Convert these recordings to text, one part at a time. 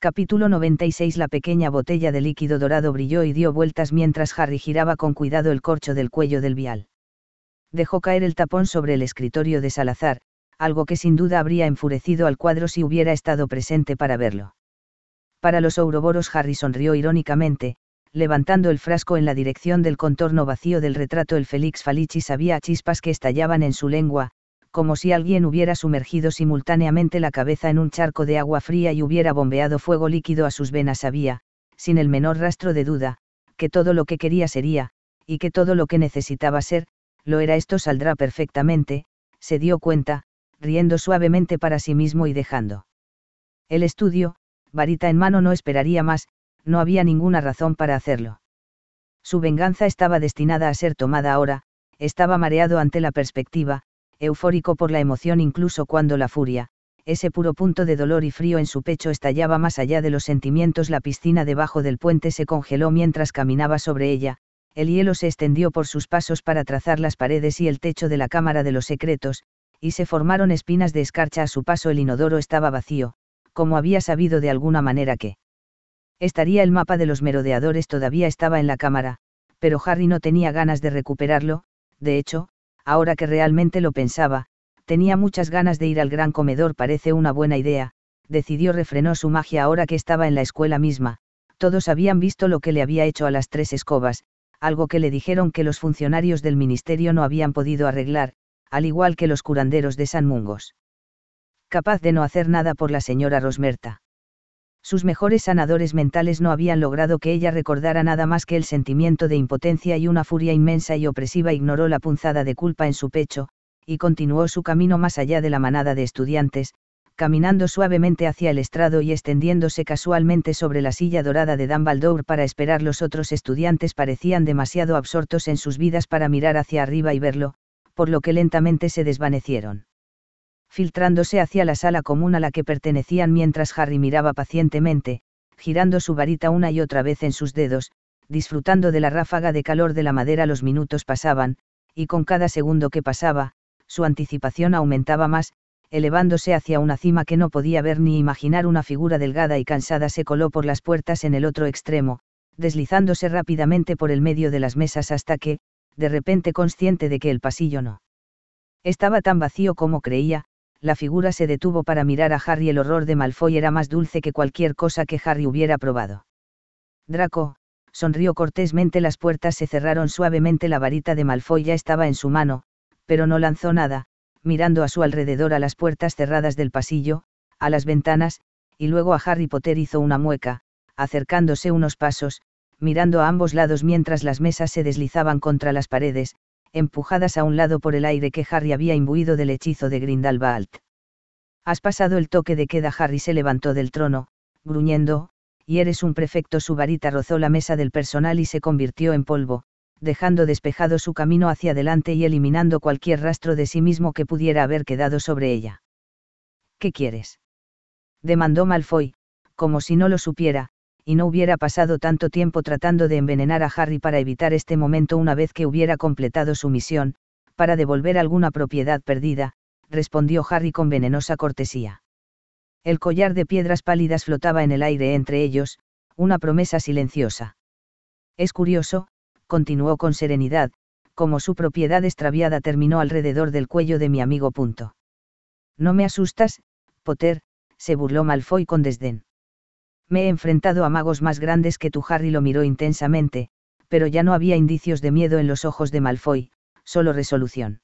Capítulo 96 La pequeña botella de líquido dorado brilló y dio vueltas mientras Harry giraba con cuidado el corcho del cuello del vial. Dejó caer el tapón sobre el escritorio de Salazar, algo que sin duda habría enfurecido al cuadro si hubiera estado presente para verlo. Para los ouroboros Harry sonrió irónicamente, levantando el frasco en la dirección del contorno vacío del retrato el Félix Falichi sabía chispas que estallaban en su lengua, como si alguien hubiera sumergido simultáneamente la cabeza en un charco de agua fría y hubiera bombeado fuego líquido a sus venas. Sabía, sin el menor rastro de duda, que todo lo que quería sería, y que todo lo que necesitaba ser, lo era esto saldrá perfectamente, se dio cuenta, riendo suavemente para sí mismo y dejando. El estudio, varita en mano no esperaría más, no había ninguna razón para hacerlo. Su venganza estaba destinada a ser tomada ahora, estaba mareado ante la perspectiva, eufórico por la emoción incluso cuando la furia, ese puro punto de dolor y frío en su pecho estallaba más allá de los sentimientos. La piscina debajo del puente se congeló mientras caminaba sobre ella, el hielo se extendió por sus pasos para trazar las paredes y el techo de la Cámara de los Secretos, y se formaron espinas de escarcha a su paso. El inodoro estaba vacío, como había sabido de alguna manera que estaría el mapa de los merodeadores todavía estaba en la cámara, pero Harry no tenía ganas de recuperarlo, de hecho, ahora que realmente lo pensaba, tenía muchas ganas de ir al gran comedor, parece una buena idea, decidió refrenó su magia ahora que estaba en la escuela misma, todos habían visto lo que le había hecho a las tres escobas, algo que le dijeron que los funcionarios del ministerio no habían podido arreglar, al igual que los curanderos de San Mungos. Capaz de no hacer nada por la señora Rosmerta. Sus mejores sanadores mentales no habían logrado que ella recordara nada más que el sentimiento de impotencia y una furia inmensa y opresiva ignoró la punzada de culpa en su pecho, y continuó su camino más allá de la manada de estudiantes, caminando suavemente hacia el estrado y extendiéndose casualmente sobre la silla dorada de Dumbledore para esperar los otros estudiantes parecían demasiado absortos en sus vidas para mirar hacia arriba y verlo, por lo que lentamente se desvanecieron filtrándose hacia la sala común a la que pertenecían mientras Harry miraba pacientemente, girando su varita una y otra vez en sus dedos, disfrutando de la ráfaga de calor de la madera los minutos pasaban, y con cada segundo que pasaba, su anticipación aumentaba más, elevándose hacia una cima que no podía ver ni imaginar una figura delgada y cansada se coló por las puertas en el otro extremo, deslizándose rápidamente por el medio de las mesas hasta que, de repente consciente de que el pasillo no estaba tan vacío como creía, la figura se detuvo para mirar a Harry. El horror de Malfoy era más dulce que cualquier cosa que Harry hubiera probado. Draco, sonrió cortésmente, las puertas se cerraron suavemente, la varita de Malfoy ya estaba en su mano, pero no lanzó nada, mirando a su alrededor a las puertas cerradas del pasillo, a las ventanas, y luego a Harry Potter hizo una mueca, acercándose unos pasos, mirando a ambos lados mientras las mesas se deslizaban contra las paredes, empujadas a un lado por el aire que Harry había imbuido del hechizo de Grindelwald. Has pasado el toque de queda. Harry se levantó del trono, gruñendo, y eres un prefecto. Su varita rozó la mesa del personal y se convirtió en polvo, dejando despejado su camino hacia adelante y eliminando cualquier rastro de sí mismo que pudiera haber quedado sobre ella. ¿Qué quieres? demandó Malfoy, como si no lo supiera, y no hubiera pasado tanto tiempo tratando de envenenar a Harry para evitar este momento una vez que hubiera completado su misión, para devolver alguna propiedad perdida, respondió Harry con venenosa cortesía. El collar de piedras pálidas flotaba en el aire entre ellos, una promesa silenciosa. Es curioso, continuó con serenidad, como su propiedad extraviada terminó alrededor del cuello de mi amigo. Punto. No me asustas, Potter, se burló Malfoy con desdén. Me he enfrentado a magos más grandes que tú. Harry lo miró intensamente, pero ya no había indicios de miedo en los ojos de Malfoy, solo resolución.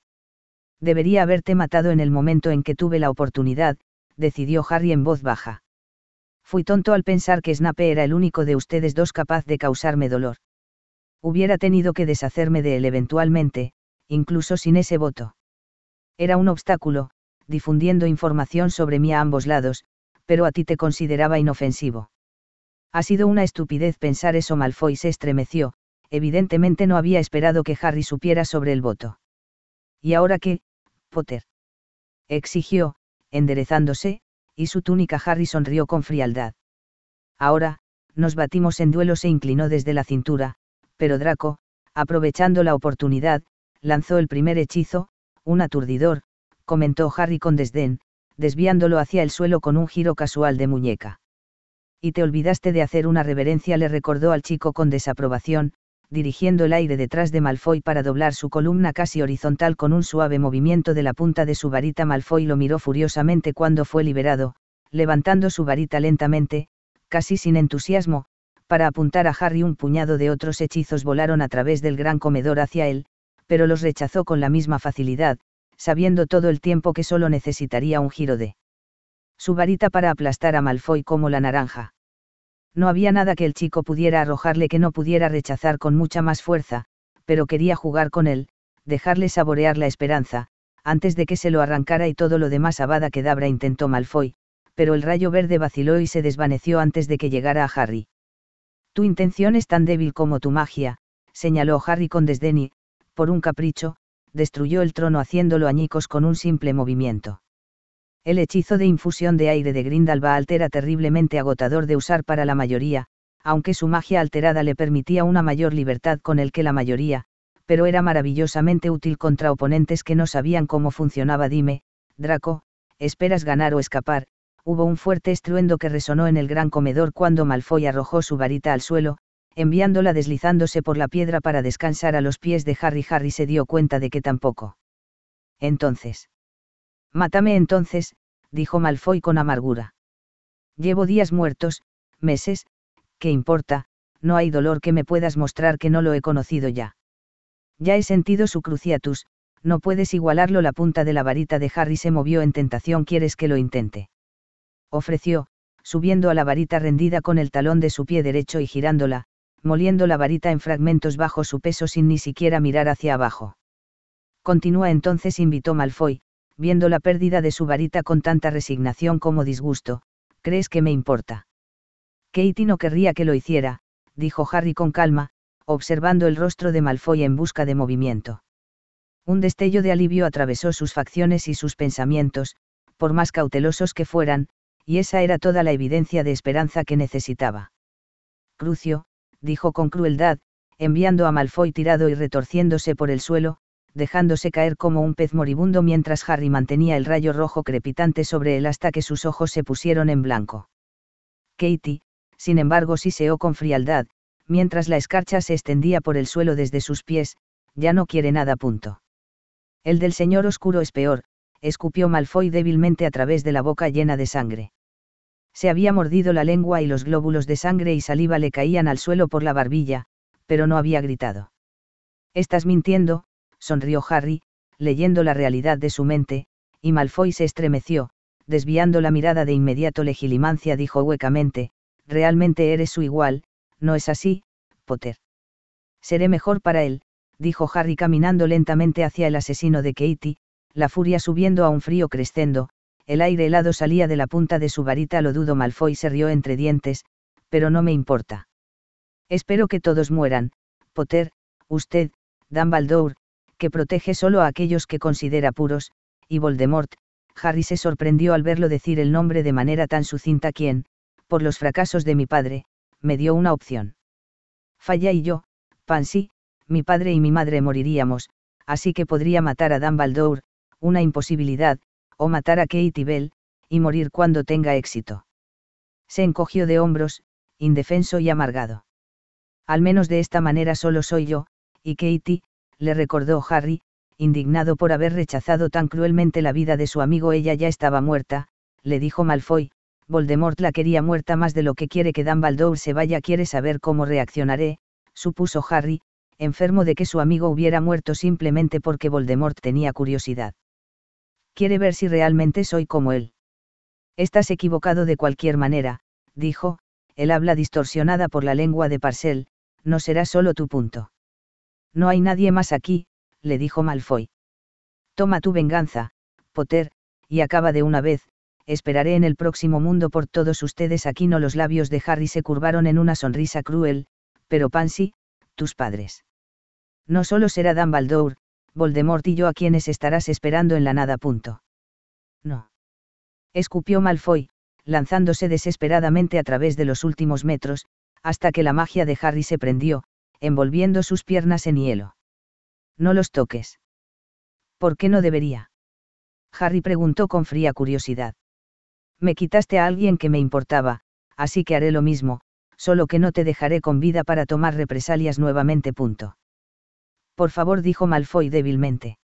Debería haberte matado en el momento en que tuve la oportunidad, decidió Harry en voz baja. Fui tonto al pensar que Snape era el único de ustedes dos capaz de causarme dolor. Hubiera tenido que deshacerme de él eventualmente, incluso sin ese voto. Era un obstáculo, difundiendo información sobre mí a ambos lados, pero a ti te consideraba inofensivo. Ha sido una estupidez pensar eso. Malfoy se estremeció, evidentemente no había esperado que Harry supiera sobre el voto. ¿Y ahora qué, Potter? exigió, enderezándose, y su túnica Harry sonrió con frialdad. Ahora, nos batimos en duelo, se inclinó desde la cintura, pero Draco, aprovechando la oportunidad, lanzó el primer hechizo, un aturdidor, comentó Harry con desdén, desviándolo hacia el suelo con un giro casual de muñeca y te olvidaste de hacer una reverencia le recordó al chico con desaprobación, dirigiendo el aire detrás de Malfoy para doblar su columna casi horizontal con un suave movimiento de la punta de su varita Malfoy lo miró furiosamente cuando fue liberado, levantando su varita lentamente, casi sin entusiasmo, para apuntar a Harry un puñado de otros hechizos volaron a través del gran comedor hacia él, pero los rechazó con la misma facilidad, sabiendo todo el tiempo que solo necesitaría un giro de su varita para aplastar a Malfoy como la naranja. No había nada que el chico pudiera arrojarle que no pudiera rechazar con mucha más fuerza, pero quería jugar con él, dejarle saborear la esperanza, antes de que se lo arrancara y todo lo demás Abada que Dabra intentó Malfoy, pero el rayo verde vaciló y se desvaneció antes de que llegara a Harry. Tu intención es tan débil como tu magia, señaló Harry con desdén y, por un capricho, destruyó el trono haciéndolo añicos con un simple movimiento. El hechizo de infusión de aire de Grindelwald era terriblemente agotador de usar para la mayoría, aunque su magia alterada le permitía una mayor libertad con el que la mayoría, pero era maravillosamente útil contra oponentes que no sabían cómo funcionaba. Dime, Draco, esperas ganar o escapar. Hubo un fuerte estruendo que resonó en el gran comedor cuando Malfoy arrojó su varita al suelo, enviándola deslizándose por la piedra para descansar a los pies de Harry. Harry se dio cuenta de que tampoco. Entonces. Mátame entonces, dijo Malfoy con amargura. Llevo días muertos, meses, ¿qué importa? No hay dolor que me puedas mostrar que no lo he conocido ya. Ya he sentido su cruciatus, no puedes igualarlo. La punta de la varita de Harry se movió en tentación. ¿Quieres que lo intente? Ofreció, subiendo a la varita rendida con el talón de su pie derecho y girándola, moliendo la varita en fragmentos bajo su peso sin ni siquiera mirar hacia abajo. Continúa entonces, invitó Malfoy, viendo la pérdida de su varita con tanta resignación como disgusto, ¿crees que me importa? Katie no querría que lo hiciera, dijo Harry con calma, observando el rostro de Malfoy en busca de movimiento. Un destello de alivio atravesó sus facciones y sus pensamientos, por más cautelosos que fueran, y esa era toda la evidencia de esperanza que necesitaba. Crucio, dijo con crueldad, enviando a Malfoy tirado y retorciéndose por el suelo, dejándose caer como un pez moribundo mientras Harry mantenía el rayo rojo crepitante sobre él hasta que sus ojos se pusieron en blanco. Katie, sin embargo, siseó con frialdad, mientras la escarcha se extendía por el suelo desde sus pies, ya no quiere nada. Punto. El del señor oscuro es peor, escupió Malfoy débilmente a través de la boca llena de sangre. Se había mordido la lengua y los glóbulos de sangre y saliva le caían al suelo por la barbilla, pero no había gritado. Estás mintiendo, sonrió Harry, leyendo la realidad de su mente, y Malfoy se estremeció, desviando la mirada de inmediato Legilimancia dijo huecamente, realmente eres su igual, ¿no es así, Potter? Seré mejor para él, dijo Harry caminando lentamente hacia el asesino de Katie, la furia subiendo a un frío crescendo, el aire helado salía de la punta de su varita lo dudo Malfoy se rió entre dientes, pero no me importa. Espero que todos mueran, Potter, usted, Dumbledore, que protege solo a aquellos que considera puros, y Voldemort, Harry se sorprendió al verlo decir el nombre de manera tan sucinta quien, por los fracasos de mi padre, me dio una opción. Falla y yo, Pansy, mi padre y mi madre moriríamos, así que podría matar a Dan Dumbledore, una imposibilidad, o matar a Katie Bell, y morir cuando tenga éxito. Se encogió de hombros, indefenso y amargado. Al menos de esta manera solo soy yo, y Katie, le recordó Harry, indignado por haber rechazado tan cruelmente la vida de su amigo. Ella ya estaba muerta, le dijo Malfoy, Voldemort la quería muerta más de lo que quiere que Dumbledore se vaya. Quiere saber cómo reaccionaré, supuso Harry, enfermo de que su amigo hubiera muerto simplemente porque Voldemort tenía curiosidad. Quiere ver si realmente soy como él. Estás equivocado de cualquier manera, dijo, él habla distorsionada por la lengua de Parcel, no será solo tu punto. No hay nadie más aquí, le dijo Malfoy. Toma tu venganza, Potter, y acaba de una vez, esperaré en el próximo mundo por todos ustedes aquí no los labios de Harry se curvaron en una sonrisa cruel, pero Pansy, tus padres. No solo será Dumbledore, Voldemort y yo a quienes estarás esperando en la nada punto. No. Escupió Malfoy, lanzándose desesperadamente a través de los últimos metros, hasta que la magia de Harry se prendió, envolviendo sus piernas en hielo. No los toques. ¿Por qué no debería? Harry preguntó con fría curiosidad. Me quitaste a alguien que me importaba, así que haré lo mismo, solo que no te dejaré con vida para tomar represalias nuevamente. Punto. Por favor, dijo Malfoy débilmente.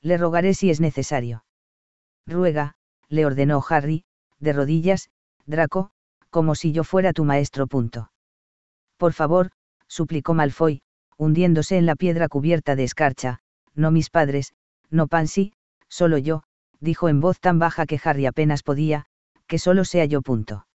Le rogaré si es necesario. Ruega, le ordenó Harry, de rodillas, Draco, como si yo fuera tu maestro. Punto. Por favor, suplicó Malfoy, hundiéndose en la piedra cubierta de escarcha, no mis padres, no Pansy, solo yo, dijo en voz tan baja que Harry apenas podía, que solo sea yo punto.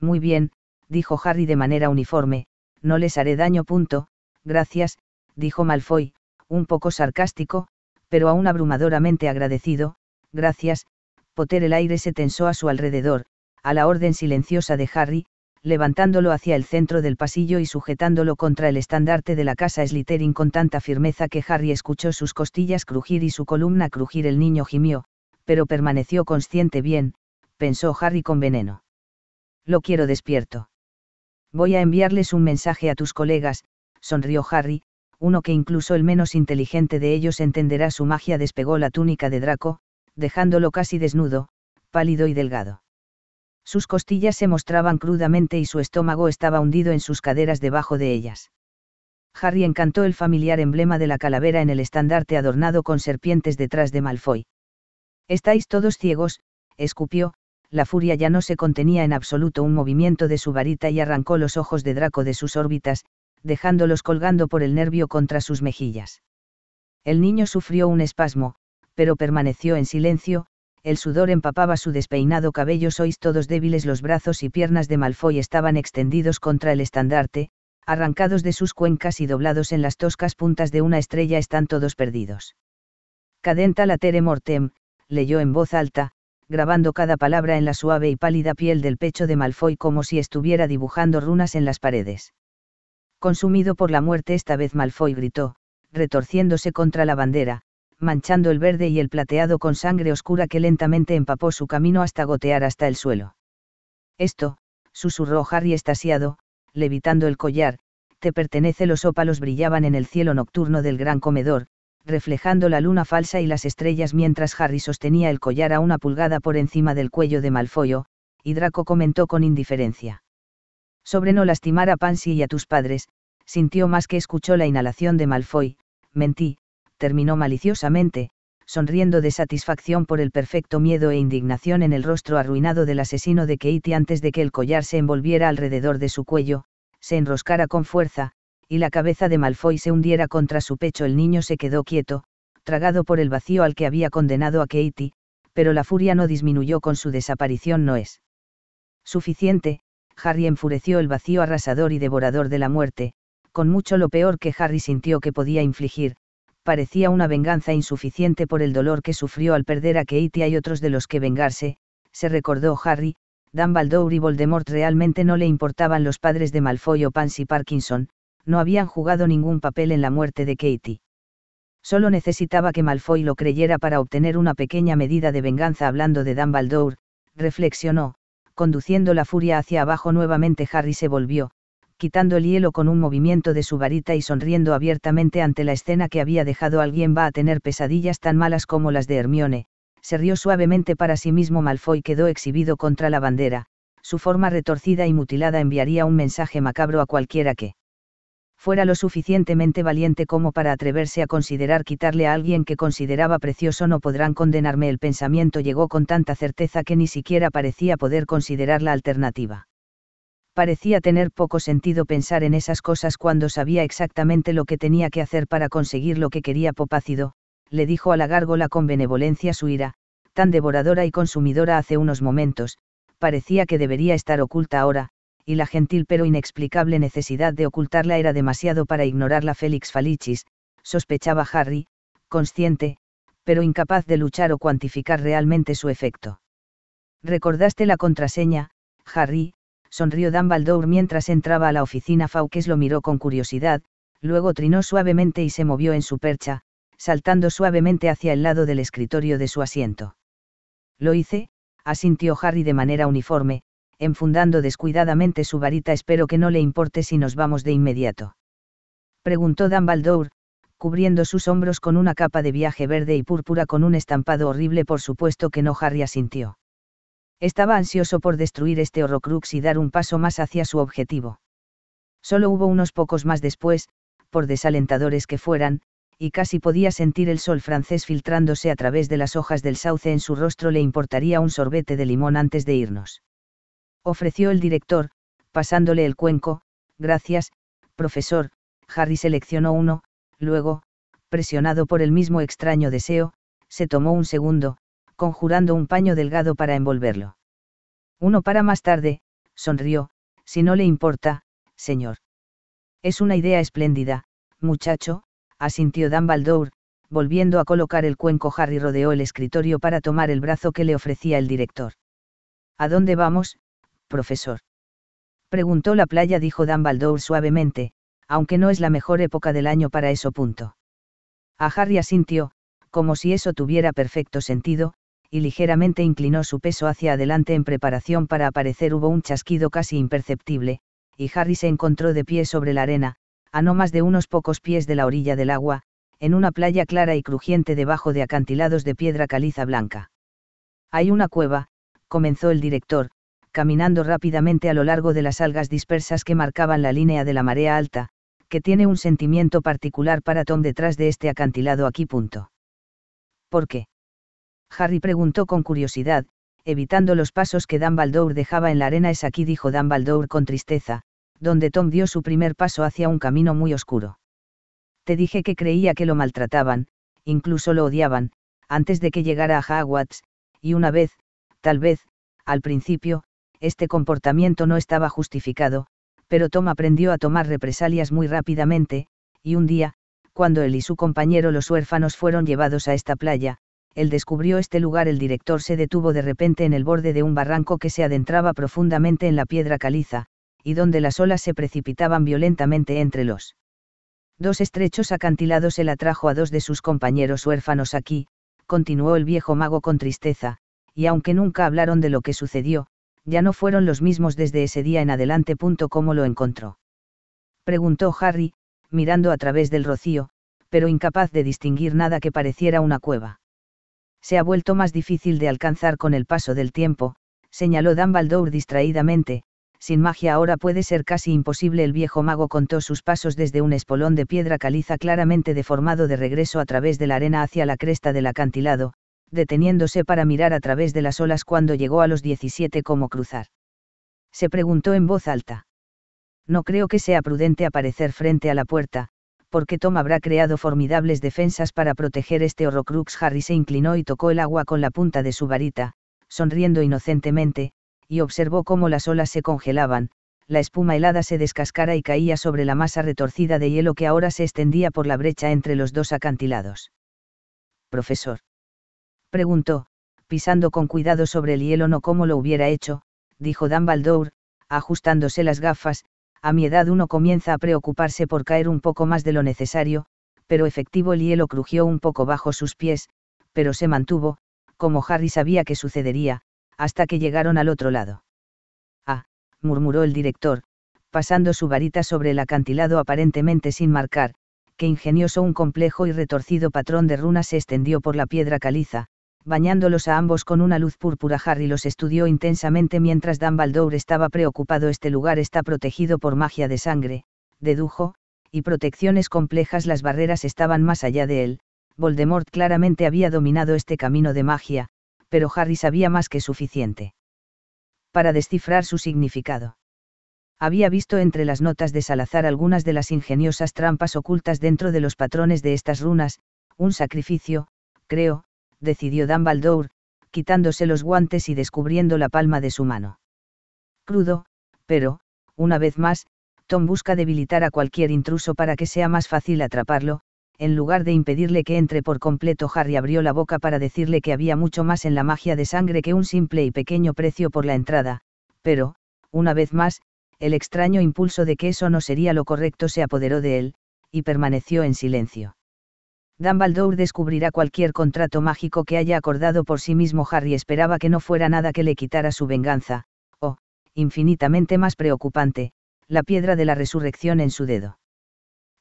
Muy bien, dijo Harry de manera uniforme, no les haré daño punto, gracias, dijo Malfoy, un poco sarcástico, pero aún abrumadoramente agradecido, gracias, Poter el aire se tensó a su alrededor, a la orden silenciosa de Harry, levantándolo hacia el centro del pasillo y sujetándolo contra el estandarte de la casa Slytherin con tanta firmeza que Harry escuchó sus costillas crujir y su columna crujir. El niño gimió, pero permaneció consciente bien, pensó Harry con veneno. Lo quiero despierto. Voy a enviarles un mensaje a tus colegas, sonrió Harry, uno que incluso el menos inteligente de ellos entenderá su magia despegó la túnica de Draco, dejándolo casi desnudo, pálido y delgado. Sus costillas se mostraban crudamente y su estómago estaba hundido en sus caderas debajo de ellas. Harry encantó el familiar emblema de la calavera en el estandarte adornado con serpientes detrás de Malfoy. Estáis todos ciegos, escupió, la furia ya no se contenía en absoluto un movimiento de su varita y arrancó los ojos de Draco de sus órbitas, dejándolos colgando por el nervio contra sus mejillas. El niño sufrió un espasmo, pero permaneció en silencio, el sudor empapaba su despeinado cabello. Sois todos débiles, los brazos y piernas de Malfoy estaban extendidos contra el estandarte, arrancados de sus cuencas y doblados en las toscas puntas de una estrella, están todos perdidos. Cadenta tere mortem, leyó en voz alta, grabando cada palabra en la suave y pálida piel del pecho de Malfoy como si estuviera dibujando runas en las paredes. Consumido por la muerte esta vez Malfoy gritó, retorciéndose contra la bandera, manchando el verde y el plateado con sangre oscura que lentamente empapó su camino hasta gotear hasta el suelo. Esto, susurró Harry estasiado, levitando el collar, te pertenece los ópalos brillaban en el cielo nocturno del gran comedor, reflejando la luna falsa y las estrellas mientras Harry sostenía el collar a una pulgada por encima del cuello de Malfoyo, y Draco comentó con indiferencia. Sobre no lastimar a Pansy y a tus padres, sintió más que escuchó la inhalación de Malfoy, mentí, terminó maliciosamente, sonriendo de satisfacción por el perfecto miedo e indignación en el rostro arruinado del asesino de Katie antes de que el collar se envolviera alrededor de su cuello, se enroscara con fuerza, y la cabeza de Malfoy se hundiera contra su pecho. El niño se quedó quieto, tragado por el vacío al que había condenado a Katie, pero la furia no disminuyó con su desaparición. No es suficiente, Harry enfureció el vacío arrasador y devorador de la muerte, con mucho lo peor que Harry sintió que podía infligir, parecía una venganza insuficiente por el dolor que sufrió al perder a Katie y otros de los que vengarse, se recordó Harry, Dan y Voldemort realmente no le importaban los padres de Malfoy o Pansy Parkinson, no habían jugado ningún papel en la muerte de Katie. Solo necesitaba que Malfoy lo creyera para obtener una pequeña medida de venganza hablando de Dan reflexionó, conduciendo la furia hacia abajo nuevamente Harry se volvió, quitando el hielo con un movimiento de su varita y sonriendo abiertamente ante la escena que había dejado alguien va a tener pesadillas tan malas como las de Hermione, se rió suavemente para sí mismo Malfoy quedó exhibido contra la bandera, su forma retorcida y mutilada enviaría un mensaje macabro a cualquiera que fuera lo suficientemente valiente como para atreverse a considerar quitarle a alguien que consideraba precioso no podrán condenarme el pensamiento llegó con tanta certeza que ni siquiera parecía poder considerar la alternativa parecía tener poco sentido pensar en esas cosas cuando sabía exactamente lo que tenía que hacer para conseguir lo que quería Popácido, le dijo a la gárgola con benevolencia su ira, tan devoradora y consumidora hace unos momentos, parecía que debería estar oculta ahora, y la gentil pero inexplicable necesidad de ocultarla era demasiado para ignorarla Félix Falichis, sospechaba Harry, consciente, pero incapaz de luchar o cuantificar realmente su efecto. ¿Recordaste la contraseña, Harry? Sonrió Dumbledore mientras entraba a la oficina. Fawkes lo miró con curiosidad, luego trinó suavemente y se movió en su percha, saltando suavemente hacia el lado del escritorio de su asiento. Lo hice, asintió Harry de manera uniforme, enfundando descuidadamente su varita. Espero que no le importe si nos vamos de inmediato. Preguntó Dumbledore, cubriendo sus hombros con una capa de viaje verde y púrpura con un estampado horrible. Por supuesto que no, Harry asintió. Estaba ansioso por destruir este horrocrux y dar un paso más hacia su objetivo. Solo hubo unos pocos más después, por desalentadores que fueran, y casi podía sentir el sol francés filtrándose a través de las hojas del sauce en su rostro le importaría un sorbete de limón antes de irnos. Ofreció el director, pasándole el cuenco, gracias, profesor, Harry seleccionó uno, luego, presionado por el mismo extraño deseo, se tomó un segundo, conjurando un paño delgado para envolverlo. Uno para más tarde, sonrió, si no le importa, señor. Es una idea espléndida, muchacho, asintió Dan volviendo a colocar el cuenco Harry rodeó el escritorio para tomar el brazo que le ofrecía el director. ¿A dónde vamos, profesor? Preguntó la playa, dijo Dan suavemente, aunque no es la mejor época del año para eso punto. A Harry asintió, como si eso tuviera perfecto sentido, y ligeramente inclinó su peso hacia adelante en preparación para aparecer. Hubo un chasquido casi imperceptible, y Harry se encontró de pie sobre la arena, a no más de unos pocos pies de la orilla del agua, en una playa clara y crujiente debajo de acantilados de piedra caliza blanca. Hay una cueva, comenzó el director, caminando rápidamente a lo largo de las algas dispersas que marcaban la línea de la marea alta, que tiene un sentimiento particular para Tom detrás de este acantilado aquí. Punto. ¿Por qué? Harry preguntó con curiosidad, evitando los pasos que Dumbledore dejaba en la arena. Es aquí, dijo Dumbledore con tristeza, donde Tom dio su primer paso hacia un camino muy oscuro. Te dije que creía que lo maltrataban, incluso lo odiaban, antes de que llegara a Hogwarts, y una vez, tal vez, al principio, este comportamiento no estaba justificado, pero Tom aprendió a tomar represalias muy rápidamente, y un día, cuando él y su compañero los huérfanos fueron llevados a esta playa, él descubrió este lugar. El director se detuvo de repente en el borde de un barranco que se adentraba profundamente en la piedra caliza, y donde las olas se precipitaban violentamente entre los dos estrechos acantilados. Él atrajo a dos de sus compañeros huérfanos aquí, continuó el viejo mago con tristeza, y aunque nunca hablaron de lo que sucedió, ya no fueron los mismos desde ese día en adelante. ¿Cómo lo encontró? Preguntó Harry, mirando a través del rocío, pero incapaz de distinguir nada que pareciera una cueva se ha vuelto más difícil de alcanzar con el paso del tiempo, señaló Dumbledore distraídamente, sin magia ahora puede ser casi imposible el viejo mago contó sus pasos desde un espolón de piedra caliza claramente deformado de regreso a través de la arena hacia la cresta del acantilado, deteniéndose para mirar a través de las olas cuando llegó a los 17 cómo cruzar. Se preguntó en voz alta. No creo que sea prudente aparecer frente a la puerta, porque Tom habrá creado formidables defensas para proteger este horrocrux. Harry se inclinó y tocó el agua con la punta de su varita, sonriendo inocentemente, y observó cómo las olas se congelaban, la espuma helada se descascara y caía sobre la masa retorcida de hielo que ahora se extendía por la brecha entre los dos acantilados. Profesor. Preguntó, pisando con cuidado sobre el hielo no como lo hubiera hecho, dijo Dumbledore, ajustándose las gafas, a mi edad uno comienza a preocuparse por caer un poco más de lo necesario, pero efectivo el hielo crujió un poco bajo sus pies, pero se mantuvo, como Harry sabía que sucedería, hasta que llegaron al otro lado. Ah, murmuró el director, pasando su varita sobre el acantilado aparentemente sin marcar, que ingenioso un complejo y retorcido patrón de runas se extendió por la piedra caliza, bañándolos a ambos con una luz púrpura. Harry los estudió intensamente mientras Dumbledore estaba preocupado. Este lugar está protegido por magia de sangre, dedujo, y protecciones complejas. Las barreras estaban más allá de él. Voldemort claramente había dominado este camino de magia, pero Harry sabía más que suficiente para descifrar su significado. Había visto entre las notas de Salazar algunas de las ingeniosas trampas ocultas dentro de los patrones de estas runas, un sacrificio, creo, decidió Dumbledore, quitándose los guantes y descubriendo la palma de su mano. Crudo, pero, una vez más, Tom busca debilitar a cualquier intruso para que sea más fácil atraparlo, en lugar de impedirle que entre por completo, Harry abrió la boca para decirle que había mucho más en la magia de sangre que un simple y pequeño precio por la entrada, pero, una vez más, el extraño impulso de que eso no sería lo correcto se apoderó de él, y permaneció en silencio. Dumbledore descubrirá cualquier contrato mágico que haya acordado por sí mismo Harry esperaba que no fuera nada que le quitara su venganza, o, infinitamente más preocupante, la piedra de la resurrección en su dedo.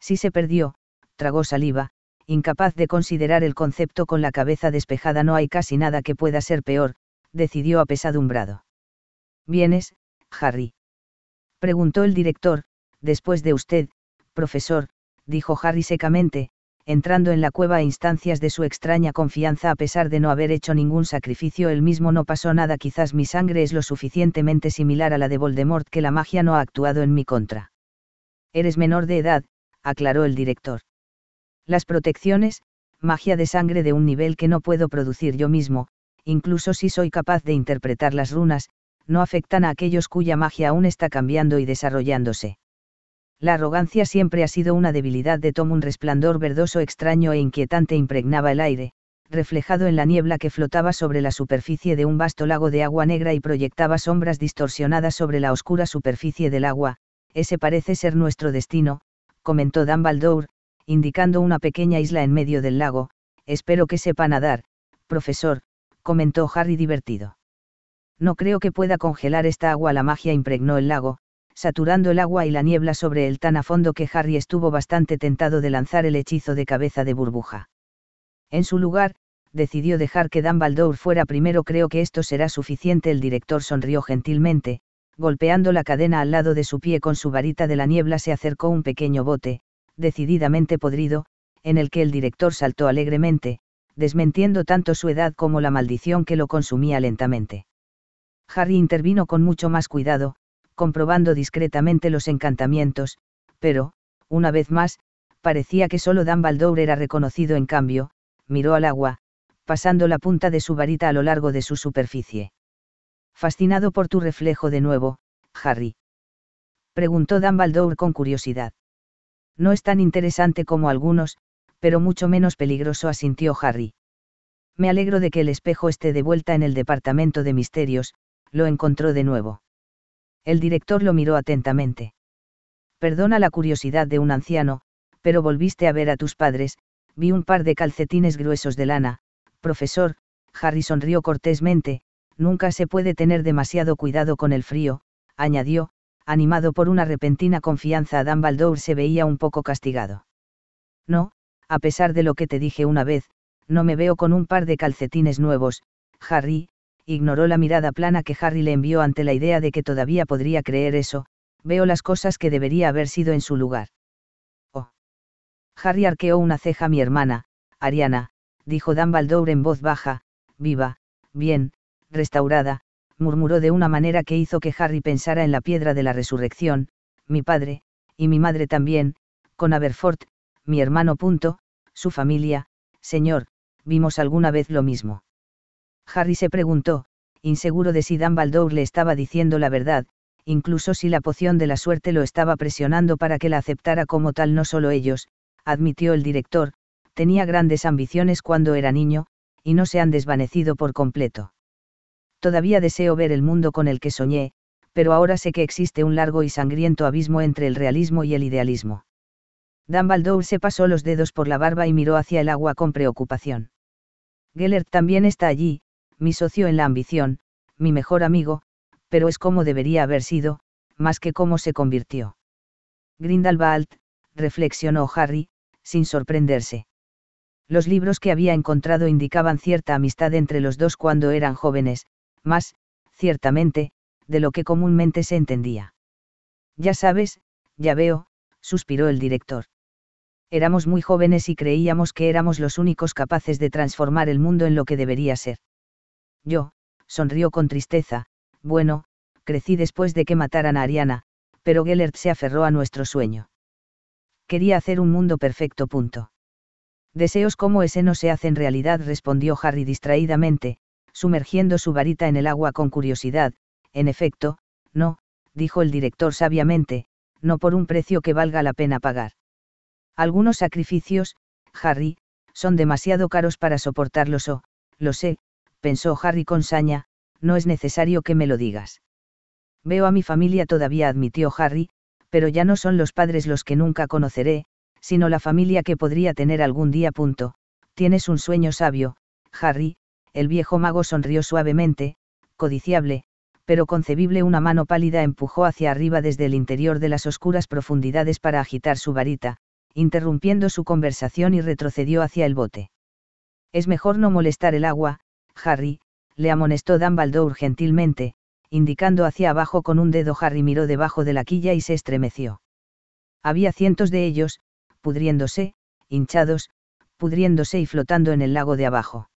Si se perdió, tragó saliva, incapaz de considerar el concepto con la cabeza despejada no hay casi nada que pueda ser peor, decidió apesadumbrado. ¿Vienes, Harry? preguntó el director, después de usted, profesor, dijo Harry secamente, entrando en la cueva a instancias de su extraña confianza a pesar de no haber hecho ningún sacrificio, él mismo no pasó nada, quizás mi sangre es lo suficientemente similar a la de Voldemort que la magia no ha actuado en mi contra. Eres menor de edad, aclaró el director. Las protecciones, magia de sangre de un nivel que no puedo producir yo mismo, incluso si soy capaz de interpretar las runas, no afectan a aquellos cuya magia aún está cambiando y desarrollándose. La arrogancia siempre ha sido una debilidad de Tom. Un resplandor verdoso extraño e inquietante impregnaba el aire, reflejado en la niebla que flotaba sobre la superficie de un vasto lago de agua negra y proyectaba sombras distorsionadas sobre la oscura superficie del agua. Ese parece ser nuestro destino, comentó Dumbledore, indicando una pequeña isla en medio del lago. Espero que sepa nadar, profesor, comentó Harry divertido. No creo que pueda congelar esta agua. La magia impregnó el lago, saturando el agua y la niebla sobre él tan a fondo que Harry estuvo bastante tentado de lanzar el hechizo de cabeza de burbuja. En su lugar, decidió dejar que Dumbledore fuera primero. Creo que esto será suficiente. El director sonrió gentilmente, golpeando la cadena al lado de su pie con su varita de la niebla se acercó un pequeño bote, decididamente podrido, en el que el director saltó alegremente, desmentiendo tanto su edad como la maldición que lo consumía lentamente. Harry intervino con mucho más cuidado, comprobando discretamente los encantamientos, pero, una vez más, parecía que solo Dan era reconocido en cambio, miró al agua, pasando la punta de su varita a lo largo de su superficie. Fascinado por tu reflejo de nuevo, Harry. Preguntó Dan con curiosidad. No es tan interesante como algunos, pero mucho menos peligroso asintió Harry. Me alegro de que el espejo esté de vuelta en el departamento de misterios, lo encontró de nuevo. El director lo miró atentamente. Perdona la curiosidad de un anciano, pero volviste a ver a tus padres, vi un par de calcetines gruesos de lana, profesor, Harry sonrió cortésmente, nunca se puede tener demasiado cuidado con el frío, añadió, animado por una repentina confianza, Adam Baldour se veía un poco castigado. No, a pesar de lo que te dije una vez, no me veo con un par de calcetines nuevos, Harry, ignoró la mirada plana que Harry le envió ante la idea de que todavía podría creer eso, veo las cosas que debería haber sido en su lugar. Oh. Harry arqueó una ceja mi hermana, Ariana, dijo Dan en voz baja, viva, bien, restaurada, murmuró de una manera que hizo que Harry pensara en la piedra de la resurrección, mi padre, y mi madre también, con Aberfort, mi hermano. Punto, su familia, señor, vimos alguna vez lo mismo. Harry se preguntó, inseguro de si Dumbledore le estaba diciendo la verdad, incluso si la poción de la suerte lo estaba presionando para que la aceptara como tal no solo ellos, admitió el director, tenía grandes ambiciones cuando era niño, y no se han desvanecido por completo. Todavía deseo ver el mundo con el que soñé, pero ahora sé que existe un largo y sangriento abismo entre el realismo y el idealismo. Dumbledore se pasó los dedos por la barba y miró hacia el agua con preocupación. Gellert también está allí, mi socio en la ambición, mi mejor amigo, pero es como debería haber sido, más que cómo se convirtió. Grindelwald, reflexionó Harry, sin sorprenderse. Los libros que había encontrado indicaban cierta amistad entre los dos cuando eran jóvenes, más, ciertamente, de lo que comúnmente se entendía. Ya sabes, ya veo, suspiró el director. Éramos muy jóvenes y creíamos que éramos los únicos capaces de transformar el mundo en lo que debería ser. Yo, sonrió con tristeza, bueno, crecí después de que mataran a Ariana, pero Gellert se aferró a nuestro sueño. Quería hacer un mundo perfecto. Punto. Deseos como ese no se hacen realidad, respondió Harry distraídamente, sumergiendo su varita en el agua con curiosidad. En efecto, no, dijo el director sabiamente, no por un precio que valga la pena pagar. Algunos sacrificios, Harry, son demasiado caros para soportarlos o, lo sé, pensó Harry con saña, no es necesario que me lo digas. Veo a mi familia todavía, admitió Harry, pero ya no son los padres los que nunca conoceré, sino la familia que podría tener algún día. Punto. Tienes un sueño sabio, Harry, el viejo mago sonrió suavemente, codiciable, pero concebible una mano pálida empujó hacia arriba desde el interior de las oscuras profundidades para agitar su varita, interrumpiendo su conversación y retrocedió hacia el bote. Es mejor no molestar el agua, Harry, le amonestó Dumbledore gentilmente, indicando hacia abajo con un dedo Harry miró debajo de la quilla y se estremeció. Había cientos de ellos, pudriéndose, hinchados, pudriéndose y flotando en el lago de abajo.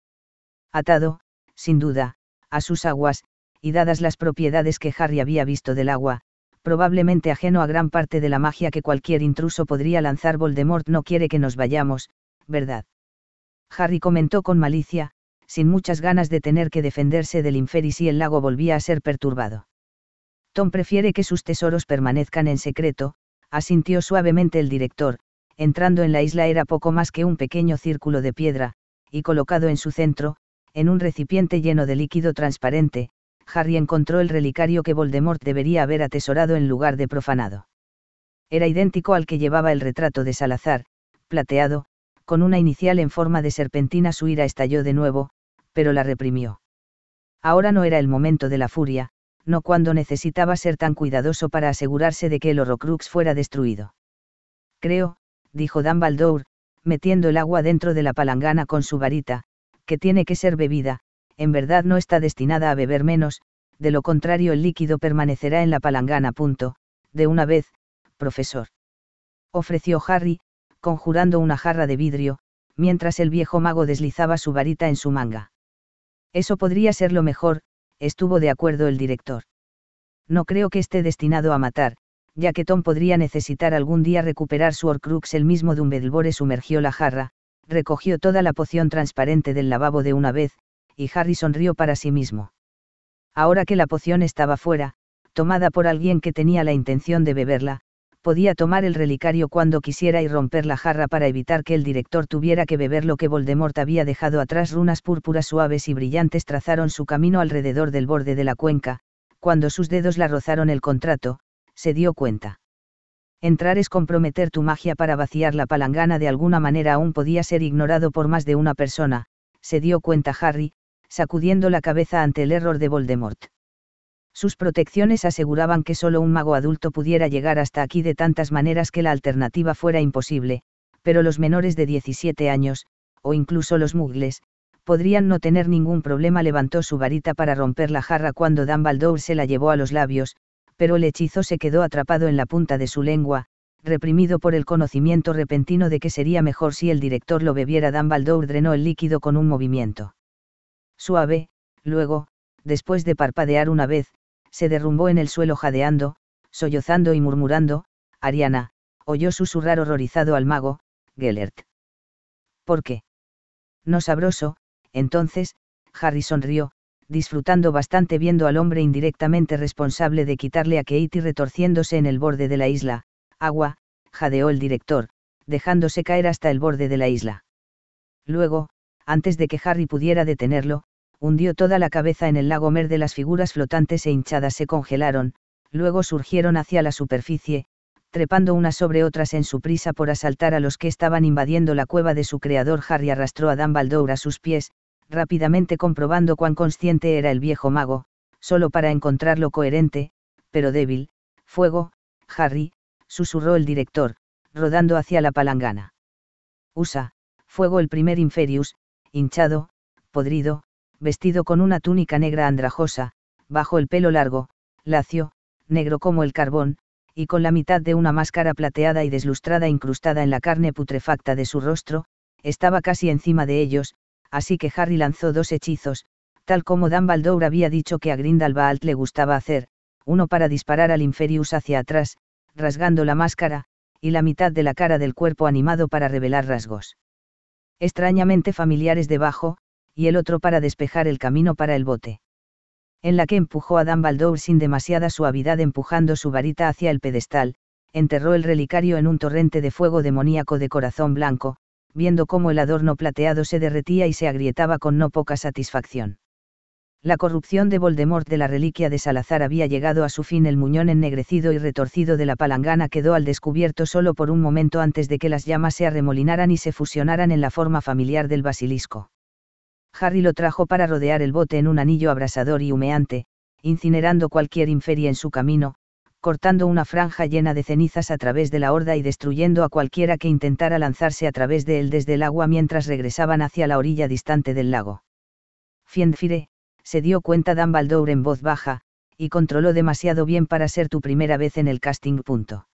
Atado, sin duda, a sus aguas, y dadas las propiedades que Harry había visto del agua, probablemente ajeno a gran parte de la magia que cualquier intruso podría lanzar Voldemort no quiere que nos vayamos, ¿verdad? Harry comentó con malicia, sin muchas ganas de tener que defenderse del inferi si el lago volvía a ser perturbado. Tom prefiere que sus tesoros permanezcan en secreto, asintió suavemente el director, entrando en la isla era poco más que un pequeño círculo de piedra, y colocado en su centro, en un recipiente lleno de líquido transparente, Harry encontró el relicario que Voldemort debería haber atesorado en lugar de profanado. Era idéntico al que llevaba el retrato de Salazar, plateado, con una inicial en forma de serpentina su ira estalló de nuevo, pero la reprimió. Ahora no era el momento de la furia, no cuando necesitaba ser tan cuidadoso para asegurarse de que el Horrocrux fuera destruido. Creo, dijo Dumbledore, metiendo el agua dentro de la palangana con su varita, que tiene que ser bebida, en verdad no está destinada a beber menos, de lo contrario el líquido permanecerá en la palangana. Punto. De una vez, profesor. Ofreció Harry, conjurando una jarra de vidrio, mientras el viejo mago deslizaba su varita en su manga. Eso podría ser lo mejor, estuvo de acuerdo el director. No creo que esté destinado a matar, ya que Tom podría necesitar algún día recuperar su Horcrux. El mismo Dumbledore sumergió la jarra, recogió toda la poción transparente del lavabo de una vez, y Harry sonrió para sí mismo. Ahora que la poción estaba fuera, tomada por alguien que tenía la intención de beberla, podía tomar el relicario cuando quisiera y romper la jarra para evitar que el director tuviera que beber lo que Voldemort había dejado atrás. Runas púrpuras suaves y brillantes trazaron su camino alrededor del borde de la cuenca, cuando sus dedos la rozaron el contrato, se dio cuenta. Entrar es comprometer tu magia para vaciar la palangana de alguna manera aún podía ser ignorado por más de una persona, se dio cuenta Harry, sacudiendo la cabeza ante el error de Voldemort. Sus protecciones aseguraban que solo un mago adulto pudiera llegar hasta aquí de tantas maneras que la alternativa fuera imposible, pero los menores de 17 años, o incluso los mugles, podrían no tener ningún problema. Levantó su varita para romper la jarra cuando Dumbledore se la llevó a los labios, pero el hechizo se quedó atrapado en la punta de su lengua, reprimido por el conocimiento repentino de que sería mejor si el director lo bebiera. Dumbledore drenó el líquido con un movimiento suave, luego, después de parpadear una vez, se derrumbó en el suelo jadeando, sollozando y murmurando, Ariana, oyó susurrar horrorizado al mago, Gellert. ¿Por qué? No sabroso, entonces, Harry sonrió, disfrutando bastante viendo al hombre indirectamente responsable de quitarle a Katie retorciéndose en el borde de la isla. Agua, jadeó el director, dejándose caer hasta el borde de la isla. Luego, antes de que Harry pudiera detenerlo, hundió toda la cabeza en el lago Mer de las figuras flotantes e hinchadas se congelaron, luego surgieron hacia la superficie, trepando unas sobre otras en su prisa por asaltar a los que estaban invadiendo la cueva de su creador Harry arrastró a Dan Baldour a sus pies, rápidamente comprobando cuán consciente era el viejo mago, solo para encontrarlo coherente, pero débil, fuego, Harry, susurró el director, rodando hacia la palangana. Usa, fuego el primer Inferius, hinchado, podrido, vestido con una túnica negra andrajosa, bajo el pelo largo, lacio, negro como el carbón, y con la mitad de una máscara plateada y deslustrada incrustada en la carne putrefacta de su rostro, estaba casi encima de ellos, así que Harry lanzó dos hechizos, tal como Dan Baldour había dicho que a Grindelwald le gustaba hacer, uno para disparar al Inferius hacia atrás, rasgando la máscara, y la mitad de la cara del cuerpo animado para revelar rasgos. Extrañamente familiares debajo, y el otro para despejar el camino para el bote. En la que empujó a Dan sin demasiada suavidad empujando su varita hacia el pedestal, enterró el relicario en un torrente de fuego demoníaco de corazón blanco, viendo cómo el adorno plateado se derretía y se agrietaba con no poca satisfacción. La corrupción de Voldemort de la reliquia de Salazar había llegado a su fin. El muñón ennegrecido y retorcido de la palangana quedó al descubierto solo por un momento antes de que las llamas se arremolinaran y se fusionaran en la forma familiar del basilisco. Harry lo trajo para rodear el bote en un anillo abrasador y humeante, incinerando cualquier inferia en su camino, cortando una franja llena de cenizas a través de la horda y destruyendo a cualquiera que intentara lanzarse a través de él desde el agua mientras regresaban hacia la orilla distante del lago. Fiendfire, se dio cuenta Dan en voz baja, y controló demasiado bien para ser tu primera vez en el casting. Punto.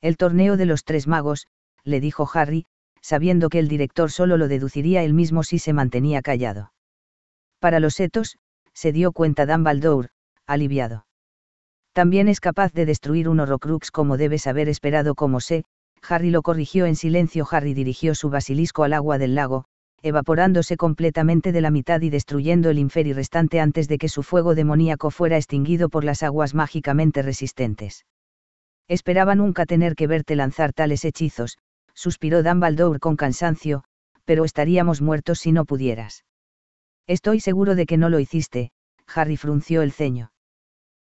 El torneo de los tres magos, le dijo Harry, sabiendo que el director solo lo deduciría él mismo si se mantenía callado. Para los setos, se dio cuenta Dumbledore, aliviado. También es capaz de destruir un horrocrux como debes haber esperado como sé, Harry lo corrigió en silencio. Harry dirigió su basilisco al agua del lago, evaporándose completamente de la mitad y destruyendo el inferi restante antes de que su fuego demoníaco fuera extinguido por las aguas mágicamente resistentes. Esperaba nunca tener que verte lanzar tales hechizos, suspiró Dumbledore con cansancio, pero estaríamos muertos si no pudieras. Estoy seguro de que no lo hiciste, Harry frunció el ceño.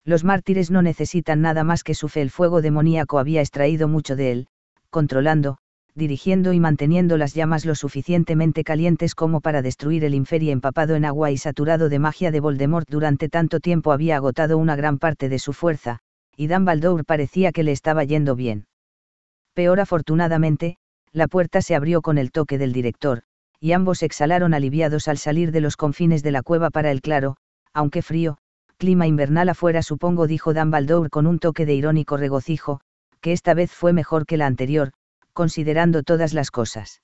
Los mártires no necesitan nada más que su fe. El fuego demoníaco había extraído mucho de él, controlando, dirigiendo y manteniendo las llamas lo suficientemente calientes como para destruir el inferi empapado en agua y saturado de magia de Voldemort durante tanto tiempo había agotado una gran parte de su fuerza, y Dumbledore parecía que le estaba yendo bien. Peor afortunadamente, la puerta se abrió con el toque del director, y ambos exhalaron aliviados al salir de los confines de la cueva para el claro, aunque frío, clima invernal afuera supongo, dijo Dan con un toque de irónico regocijo, que esta vez fue mejor que la anterior, considerando todas las cosas.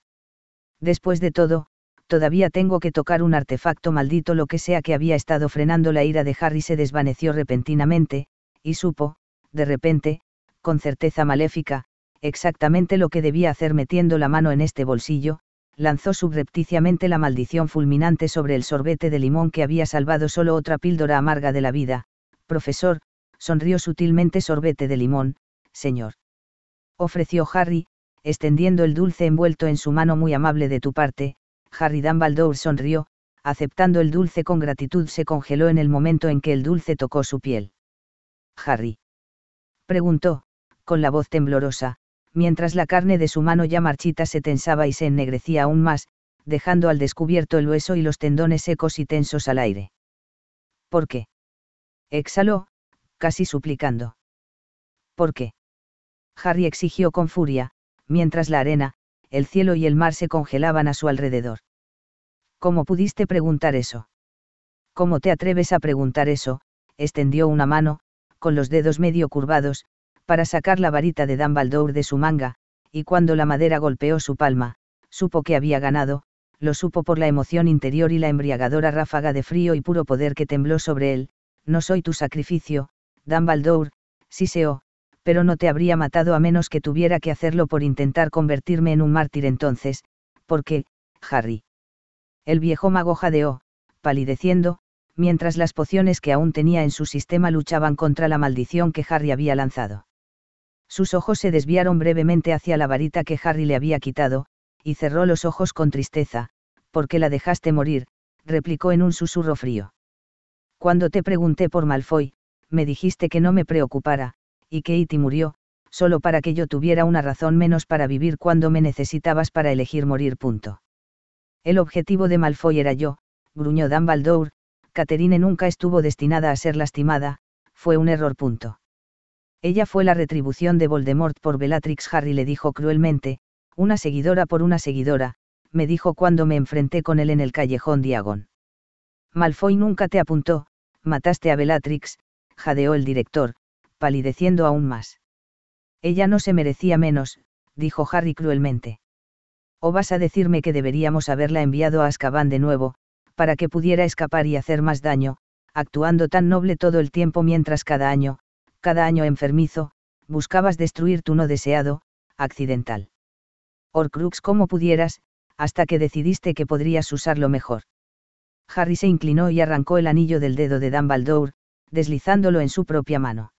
Después de todo, todavía tengo que tocar un artefacto maldito, lo que sea que había estado frenando la ira de Harry se desvaneció repentinamente, y supo, de repente, con certeza maléfica, exactamente lo que debía hacer metiendo la mano en este bolsillo, lanzó subrepticiamente la maldición fulminante sobre el sorbete de limón que había salvado solo otra píldora amarga de la vida. Profesor, sonrió sutilmente sorbete de limón, señor. Ofreció Harry, extendiendo el dulce envuelto en su mano muy amable de tu parte, Harry Dumbledore sonrió, aceptando el dulce con gratitud se congeló en el momento en que el dulce tocó su piel. Harry. Preguntó, con la voz temblorosa, mientras la carne de su mano ya marchita se tensaba y se ennegrecía aún más, dejando al descubierto el hueso y los tendones secos y tensos al aire. ¿Por qué? Exhaló, casi suplicando. ¿Por qué? Harry exigió con furia, mientras la arena, el cielo y el mar se congelaban a su alrededor. ¿Cómo pudiste preguntar eso? ¿Cómo te atreves a preguntar eso? extendió una mano, con los dedos medio curvados, para sacar la varita de Dumbledore de su manga, y cuando la madera golpeó su palma, supo que había ganado, lo supo por la emoción interior y la embriagadora ráfaga de frío y puro poder que tembló sobre él, no soy tu sacrificio, Dumbledore, siseó, pero no te habría matado a menos que tuviera que hacerlo por intentar convertirme en un mártir entonces, porque, Harry. El viejo mago jadeó, palideciendo, mientras las pociones que aún tenía en su sistema luchaban contra la maldición que Harry había lanzado. Sus ojos se desviaron brevemente hacia la varita que Harry le había quitado, y cerró los ojos con tristeza, porque la dejaste morir, replicó en un susurro frío. Cuando te pregunté por Malfoy, me dijiste que no me preocupara, y que Iti e murió, solo para que yo tuviera una razón menos para vivir cuando me necesitabas para elegir morir. Punto. El objetivo de Malfoy era yo, gruñó Dumbledore, Caterine nunca estuvo destinada a ser lastimada, fue un error. Punto. Ella fue la retribución de Voldemort por Bellatrix Harry le dijo cruelmente, una seguidora por una seguidora, me dijo cuando me enfrenté con él en el callejón Diagon. Malfoy nunca te apuntó, mataste a Bellatrix, jadeó el director, palideciendo aún más. Ella no se merecía menos, dijo Harry cruelmente. ¿O vas a decirme que deberíamos haberla enviado a Azkaban de nuevo, para que pudiera escapar y hacer más daño, actuando tan noble todo el tiempo mientras cada año, cada año enfermizo, buscabas destruir tu no deseado, accidental. Orcrux como pudieras, hasta que decidiste que podrías usarlo mejor. Harry se inclinó y arrancó el anillo del dedo de Dumbledore, deslizándolo en su propia mano.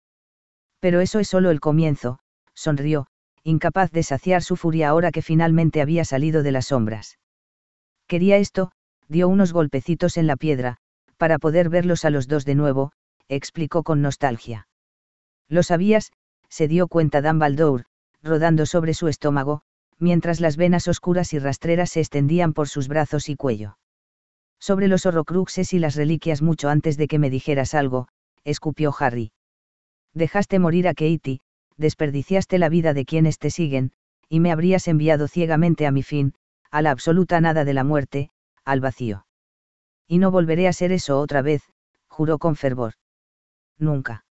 Pero eso es solo el comienzo, sonrió, incapaz de saciar su furia ahora que finalmente había salido de las sombras. Quería esto, dio unos golpecitos en la piedra, para poder verlos a los dos de nuevo, explicó con nostalgia. Lo sabías, se dio cuenta Dan rodando sobre su estómago, mientras las venas oscuras y rastreras se extendían por sus brazos y cuello. Sobre los horrocruxes y las reliquias mucho antes de que me dijeras algo, escupió Harry. Dejaste morir a Katie, desperdiciaste la vida de quienes te siguen, y me habrías enviado ciegamente a mi fin, a la absoluta nada de la muerte, al vacío. Y no volveré a ser eso otra vez, juró con fervor. Nunca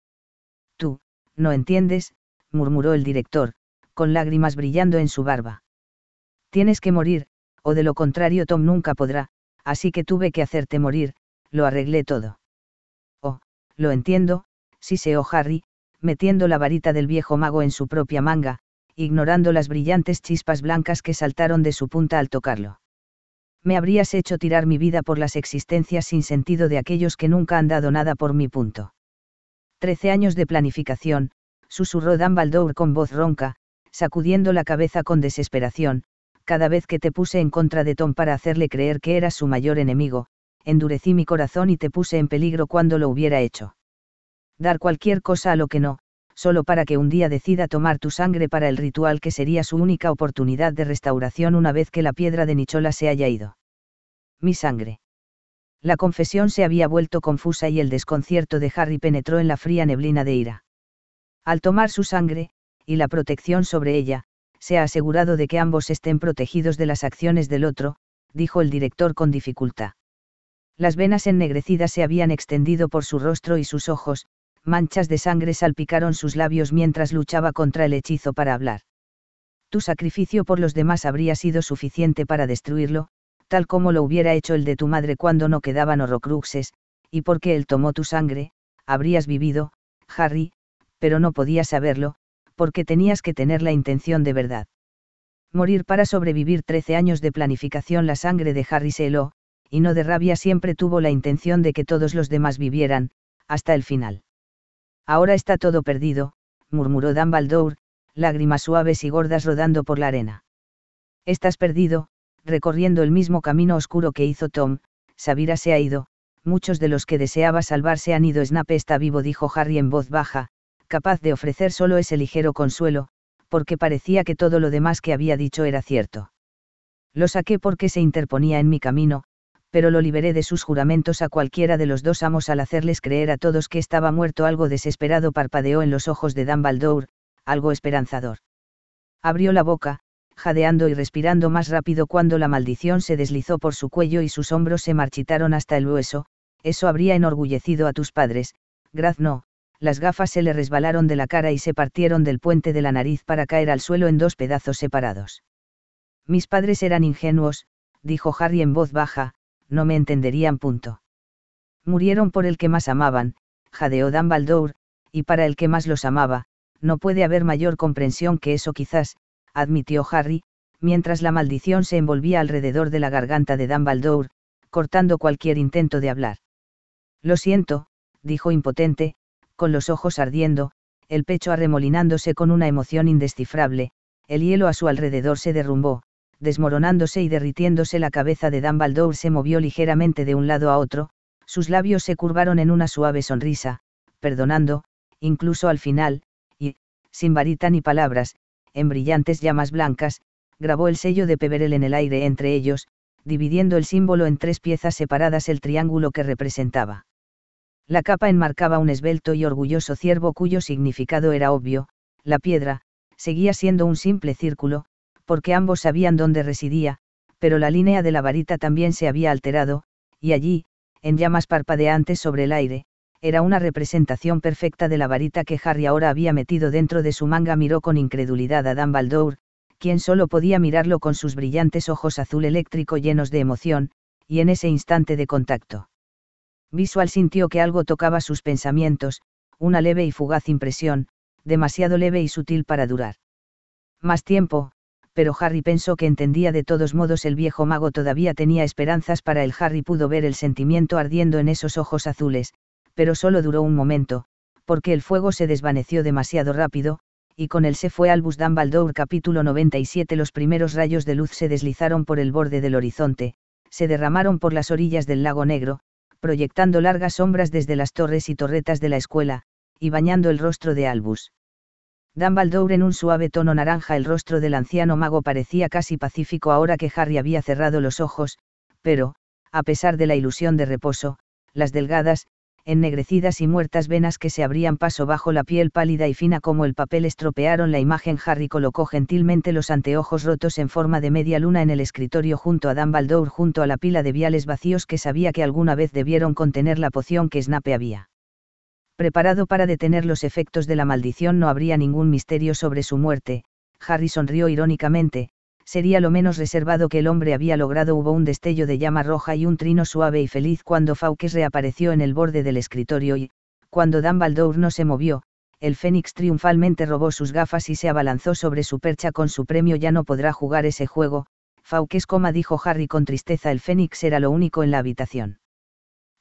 no entiendes, murmuró el director, con lágrimas brillando en su barba. Tienes que morir, o de lo contrario Tom nunca podrá, así que tuve que hacerte morir, lo arreglé todo. Oh, lo entiendo, siseó oh Harry, metiendo la varita del viejo mago en su propia manga, ignorando las brillantes chispas blancas que saltaron de su punta al tocarlo. Me habrías hecho tirar mi vida por las existencias sin sentido de aquellos que nunca han dado nada por mi punto. Trece años de planificación, susurró Dan con voz ronca, sacudiendo la cabeza con desesperación, cada vez que te puse en contra de Tom para hacerle creer que eras su mayor enemigo, endurecí mi corazón y te puse en peligro cuando lo hubiera hecho. Dar cualquier cosa a lo que no, solo para que un día decida tomar tu sangre para el ritual que sería su única oportunidad de restauración una vez que la piedra de Nichola se haya ido. Mi sangre. La confesión se había vuelto confusa y el desconcierto de Harry penetró en la fría neblina de ira. Al tomar su sangre, y la protección sobre ella, se ha asegurado de que ambos estén protegidos de las acciones del otro, dijo el director con dificultad. Las venas ennegrecidas se habían extendido por su rostro y sus ojos, manchas de sangre salpicaron sus labios mientras luchaba contra el hechizo para hablar. Tu sacrificio por los demás habría sido suficiente para destruirlo, tal como lo hubiera hecho el de tu madre cuando no quedaban horrocruxes, y porque él tomó tu sangre, habrías vivido, Harry, pero no podías saberlo, porque tenías que tener la intención de verdad. Morir para sobrevivir trece años de planificación la sangre de Harry se heló, y no de rabia siempre tuvo la intención de que todos los demás vivieran, hasta el final. Ahora está todo perdido, murmuró Dumbledore, lágrimas suaves y gordas rodando por la arena. Estás perdido, recorriendo el mismo camino oscuro que hizo Tom, Sabira se ha ido, muchos de los que deseaba salvarse han ido. Snape está vivo, dijo Harry en voz baja, capaz de ofrecer solo ese ligero consuelo, porque parecía que todo lo demás que había dicho era cierto. Lo saqué porque se interponía en mi camino, pero lo liberé de sus juramentos a cualquiera de los dos amos al hacerles creer a todos que estaba muerto. Algo desesperado parpadeó en los ojos de Dumbledore, algo esperanzador. Abrió la boca, jadeando y respirando más rápido cuando la maldición se deslizó por su cuello y sus hombros se marchitaron hasta el hueso, eso habría enorgullecido a tus padres, Graz no, las gafas se le resbalaron de la cara y se partieron del puente de la nariz para caer al suelo en dos pedazos separados. Mis padres eran ingenuos, dijo Harry en voz baja, no me entenderían punto. Murieron por el que más amaban, jadeó Dumbledore, y para el que más los amaba, no puede haber mayor comprensión que eso quizás, admitió Harry, mientras la maldición se envolvía alrededor de la garganta de Dumbledore, cortando cualquier intento de hablar. Lo siento, dijo impotente, con los ojos ardiendo, el pecho arremolinándose con una emoción indescifrable, el hielo a su alrededor se derrumbó, desmoronándose y derritiéndose la cabeza de Dumbledore se movió ligeramente de un lado a otro, sus labios se curvaron en una suave sonrisa, perdonando, incluso al final, y, sin varita ni palabras, en brillantes llamas blancas, grabó el sello de Peverel en el aire entre ellos, dividiendo el símbolo en tres piezas separadas el triángulo que representaba. La capa enmarcaba un esbelto y orgulloso ciervo cuyo significado era obvio, la piedra, seguía siendo un simple círculo, porque ambos sabían dónde residía, pero la línea de la varita también se había alterado, y allí, en llamas parpadeantes sobre el aire, era una representación perfecta de la varita que Harry ahora había metido dentro de su manga, miró con incredulidad a Dan Baldour, quien solo podía mirarlo con sus brillantes ojos azul eléctrico llenos de emoción, y en ese instante de contacto. Visual sintió que algo tocaba sus pensamientos, una leve y fugaz impresión, demasiado leve y sutil para durar. Más tiempo, pero Harry pensó que entendía de todos modos el viejo mago todavía tenía esperanzas para él. Harry pudo ver el sentimiento ardiendo en esos ojos azules, pero solo duró un momento, porque el fuego se desvaneció demasiado rápido, y con él se fue Albus Dumbledore capítulo 97 Los primeros rayos de luz se deslizaron por el borde del horizonte, se derramaron por las orillas del lago negro, proyectando largas sombras desde las torres y torretas de la escuela, y bañando el rostro de Albus. Dumbledore en un suave tono naranja el rostro del anciano mago parecía casi pacífico ahora que Harry había cerrado los ojos, pero, a pesar de la ilusión de reposo, las delgadas, ennegrecidas y muertas venas que se abrían paso bajo la piel pálida y fina como el papel estropearon la imagen. Harry colocó gentilmente los anteojos rotos en forma de media luna en el escritorio junto a Dumbledore junto a la pila de viales vacíos que sabía que alguna vez debieron contener la poción que Snape había. Preparado para detener los efectos de la maldición no habría ningún misterio sobre su muerte, Harry sonrió irónicamente, sería lo menos reservado que el hombre había logrado. Hubo un destello de llama roja y un trino suave y feliz cuando Fauques reapareció en el borde del escritorio y, cuando Dumbledore no se movió, el Fénix triunfalmente robó sus gafas y se abalanzó sobre su percha con su premio. Ya no podrá jugar ese juego, Fauques, coma, dijo Harry con tristeza. El Fénix era lo único en la habitación.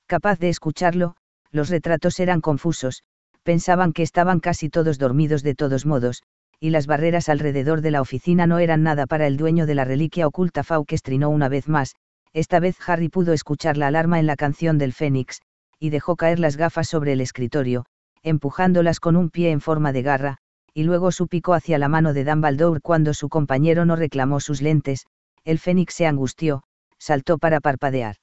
Capaz de escucharlo, los retratos eran confusos, pensaban que estaban casi todos dormidos de todos modos, y las barreras alrededor de la oficina no eran nada para el dueño de la reliquia oculta trinó una vez más, esta vez Harry pudo escuchar la alarma en la canción del Fénix, y dejó caer las gafas sobre el escritorio, empujándolas con un pie en forma de garra, y luego su picó hacia la mano de Dumbledore cuando su compañero no reclamó sus lentes, el Fénix se angustió, saltó para parpadear.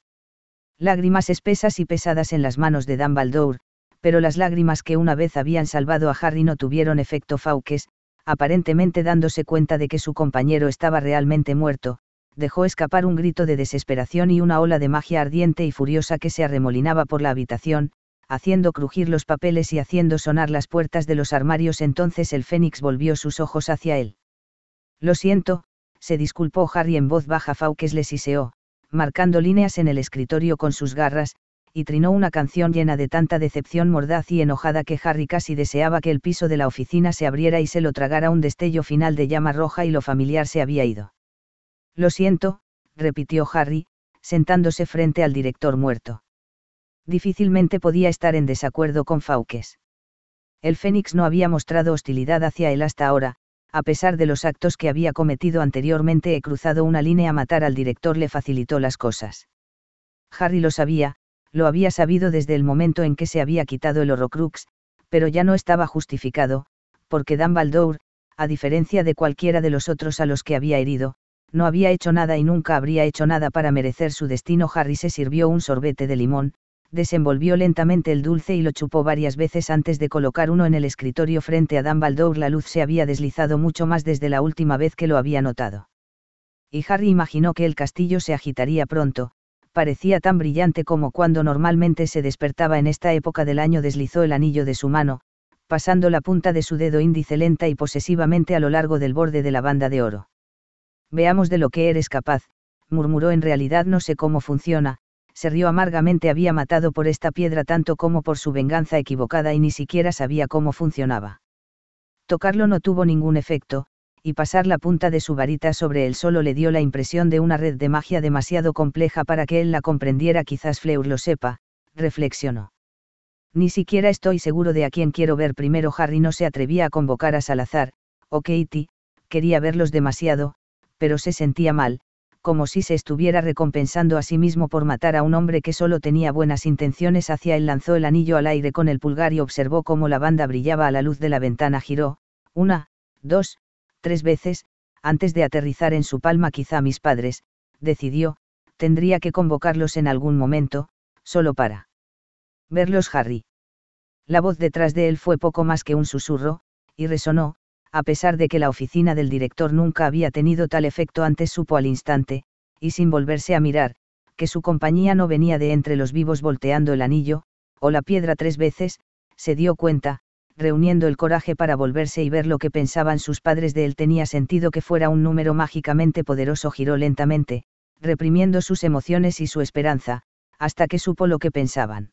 Lágrimas espesas y pesadas en las manos de Dumbledore, pero las lágrimas que una vez habían salvado a Harry no tuvieron efecto Fauques aparentemente dándose cuenta de que su compañero estaba realmente muerto, dejó escapar un grito de desesperación y una ola de magia ardiente y furiosa que se arremolinaba por la habitación, haciendo crujir los papeles y haciendo sonar las puertas de los armarios. Entonces el fénix volvió sus ojos hacia él. Lo siento, se disculpó Harry en voz baja. Faukes le siseó, marcando líneas en el escritorio con sus garras, y trinó una canción llena de tanta decepción mordaz y enojada que Harry casi deseaba que el piso de la oficina se abriera y se lo tragara un destello final de llama roja y lo familiar se había ido. Lo siento, repitió Harry, sentándose frente al director muerto. Difícilmente podía estar en desacuerdo con Fauques. El Fénix no había mostrado hostilidad hacia él hasta ahora, a pesar de los actos que había cometido anteriormente he cruzado una línea a matar al director le facilitó las cosas. Harry lo sabía, lo había sabido desde el momento en que se había quitado el Horrocrux, pero ya no estaba justificado, porque Dumbledore, a diferencia de cualquiera de los otros a los que había herido, no había hecho nada y nunca habría hecho nada para merecer su destino. Harry se sirvió un sorbete de limón, desenvolvió lentamente el dulce y lo chupó varias veces antes de colocar uno en el escritorio frente a Dumbledore La luz se había deslizado mucho más desde la última vez que lo había notado. Y Harry imaginó que el castillo se agitaría pronto, parecía tan brillante como cuando normalmente se despertaba en esta época del año deslizó el anillo de su mano, pasando la punta de su dedo índice lenta y posesivamente a lo largo del borde de la banda de oro. Veamos de lo que eres capaz, murmuró en realidad no sé cómo funciona, se rió amargamente había matado por esta piedra tanto como por su venganza equivocada y ni siquiera sabía cómo funcionaba. Tocarlo no tuvo ningún efecto, y pasar la punta de su varita sobre él solo le dio la impresión de una red de magia demasiado compleja para que él la comprendiera, quizás Fleur lo sepa, reflexionó. Ni siquiera estoy seguro de a quién quiero ver primero. Harry no se atrevía a convocar a Salazar, o Katie, quería verlos demasiado, pero se sentía mal, como si se estuviera recompensando a sí mismo por matar a un hombre que solo tenía buenas intenciones hacia él. Lanzó el anillo al aire con el pulgar y observó cómo la banda brillaba a la luz de la ventana. Giró, una, dos, tres veces, antes de aterrizar en su palma quizá mis padres, decidió, tendría que convocarlos en algún momento, solo para verlos Harry. La voz detrás de él fue poco más que un susurro, y resonó, a pesar de que la oficina del director nunca había tenido tal efecto antes supo al instante, y sin volverse a mirar, que su compañía no venía de entre los vivos volteando el anillo, o la piedra tres veces, se dio cuenta, reuniendo el coraje para volverse y ver lo que pensaban sus padres de él tenía sentido que fuera un número mágicamente poderoso giró lentamente, reprimiendo sus emociones y su esperanza, hasta que supo lo que pensaban.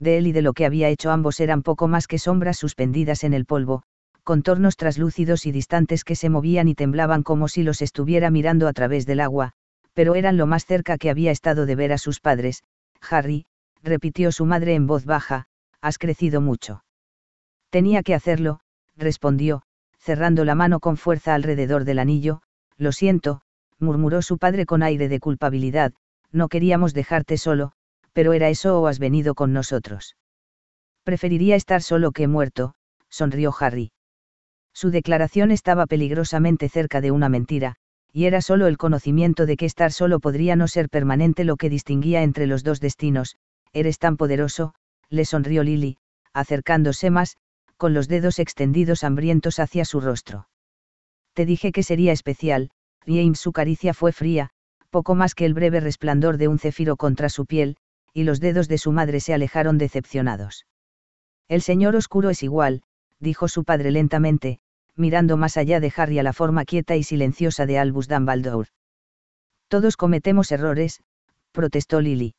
De él y de lo que había hecho ambos eran poco más que sombras suspendidas en el polvo, contornos traslúcidos y distantes que se movían y temblaban como si los estuviera mirando a través del agua, pero eran lo más cerca que había estado de ver a sus padres. Harry, repitió su madre en voz baja, has crecido mucho. Tenía que hacerlo, respondió, cerrando la mano con fuerza alrededor del anillo, lo siento, murmuró su padre con aire de culpabilidad, no queríamos dejarte solo, pero era eso o has venido con nosotros. Preferiría estar solo que muerto, sonrió Harry. Su declaración estaba peligrosamente cerca de una mentira, y era solo el conocimiento de que estar solo podría no ser permanente lo que distinguía entre los dos destinos. Eres tan poderoso, le sonrió Lily, acercándose más, con los dedos extendidos hambrientos hacia su rostro. Te dije que sería especial, James su caricia fue fría, poco más que el breve resplandor de un cefiro contra su piel, y los dedos de su madre se alejaron decepcionados. El señor oscuro es igual, dijo su padre lentamente, mirando más allá de Harry a la forma quieta y silenciosa de Albus Dumbledore. Todos cometemos errores, protestó Lily.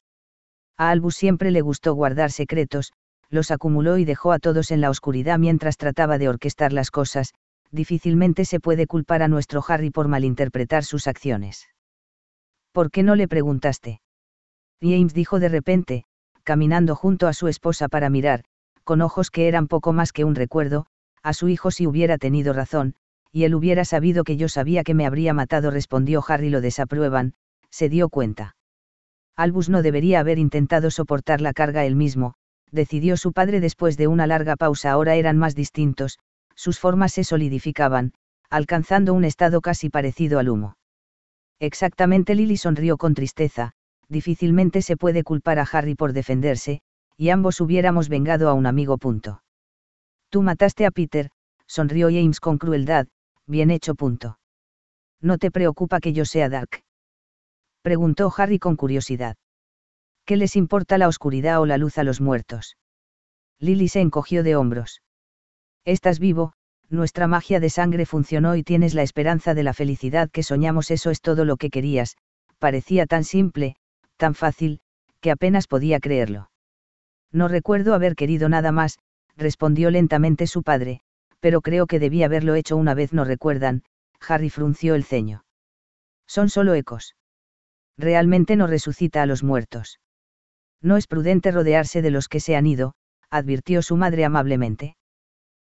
A Albus siempre le gustó guardar secretos, los acumuló y dejó a todos en la oscuridad mientras trataba de orquestar las cosas, difícilmente se puede culpar a nuestro Harry por malinterpretar sus acciones. ¿Por qué no le preguntaste? James dijo de repente, caminando junto a su esposa para mirar, con ojos que eran poco más que un recuerdo, a su hijo si hubiera tenido razón, y él hubiera sabido que yo sabía que me habría matado, respondió Harry, lo desaprueban, se dio cuenta. Albus no debería haber intentado soportar la carga él mismo, decidió su padre después de una larga pausa, ahora eran más distintos, sus formas se solidificaban, alcanzando un estado casi parecido al humo. Exactamente Lily sonrió con tristeza, difícilmente se puede culpar a Harry por defenderse, y ambos hubiéramos vengado a un amigo. Punto. Tú mataste a Peter, sonrió James con crueldad, bien hecho. Punto. ¿No te preocupa que yo sea Dark? preguntó Harry con curiosidad. ¿Qué les importa la oscuridad o la luz a los muertos? Lily se encogió de hombros. Estás vivo, nuestra magia de sangre funcionó y tienes la esperanza de la felicidad que soñamos. Eso es todo lo que querías, parecía tan simple, tan fácil, que apenas podía creerlo. No recuerdo haber querido nada más, respondió lentamente su padre, pero creo que debí haberlo hecho una vez. No recuerdan, Harry frunció el ceño. Son solo ecos. Realmente no resucita a los muertos. No es prudente rodearse de los que se han ido, advirtió su madre amablemente.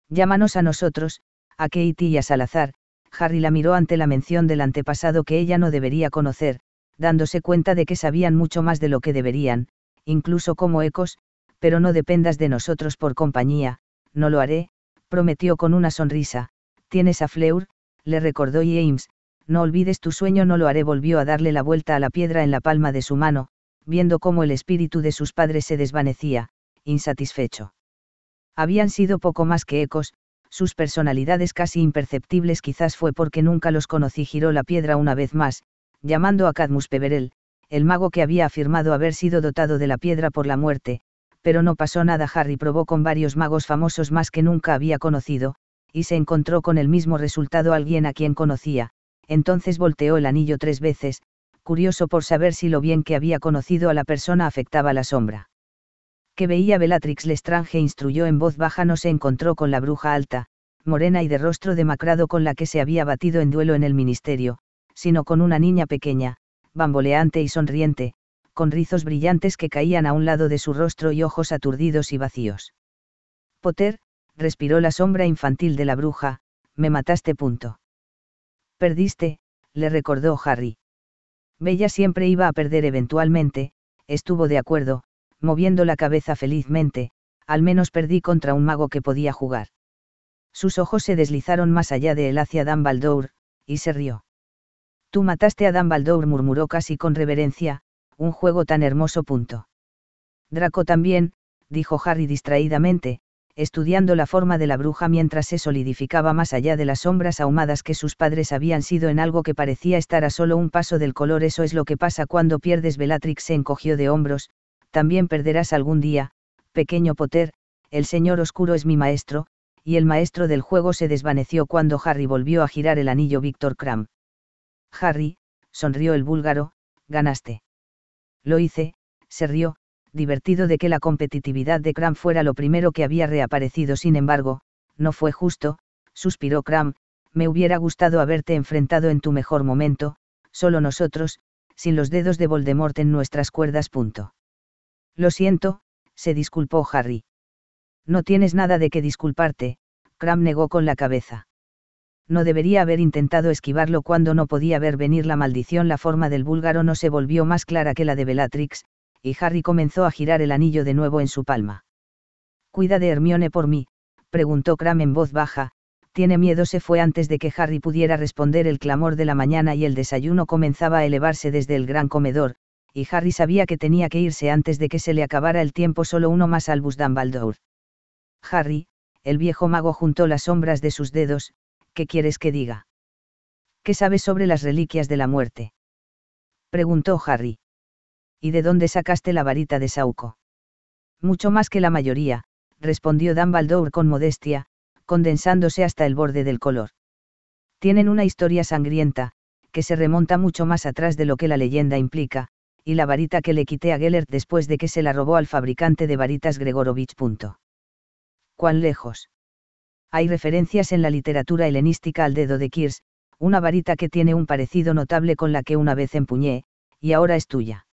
Llámanos a nosotros, a Katie y a Salazar, Harry la miró ante la mención del antepasado que ella no debería conocer, dándose cuenta de que sabían mucho más de lo que deberían, incluso como ecos, pero no dependas de nosotros por compañía, no lo haré, prometió con una sonrisa, tienes a Fleur, le recordó James, no olvides tu sueño, no lo haré, volvió a darle la vuelta a la piedra en la palma de su mano, viendo cómo el espíritu de sus padres se desvanecía, insatisfecho. Habían sido poco más que ecos, sus personalidades casi imperceptibles quizás fue porque nunca los conocí giró la piedra una vez más, llamando a Cadmus Peverel, el mago que había afirmado haber sido dotado de la piedra por la muerte, pero no pasó nada Harry probó con varios magos famosos más que nunca había conocido, y se encontró con el mismo resultado alguien a quien conocía, entonces volteó el anillo tres veces, curioso por saber si lo bien que había conocido a la persona afectaba la sombra. Que veía Bellatrix Lestrange e instruyó en voz baja no se encontró con la bruja alta, morena y de rostro demacrado con la que se había batido en duelo en el ministerio, sino con una niña pequeña, bamboleante y sonriente, con rizos brillantes que caían a un lado de su rostro y ojos aturdidos y vacíos. Potter, respiró la sombra infantil de la bruja, me mataste punto. Perdiste, le recordó Harry. Bella siempre iba a perder eventualmente, estuvo de acuerdo, moviendo la cabeza felizmente, al menos perdí contra un mago que podía jugar. Sus ojos se deslizaron más allá de él hacia Dan y se rió. Tú mataste a Dan murmuró casi con reverencia, un juego tan hermoso punto. Draco también, dijo Harry distraídamente, estudiando la forma de la bruja mientras se solidificaba más allá de las sombras ahumadas que sus padres habían sido en algo que parecía estar a solo un paso del color. Eso es lo que pasa cuando pierdes. Bellatrix se encogió de hombros, también perderás algún día, pequeño Potter, el señor oscuro es mi maestro, y el maestro del juego se desvaneció cuando Harry volvió a girar el anillo Víctor Cram. Harry, sonrió el búlgaro, ganaste. Lo hice, se rió, divertido de que la competitividad de Cram fuera lo primero que había reaparecido. Sin embargo, no fue justo, suspiró Cram, me hubiera gustado haberte enfrentado en tu mejor momento, solo nosotros, sin los dedos de Voldemort en nuestras cuerdas. Punto. Lo siento, se disculpó Harry. No tienes nada de qué disculparte, Cram negó con la cabeza. No debería haber intentado esquivarlo cuando no podía ver venir la maldición. La forma del búlgaro no se volvió más clara que la de Bellatrix, y Harry comenzó a girar el anillo de nuevo en su palma. ¿Cuida de Hermione por mí? preguntó Cram en voz baja, tiene miedo se fue antes de que Harry pudiera responder el clamor de la mañana y el desayuno comenzaba a elevarse desde el gran comedor, y Harry sabía que tenía que irse antes de que se le acabara el tiempo solo uno más al Albus Dumbledore. Harry, el viejo mago juntó las sombras de sus dedos, ¿qué quieres que diga? ¿Qué sabes sobre las reliquias de la muerte? preguntó Harry. ¿y de dónde sacaste la varita de Sauco? Mucho más que la mayoría, respondió Dan con modestia, condensándose hasta el borde del color. Tienen una historia sangrienta, que se remonta mucho más atrás de lo que la leyenda implica, y la varita que le quité a Gellert después de que se la robó al fabricante de varitas Gregorovich. ¿Cuán lejos? Hay referencias en la literatura helenística al dedo de Kirs, una varita que tiene un parecido notable con la que una vez empuñé, y ahora es tuya.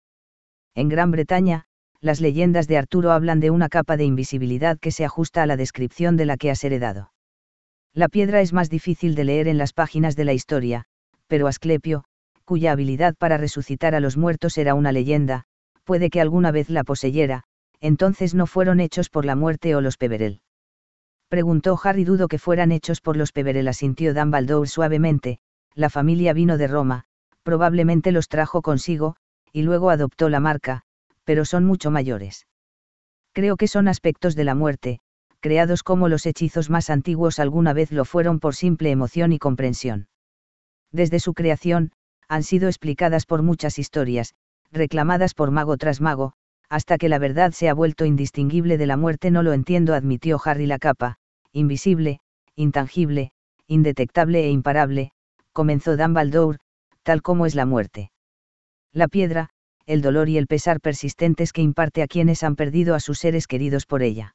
En Gran Bretaña, las leyendas de Arturo hablan de una capa de invisibilidad que se ajusta a la descripción de la que has heredado. La piedra es más difícil de leer en las páginas de la historia, pero Asclepio, cuya habilidad para resucitar a los muertos era una leyenda, puede que alguna vez la poseyera, entonces no fueron hechos por la muerte o los Peverel. Preguntó Harry dudo que fueran hechos por los Peverel asintió Dumbledore suavemente, la familia vino de Roma, probablemente los trajo consigo, y luego adoptó la marca, pero son mucho mayores. Creo que son aspectos de la muerte, creados como los hechizos más antiguos alguna vez lo fueron por simple emoción y comprensión. Desde su creación, han sido explicadas por muchas historias, reclamadas por mago tras mago, hasta que la verdad se ha vuelto indistinguible de la muerte no lo entiendo admitió Harry la capa, invisible, intangible, indetectable e imparable, comenzó Dumbledore, tal como es la muerte la piedra, el dolor y el pesar persistentes que imparte a quienes han perdido a sus seres queridos por ella.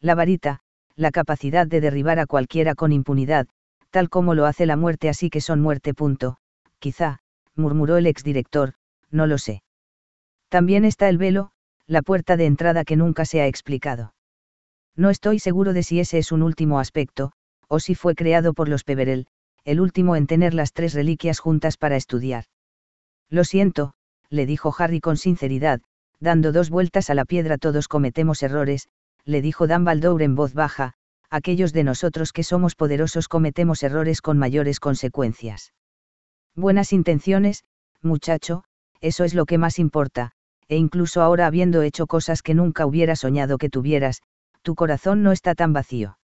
La varita, la capacidad de derribar a cualquiera con impunidad, tal como lo hace la muerte así que son muerte punto, quizá, murmuró el exdirector, no lo sé. También está el velo, la puerta de entrada que nunca se ha explicado. No estoy seguro de si ese es un último aspecto, o si fue creado por los Peverel, el último en tener las tres reliquias juntas para estudiar. Lo siento, le dijo Harry con sinceridad, dando dos vueltas a la piedra todos cometemos errores, le dijo Dumbledore en voz baja, aquellos de nosotros que somos poderosos cometemos errores con mayores consecuencias. Buenas intenciones, muchacho, eso es lo que más importa, e incluso ahora habiendo hecho cosas que nunca hubiera soñado que tuvieras, tu corazón no está tan vacío.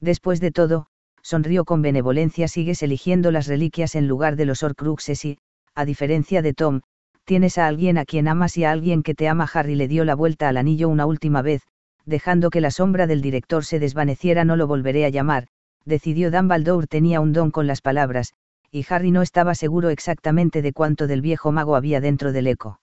Después de todo, sonrió con benevolencia, sigues eligiendo las reliquias en lugar de los horcruxes y, a diferencia de Tom, tienes a alguien a quien amas y a alguien que te ama. Harry le dio la vuelta al anillo una última vez, dejando que la sombra del director se desvaneciera. No lo volveré a llamar, decidió Dumbledore tenía un don con las palabras, y Harry no estaba seguro exactamente de cuánto del viejo mago había dentro del eco.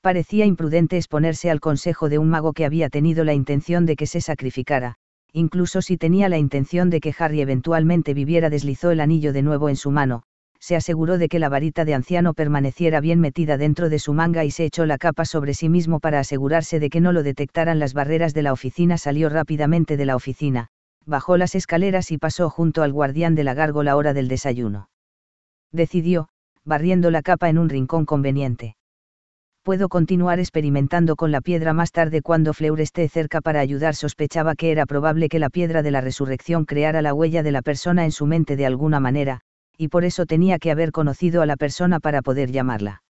Parecía imprudente exponerse al consejo de un mago que había tenido la intención de que se sacrificara, incluso si tenía la intención de que Harry eventualmente viviera deslizó el anillo de nuevo en su mano, se aseguró de que la varita de anciano permaneciera bien metida dentro de su manga y se echó la capa sobre sí mismo para asegurarse de que no lo detectaran las barreras de la oficina. Salió rápidamente de la oficina, bajó las escaleras y pasó junto al guardián de la gárgola hora del desayuno. Decidió, barriendo la capa en un rincón conveniente. Puedo continuar experimentando con la piedra más tarde cuando Fleur esté cerca para ayudar. Sospechaba que era probable que la piedra de la resurrección creara la huella de la persona en su mente de alguna manera, y por eso tenía que haber conocido a la persona para poder llamarla.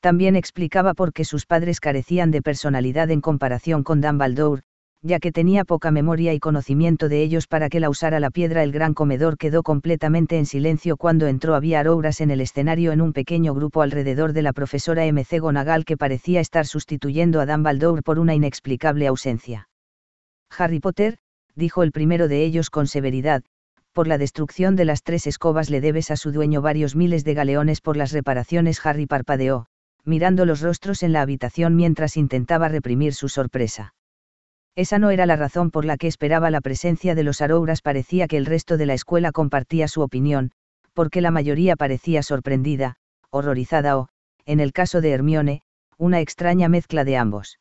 También explicaba por qué sus padres carecían de personalidad en comparación con Dumbledore, ya que tenía poca memoria y conocimiento de ellos para que la usara la piedra. El gran comedor quedó completamente en silencio cuando entró. a viar obras en el escenario en un pequeño grupo alrededor de la profesora M.C. Gonagal que parecía estar sustituyendo a Dumbledore por una inexplicable ausencia. Harry Potter, dijo el primero de ellos con severidad, por la destrucción de las tres escobas le debes a su dueño varios miles de galeones por las reparaciones. Harry parpadeó, mirando los rostros en la habitación mientras intentaba reprimir su sorpresa. Esa no era la razón por la que esperaba la presencia de los arobras parecía que el resto de la escuela compartía su opinión, porque la mayoría parecía sorprendida, horrorizada o, en el caso de Hermione, una extraña mezcla de ambos.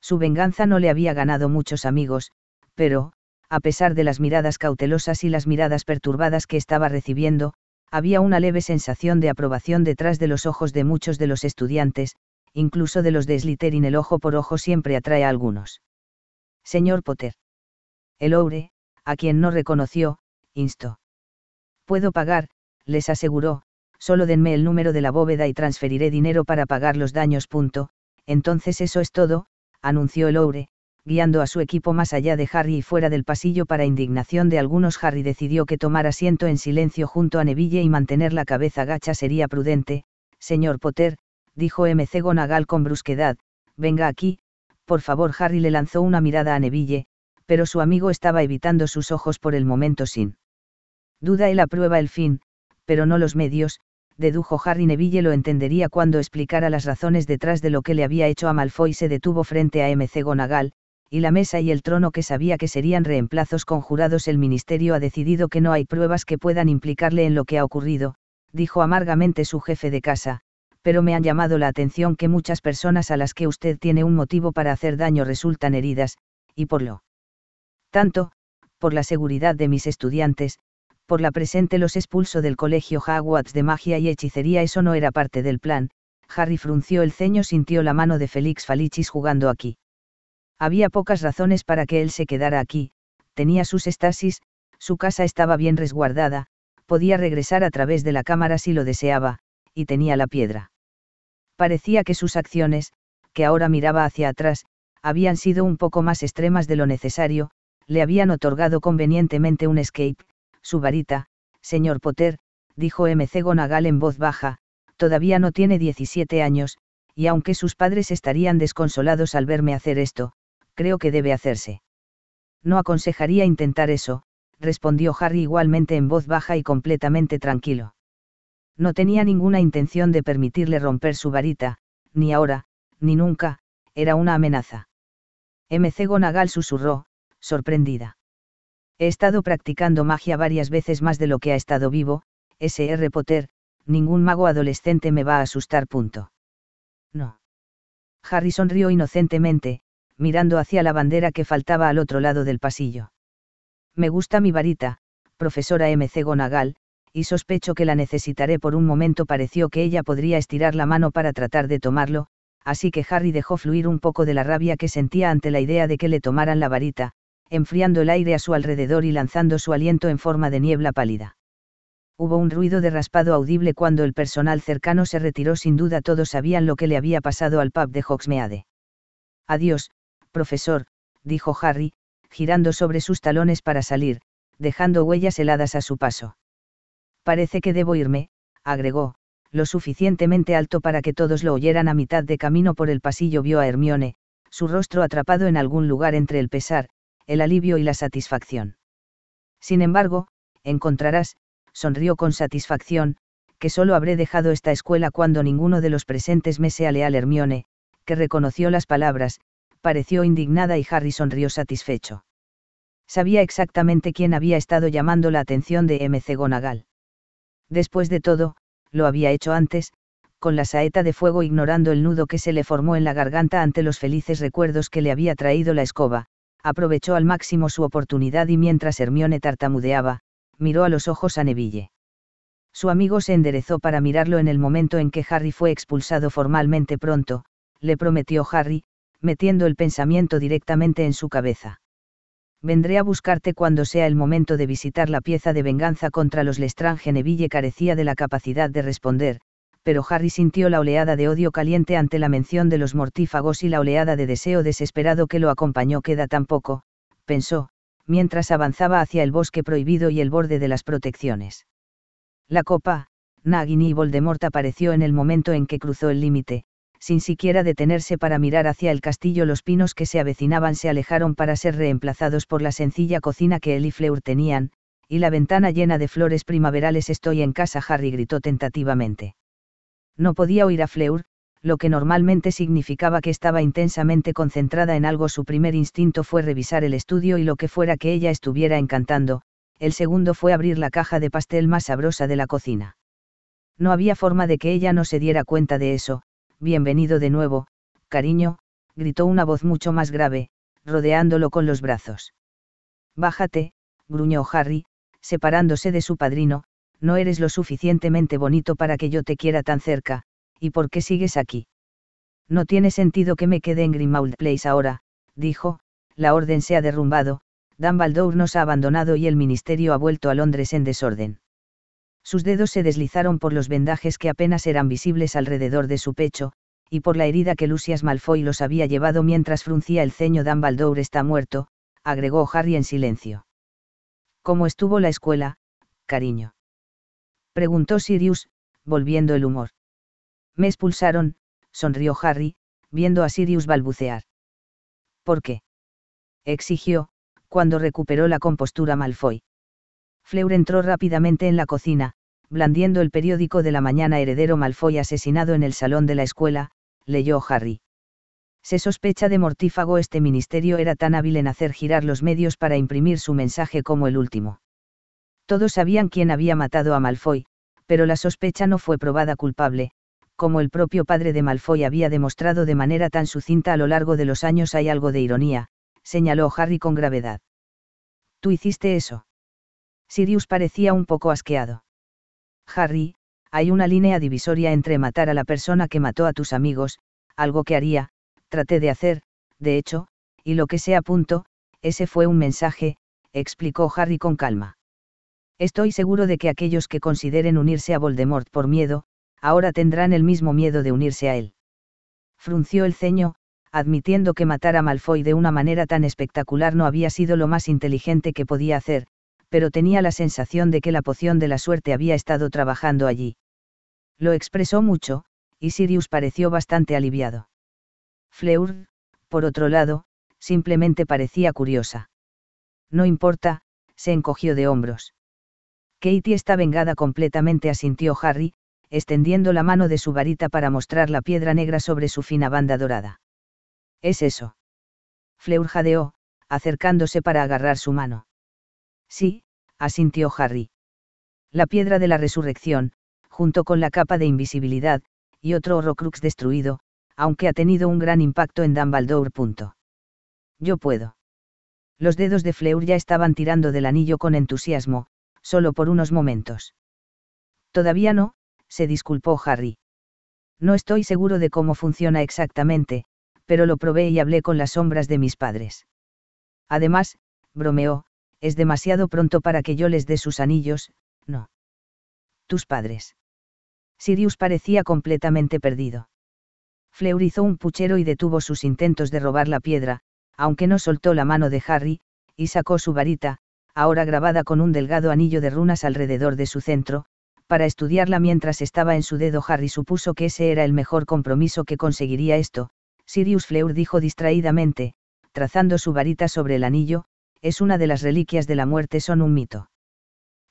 Su venganza no le había ganado muchos amigos, pero, a pesar de las miradas cautelosas y las miradas perturbadas que estaba recibiendo, había una leve sensación de aprobación detrás de los ojos de muchos de los estudiantes, incluso de los de Slytherin el ojo por ojo siempre atrae a algunos. Señor Potter. El oure, a quien no reconoció, instó. Puedo pagar, les aseguró, solo denme el número de la bóveda y transferiré dinero para pagar los daños. Punto. Entonces eso es todo, anunció el oure, guiando a su equipo más allá de Harry y fuera del pasillo para indignación de algunos Harry decidió que tomar asiento en silencio junto a Neville y mantener la cabeza gacha sería prudente, señor Potter, dijo MC Gonagal con brusquedad, venga aquí, por favor Harry le lanzó una mirada a Neville, pero su amigo estaba evitando sus ojos por el momento sin duda él aprueba el fin, pero no los medios, dedujo Harry Neville lo entendería cuando explicara las razones detrás de lo que le había hecho a Malfoy se detuvo frente a MC y la mesa y el trono que sabía que serían reemplazos conjurados el ministerio ha decidido que no hay pruebas que puedan implicarle en lo que ha ocurrido, dijo amargamente su jefe de casa, pero me han llamado la atención que muchas personas a las que usted tiene un motivo para hacer daño resultan heridas, y por lo tanto, por la seguridad de mis estudiantes, por la presente los expulso del colegio Hogwarts de magia y hechicería, eso no era parte del plan. Harry frunció el ceño, sintió la mano de Félix Falichis jugando aquí. Había pocas razones para que él se quedara aquí, tenía sus estasis, su casa estaba bien resguardada, podía regresar a través de la cámara si lo deseaba, y tenía la piedra. Parecía que sus acciones, que ahora miraba hacia atrás, habían sido un poco más extremas de lo necesario, le habían otorgado convenientemente un escape, su varita, señor Potter, dijo MC Gonagal en voz baja, todavía no tiene 17 años, y aunque sus padres estarían desconsolados al verme hacer esto, creo que debe hacerse. No aconsejaría intentar eso, respondió Harry igualmente en voz baja y completamente tranquilo. No tenía ninguna intención de permitirle romper su varita, ni ahora, ni nunca, era una amenaza. MC Gonagal susurró, sorprendida. He estado practicando magia varias veces más de lo que ha estado vivo, S.R. Potter, ningún mago adolescente me va a asustar. Punto. No. Harry sonrió inocentemente, mirando hacia la bandera que faltaba al otro lado del pasillo. Me gusta mi varita, profesora MC Gonagal, y sospecho que la necesitaré por un momento pareció que ella podría estirar la mano para tratar de tomarlo, así que Harry dejó fluir un poco de la rabia que sentía ante la idea de que le tomaran la varita, enfriando el aire a su alrededor y lanzando su aliento en forma de niebla pálida. Hubo un ruido de raspado audible cuando el personal cercano se retiró sin duda todos sabían lo que le había pasado al pub de Hogsmeade. Adiós, Profesor, dijo Harry, girando sobre sus talones para salir, dejando huellas heladas a su paso. Parece que debo irme, agregó, lo suficientemente alto para que todos lo oyeran a mitad de camino por el pasillo vio a Hermione, su rostro atrapado en algún lugar entre el pesar, el alivio y la satisfacción. Sin embargo, encontrarás, sonrió con satisfacción, que solo habré dejado esta escuela cuando ninguno de los presentes me sea leal Hermione, que reconoció las palabras, pareció indignada y Harry sonrió satisfecho. Sabía exactamente quién había estado llamando la atención de MC Gonagal. Después de todo, lo había hecho antes, con la saeta de fuego ignorando el nudo que se le formó en la garganta ante los felices recuerdos que le había traído la escoba, aprovechó al máximo su oportunidad y mientras Hermione tartamudeaba, miró a los ojos a Neville. Su amigo se enderezó para mirarlo en el momento en que Harry fue expulsado formalmente pronto, le prometió Harry, metiendo el pensamiento directamente en su cabeza. Vendré a buscarte cuando sea el momento de visitar la pieza de venganza contra los Lestrange. Neville carecía de la capacidad de responder, pero Harry sintió la oleada de odio caliente ante la mención de los mortífagos y la oleada de deseo desesperado que lo acompañó. Queda tampoco, pensó, mientras avanzaba hacia el bosque prohibido y el borde de las protecciones. La copa, Nagini y Voldemort apareció en el momento en que cruzó el límite, sin siquiera detenerse para mirar hacia el castillo los pinos que se avecinaban se alejaron para ser reemplazados por la sencilla cocina que él y Fleur tenían, y la ventana llena de flores primaverales estoy en casa Harry gritó tentativamente. No podía oír a Fleur, lo que normalmente significaba que estaba intensamente concentrada en algo su primer instinto fue revisar el estudio y lo que fuera que ella estuviera encantando, el segundo fue abrir la caja de pastel más sabrosa de la cocina. No había forma de que ella no se diera cuenta de eso, bienvenido de nuevo, cariño, gritó una voz mucho más grave, rodeándolo con los brazos. Bájate, gruñó Harry, separándose de su padrino, no eres lo suficientemente bonito para que yo te quiera tan cerca, ¿y por qué sigues aquí? No tiene sentido que me quede en Grimmauld Place ahora, dijo, la orden se ha derrumbado, Dumbledore nos ha abandonado y el ministerio ha vuelto a Londres en desorden. Sus dedos se deslizaron por los vendajes que apenas eran visibles alrededor de su pecho, y por la herida que Lucius Malfoy los había llevado mientras fruncía el ceño Dumbledore está muerto, agregó Harry en silencio. ¿Cómo estuvo la escuela, cariño? preguntó Sirius, volviendo el humor. Me expulsaron, sonrió Harry, viendo a Sirius balbucear. ¿Por qué? exigió, cuando recuperó la compostura Malfoy. Fleur entró rápidamente en la cocina, blandiendo el periódico de la mañana heredero Malfoy asesinado en el salón de la escuela, leyó Harry. Se sospecha de mortífago este ministerio era tan hábil en hacer girar los medios para imprimir su mensaje como el último. Todos sabían quién había matado a Malfoy, pero la sospecha no fue probada culpable, como el propio padre de Malfoy había demostrado de manera tan sucinta a lo largo de los años hay algo de ironía, señaló Harry con gravedad. Tú hiciste eso. Sirius parecía un poco asqueado. Harry, hay una línea divisoria entre matar a la persona que mató a tus amigos, algo que haría, traté de hacer, de hecho, y lo que sea punto, ese fue un mensaje, explicó Harry con calma. Estoy seguro de que aquellos que consideren unirse a Voldemort por miedo, ahora tendrán el mismo miedo de unirse a él. Frunció el ceño, admitiendo que matar a Malfoy de una manera tan espectacular no había sido lo más inteligente que podía hacer, pero tenía la sensación de que la poción de la suerte había estado trabajando allí. Lo expresó mucho, y Sirius pareció bastante aliviado. Fleur, por otro lado, simplemente parecía curiosa. No importa, se encogió de hombros. Katie está vengada completamente, asintió Harry, extendiendo la mano de su varita para mostrar la piedra negra sobre su fina banda dorada. Es eso. Fleur jadeó, acercándose para agarrar su mano. Sí, asintió Harry. La piedra de la resurrección, junto con la capa de invisibilidad, y otro Horrocrux destruido, aunque ha tenido un gran impacto en Dumbledore. Yo puedo. Los dedos de Fleur ya estaban tirando del anillo con entusiasmo, solo por unos momentos. Todavía no, se disculpó Harry. No estoy seguro de cómo funciona exactamente, pero lo probé y hablé con las sombras de mis padres. Además, bromeó, es demasiado pronto para que yo les dé sus anillos, no. Tus padres. Sirius parecía completamente perdido. Fleurizó un puchero y detuvo sus intentos de robar la piedra, aunque no soltó la mano de Harry, y sacó su varita, ahora grabada con un delgado anillo de runas alrededor de su centro, para estudiarla mientras estaba en su dedo Harry supuso que ese era el mejor compromiso que conseguiría esto, Sirius Fleur dijo distraídamente, trazando su varita sobre el anillo, es una de las reliquias de la muerte son un mito.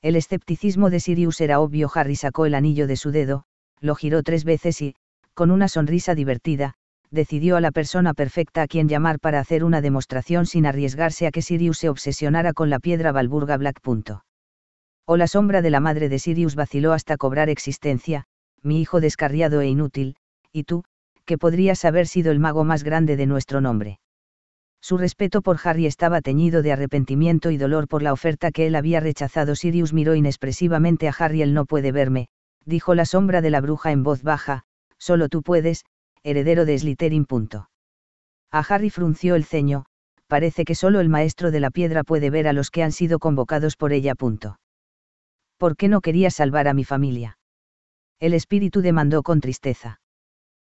El escepticismo de Sirius era obvio. Harry sacó el anillo de su dedo, lo giró tres veces y, con una sonrisa divertida, decidió a la persona perfecta a quien llamar para hacer una demostración sin arriesgarse a que Sirius se obsesionara con la piedra balburga Black. O la sombra de la madre de Sirius vaciló hasta cobrar existencia, mi hijo descarriado e inútil, y tú, que podrías haber sido el mago más grande de nuestro nombre. Su respeto por Harry estaba teñido de arrepentimiento y dolor por la oferta que él había rechazado. Sirius miró inexpresivamente a Harry. Él no puede verme, dijo la sombra de la bruja en voz baja, solo tú puedes, heredero de Slytherin. A Harry frunció el ceño, parece que solo el maestro de la piedra puede ver a los que han sido convocados por ella. ¿Por qué no quería salvar a mi familia? El espíritu demandó con tristeza.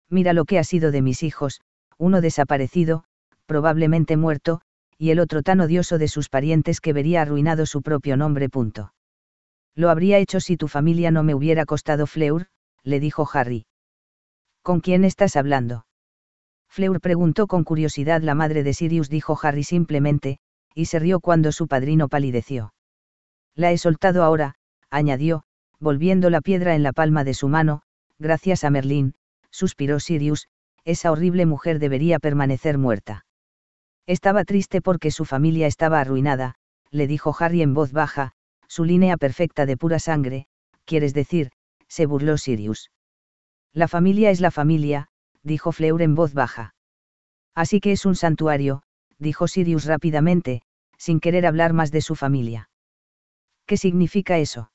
Mira lo que ha sido de mis hijos, uno desaparecido, probablemente muerto, y el otro tan odioso de sus parientes que vería arruinado su propio nombre. Lo habría hecho si tu familia no me hubiera costado Fleur, le dijo Harry. ¿Con quién estás hablando? Fleur preguntó con curiosidad la madre de Sirius, dijo Harry simplemente, y se rió cuando su padrino palideció. La he soltado ahora, añadió, volviendo la piedra en la palma de su mano, gracias a Merlín, suspiró Sirius, esa horrible mujer debería permanecer muerta. Estaba triste porque su familia estaba arruinada, le dijo Harry en voz baja, su línea perfecta de pura sangre, quieres decir, se burló Sirius. La familia es la familia, dijo Fleur en voz baja. Así que es un santuario, dijo Sirius rápidamente, sin querer hablar más de su familia. ¿Qué significa eso?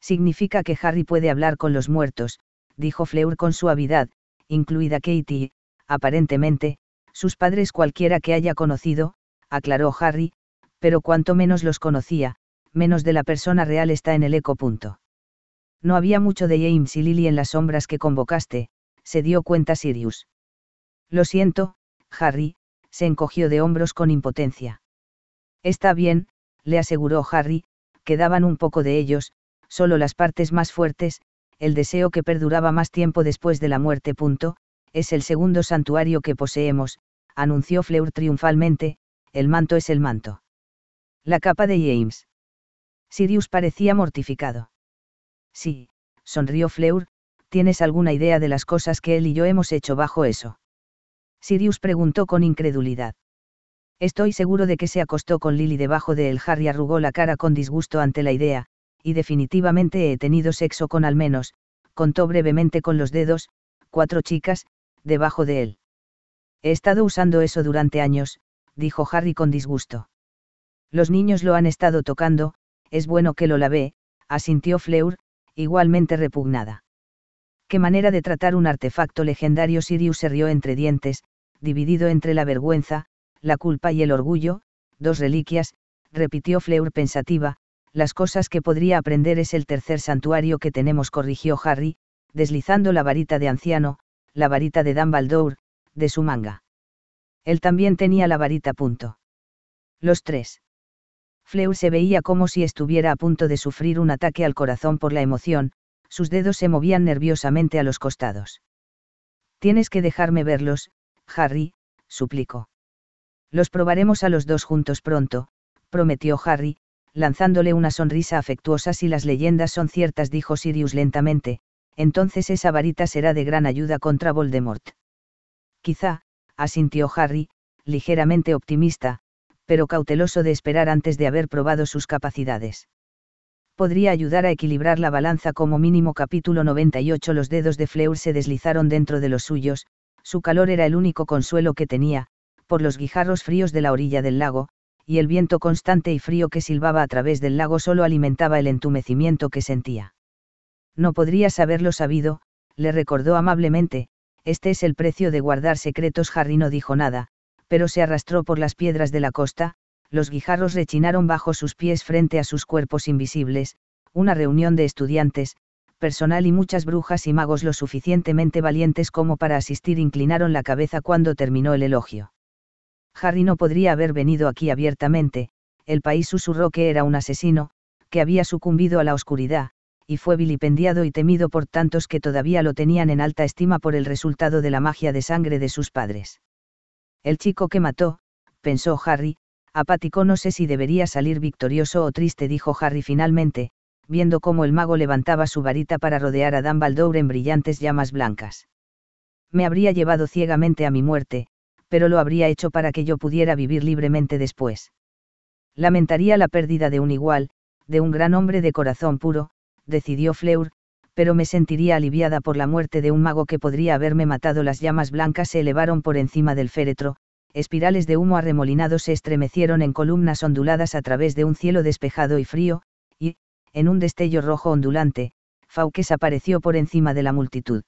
Significa que Harry puede hablar con los muertos, dijo Fleur con suavidad, incluida Katie, aparentemente, sus padres cualquiera que haya conocido, aclaró Harry, pero cuanto menos los conocía, menos de la persona real está en el eco. Punto. No había mucho de James y Lily en las sombras que convocaste, se dio cuenta Sirius. Lo siento, Harry, se encogió de hombros con impotencia. Está bien, le aseguró Harry, quedaban un poco de ellos, solo las partes más fuertes, el deseo que perduraba más tiempo después de la muerte. Punto, es el segundo santuario que poseemos, anunció Fleur triunfalmente, el manto es el manto. La capa de James. Sirius parecía mortificado. Sí, sonrió Fleur, ¿tienes alguna idea de las cosas que él y yo hemos hecho bajo eso? Sirius preguntó con incredulidad. Estoy seguro de que se acostó con Lily debajo de él. Harry arrugó la cara con disgusto ante la idea, y definitivamente he tenido sexo con al menos, contó brevemente con los dedos, cuatro chicas, debajo de él. He estado usando eso durante años, dijo Harry con disgusto. Los niños lo han estado tocando, es bueno que lo lavé, asintió Fleur, igualmente repugnada. Qué manera de tratar un artefacto legendario Sirius se rió entre dientes, dividido entre la vergüenza, la culpa y el orgullo, dos reliquias, repitió Fleur pensativa, las cosas que podría aprender es el tercer santuario que tenemos corrigió Harry, deslizando la varita de anciano, la varita de Dumbledore, de su manga. Él también tenía la varita. Punto. Los tres. Fleur se veía como si estuviera a punto de sufrir un ataque al corazón por la emoción, sus dedos se movían nerviosamente a los costados. Tienes que dejarme verlos, Harry, suplicó. Los probaremos a los dos juntos pronto, prometió Harry, lanzándole una sonrisa afectuosa si las leyendas son ciertas, dijo Sirius lentamente, entonces esa varita será de gran ayuda contra Voldemort. Quizá, asintió Harry, ligeramente optimista, pero cauteloso de esperar antes de haber probado sus capacidades. Podría ayudar a equilibrar la balanza como mínimo capítulo 98 Los dedos de Fleur se deslizaron dentro de los suyos, su calor era el único consuelo que tenía, por los guijarros fríos de la orilla del lago, y el viento constante y frío que silbaba a través del lago solo alimentaba el entumecimiento que sentía. No podrías haberlo sabido, le recordó amablemente, este es el precio de guardar secretos. Harry no dijo nada, pero se arrastró por las piedras de la costa, los guijarros rechinaron bajo sus pies frente a sus cuerpos invisibles, una reunión de estudiantes, personal y muchas brujas y magos lo suficientemente valientes como para asistir inclinaron la cabeza cuando terminó el elogio. Harry no podría haber venido aquí abiertamente, el país susurró que era un asesino, que había sucumbido a la oscuridad, y fue vilipendiado y temido por tantos que todavía lo tenían en alta estima por el resultado de la magia de sangre de sus padres. El chico que mató, pensó Harry, apático no sé si debería salir victorioso o triste, dijo Harry finalmente, viendo cómo el mago levantaba su varita para rodear a Dumbledore en brillantes llamas blancas. Me habría llevado ciegamente a mi muerte, pero lo habría hecho para que yo pudiera vivir libremente después. Lamentaría la pérdida de un igual, de un gran hombre de corazón puro, decidió Fleur, pero me sentiría aliviada por la muerte de un mago que podría haberme matado. Las llamas blancas se elevaron por encima del féretro, espirales de humo arremolinado se estremecieron en columnas onduladas a través de un cielo despejado y frío, y, en un destello rojo ondulante, Fauques apareció por encima de la multitud.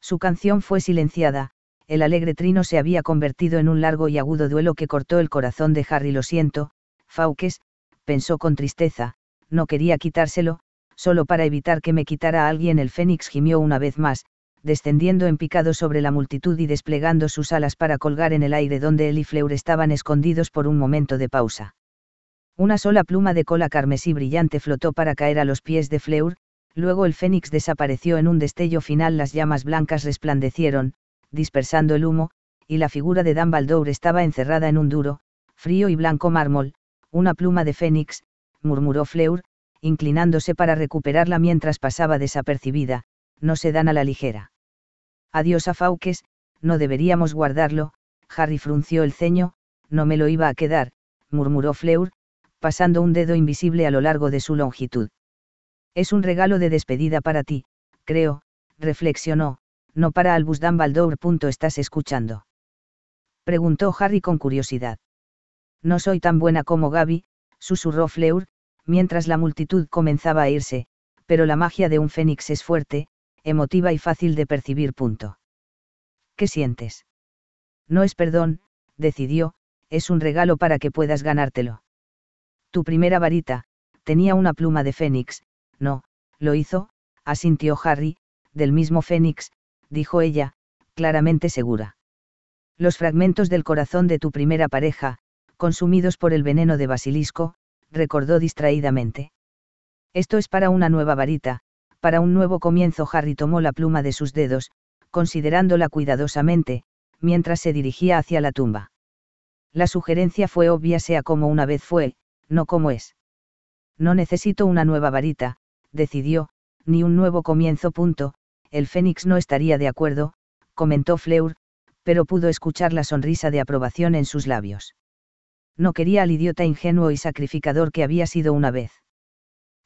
Su canción fue silenciada, el alegre trino se había convertido en un largo y agudo duelo que cortó el corazón de Harry. Lo siento, Fauques, pensó con tristeza, no quería quitárselo, solo para evitar que me quitara a alguien el fénix gimió una vez más, descendiendo en picado sobre la multitud y desplegando sus alas para colgar en el aire donde él y Fleur estaban escondidos por un momento de pausa. Una sola pluma de cola carmesí brillante flotó para caer a los pies de Fleur, luego el fénix desapareció en un destello final las llamas blancas resplandecieron, dispersando el humo, y la figura de Dan estaba encerrada en un duro, frío y blanco mármol, una pluma de fénix, murmuró Fleur, inclinándose para recuperarla mientras pasaba desapercibida, no se dan a la ligera. Adiós a Fauques, no deberíamos guardarlo, Harry frunció el ceño, no me lo iba a quedar, murmuró Fleur, pasando un dedo invisible a lo largo de su longitud. Es un regalo de despedida para ti, creo, reflexionó, no para Albus Dumbledore. ¿Estás escuchando? Preguntó Harry con curiosidad. No soy tan buena como Gaby, susurró Fleur, mientras la multitud comenzaba a irse, pero la magia de un fénix es fuerte, emotiva y fácil de percibir. Punto. ¿Qué sientes? No es perdón, decidió, es un regalo para que puedas ganártelo. Tu primera varita, tenía una pluma de fénix, no, lo hizo, asintió Harry, del mismo fénix, dijo ella, claramente segura. Los fragmentos del corazón de tu primera pareja, consumidos por el veneno de basilisco, recordó distraídamente. Esto es para una nueva varita, para un nuevo comienzo. Harry tomó la pluma de sus dedos, considerándola cuidadosamente, mientras se dirigía hacia la tumba. La sugerencia fue obvia sea como una vez fue, no como es. No necesito una nueva varita, decidió, ni un nuevo comienzo. Punto. El Fénix no estaría de acuerdo, comentó Fleur, pero pudo escuchar la sonrisa de aprobación en sus labios no quería al idiota ingenuo y sacrificador que había sido una vez.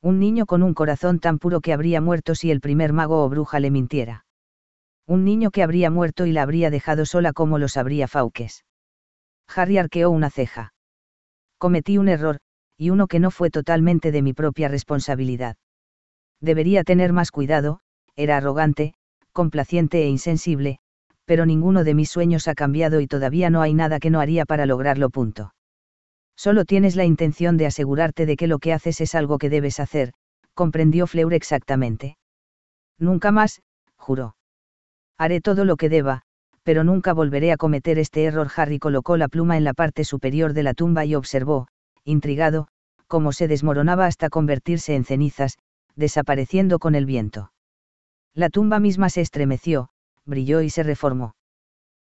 Un niño con un corazón tan puro que habría muerto si el primer mago o bruja le mintiera. Un niño que habría muerto y la habría dejado sola como lo sabría Fauques. Harry arqueó una ceja. Cometí un error, y uno que no fue totalmente de mi propia responsabilidad. Debería tener más cuidado, era arrogante, complaciente e insensible, pero ninguno de mis sueños ha cambiado y todavía no hay nada que no haría para lograrlo. Punto. Solo tienes la intención de asegurarte de que lo que haces es algo que debes hacer, comprendió Fleur exactamente. Nunca más, juró. Haré todo lo que deba, pero nunca volveré a cometer este error. Harry colocó la pluma en la parte superior de la tumba y observó, intrigado, cómo se desmoronaba hasta convertirse en cenizas, desapareciendo con el viento. La tumba misma se estremeció, brilló y se reformó.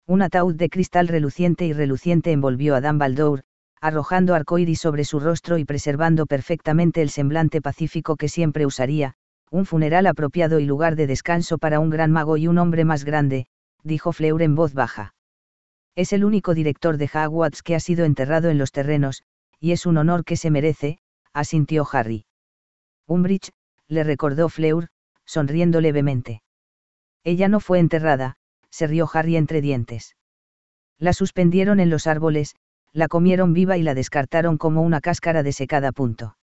Un ataúd de cristal reluciente y reluciente envolvió a Dumbledore, arrojando arcoíris sobre su rostro y preservando perfectamente el semblante pacífico que siempre usaría, un funeral apropiado y lugar de descanso para un gran mago y un hombre más grande, dijo Fleur en voz baja. Es el único director de Hogwarts que ha sido enterrado en los terrenos, y es un honor que se merece, asintió Harry. Umbridge, le recordó Fleur, sonriendo levemente. Ella no fue enterrada, se rió Harry entre dientes. La suspendieron en los árboles, la comieron viva y la descartaron como una cáscara de secada Punto.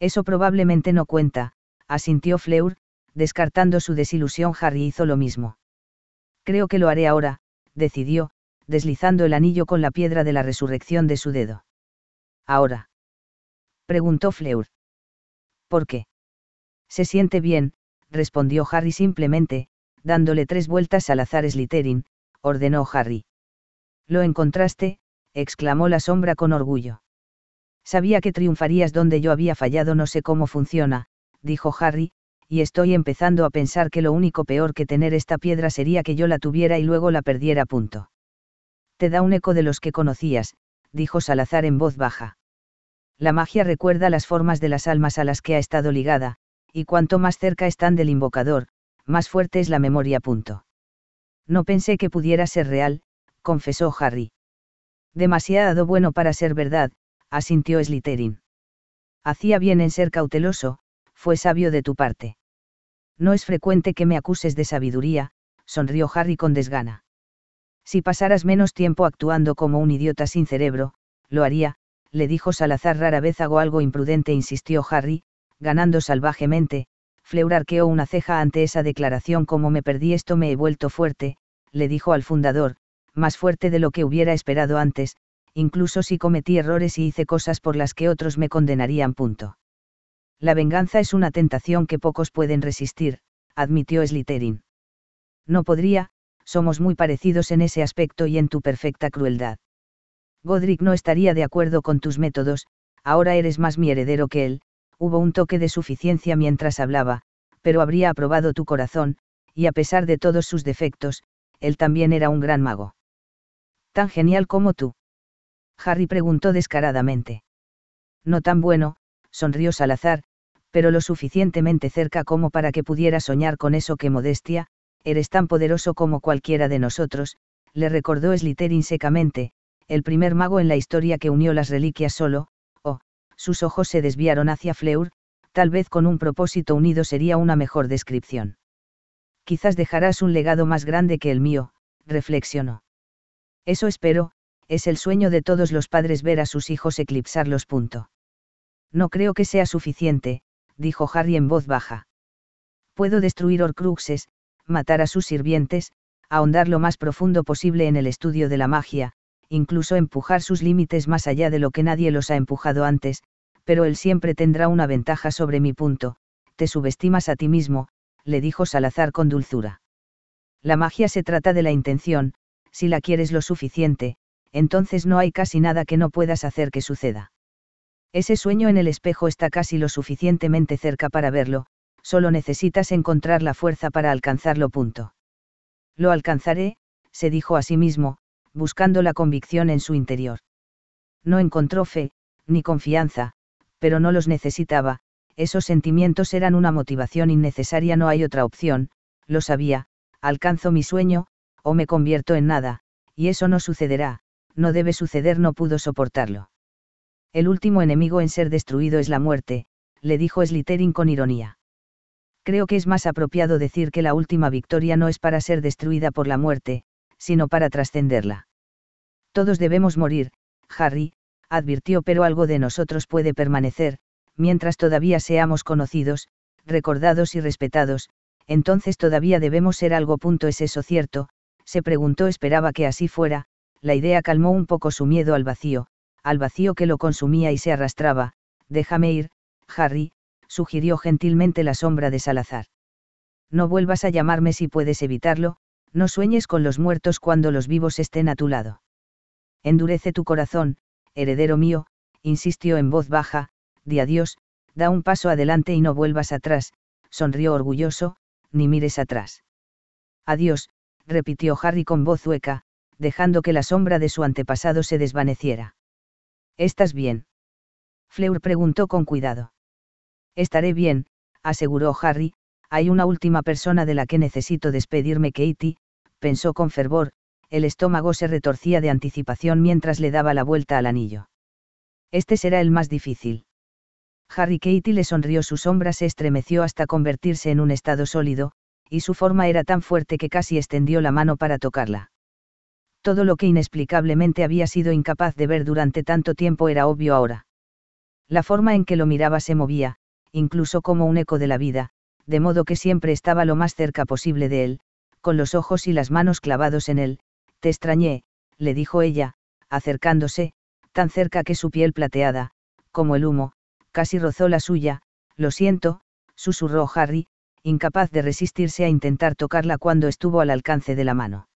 Eso probablemente no cuenta, asintió Fleur, descartando su desilusión Harry hizo lo mismo. Creo que lo haré ahora, decidió, deslizando el anillo con la piedra de la resurrección de su dedo. ¿Ahora? preguntó Fleur. ¿Por qué? Se siente bien, respondió Harry simplemente, dándole tres vueltas al azar Slytherin, ordenó Harry. Lo encontraste, exclamó la sombra con orgullo. Sabía que triunfarías donde yo había fallado, no sé cómo funciona, dijo Harry, y estoy empezando a pensar que lo único peor que tener esta piedra sería que yo la tuviera y luego la perdiera. Punto. Te da un eco de los que conocías, dijo Salazar en voz baja. La magia recuerda las formas de las almas a las que ha estado ligada, y cuanto más cerca están del invocador, más fuerte es la memoria. Punto. No pensé que pudiera ser real, confesó Harry. Demasiado bueno para ser verdad, asintió Slytherin. Hacía bien en ser cauteloso, fue sabio de tu parte. No es frecuente que me acuses de sabiduría, sonrió Harry con desgana. Si pasaras menos tiempo actuando como un idiota sin cerebro, lo haría, le dijo Salazar rara vez hago algo imprudente, insistió Harry, ganando salvajemente, Fleur arqueó una ceja ante esa declaración como me perdí esto me he vuelto fuerte, le dijo al fundador, más fuerte de lo que hubiera esperado antes, incluso si cometí errores y hice cosas por las que otros me condenarían. Punto. La venganza es una tentación que pocos pueden resistir, admitió Slytherin. No podría, somos muy parecidos en ese aspecto y en tu perfecta crueldad. Godric no estaría de acuerdo con tus métodos, ahora eres más mi heredero que él, hubo un toque de suficiencia mientras hablaba, pero habría aprobado tu corazón, y a pesar de todos sus defectos, él también era un gran mago tan genial como tú. Harry preguntó descaradamente. No tan bueno, sonrió Salazar, pero lo suficientemente cerca como para que pudiera soñar con eso que modestia, eres tan poderoso como cualquiera de nosotros, le recordó Slytherin secamente, el primer mago en la historia que unió las reliquias solo, o, oh, sus ojos se desviaron hacia Fleur, tal vez con un propósito unido sería una mejor descripción. Quizás dejarás un legado más grande que el mío, reflexionó. Eso espero, es el sueño de todos los padres ver a sus hijos eclipsarlos. Punto. No creo que sea suficiente, dijo Harry en voz baja. Puedo destruir Horcruxes, matar a sus sirvientes, ahondar lo más profundo posible en el estudio de la magia, incluso empujar sus límites más allá de lo que nadie los ha empujado antes, pero él siempre tendrá una ventaja sobre mi punto, te subestimas a ti mismo, le dijo Salazar con dulzura. La magia se trata de la intención, si la quieres lo suficiente, entonces no hay casi nada que no puedas hacer que suceda. Ese sueño en el espejo está casi lo suficientemente cerca para verlo, solo necesitas encontrar la fuerza para alcanzarlo. Punto. Lo alcanzaré, se dijo a sí mismo, buscando la convicción en su interior. No encontró fe, ni confianza, pero no los necesitaba, esos sentimientos eran una motivación innecesaria, no hay otra opción, lo sabía, alcanzo mi sueño, o me convierto en nada, y eso no sucederá, no debe suceder, no pudo soportarlo. El último enemigo en ser destruido es la muerte, le dijo Slytherin con ironía. Creo que es más apropiado decir que la última victoria no es para ser destruida por la muerte, sino para trascenderla. Todos debemos morir, Harry, advirtió, pero algo de nosotros puede permanecer, mientras todavía seamos conocidos, recordados y respetados, entonces todavía debemos ser algo. ¿Es eso cierto? se preguntó esperaba que así fuera, la idea calmó un poco su miedo al vacío, al vacío que lo consumía y se arrastraba, déjame ir, Harry, sugirió gentilmente la sombra de Salazar. No vuelvas a llamarme si puedes evitarlo, no sueñes con los muertos cuando los vivos estén a tu lado. Endurece tu corazón, heredero mío, insistió en voz baja, di adiós, da un paso adelante y no vuelvas atrás, sonrió orgulloso, ni mires atrás. Adiós, repitió Harry con voz hueca, dejando que la sombra de su antepasado se desvaneciera. ¿Estás bien? Fleur preguntó con cuidado. Estaré bien, aseguró Harry, hay una última persona de la que necesito despedirme, Katie, pensó con fervor, el estómago se retorcía de anticipación mientras le daba la vuelta al anillo. Este será el más difícil. Harry Katie le sonrió, su sombra se estremeció hasta convertirse en un estado sólido, y su forma era tan fuerte que casi extendió la mano para tocarla. Todo lo que inexplicablemente había sido incapaz de ver durante tanto tiempo era obvio ahora. La forma en que lo miraba se movía, incluso como un eco de la vida, de modo que siempre estaba lo más cerca posible de él, con los ojos y las manos clavados en él. Te extrañé, le dijo ella, acercándose, tan cerca que su piel plateada, como el humo, casi rozó la suya, lo siento, susurró Harry, incapaz de resistirse a intentar tocarla cuando estuvo al alcance de la mano.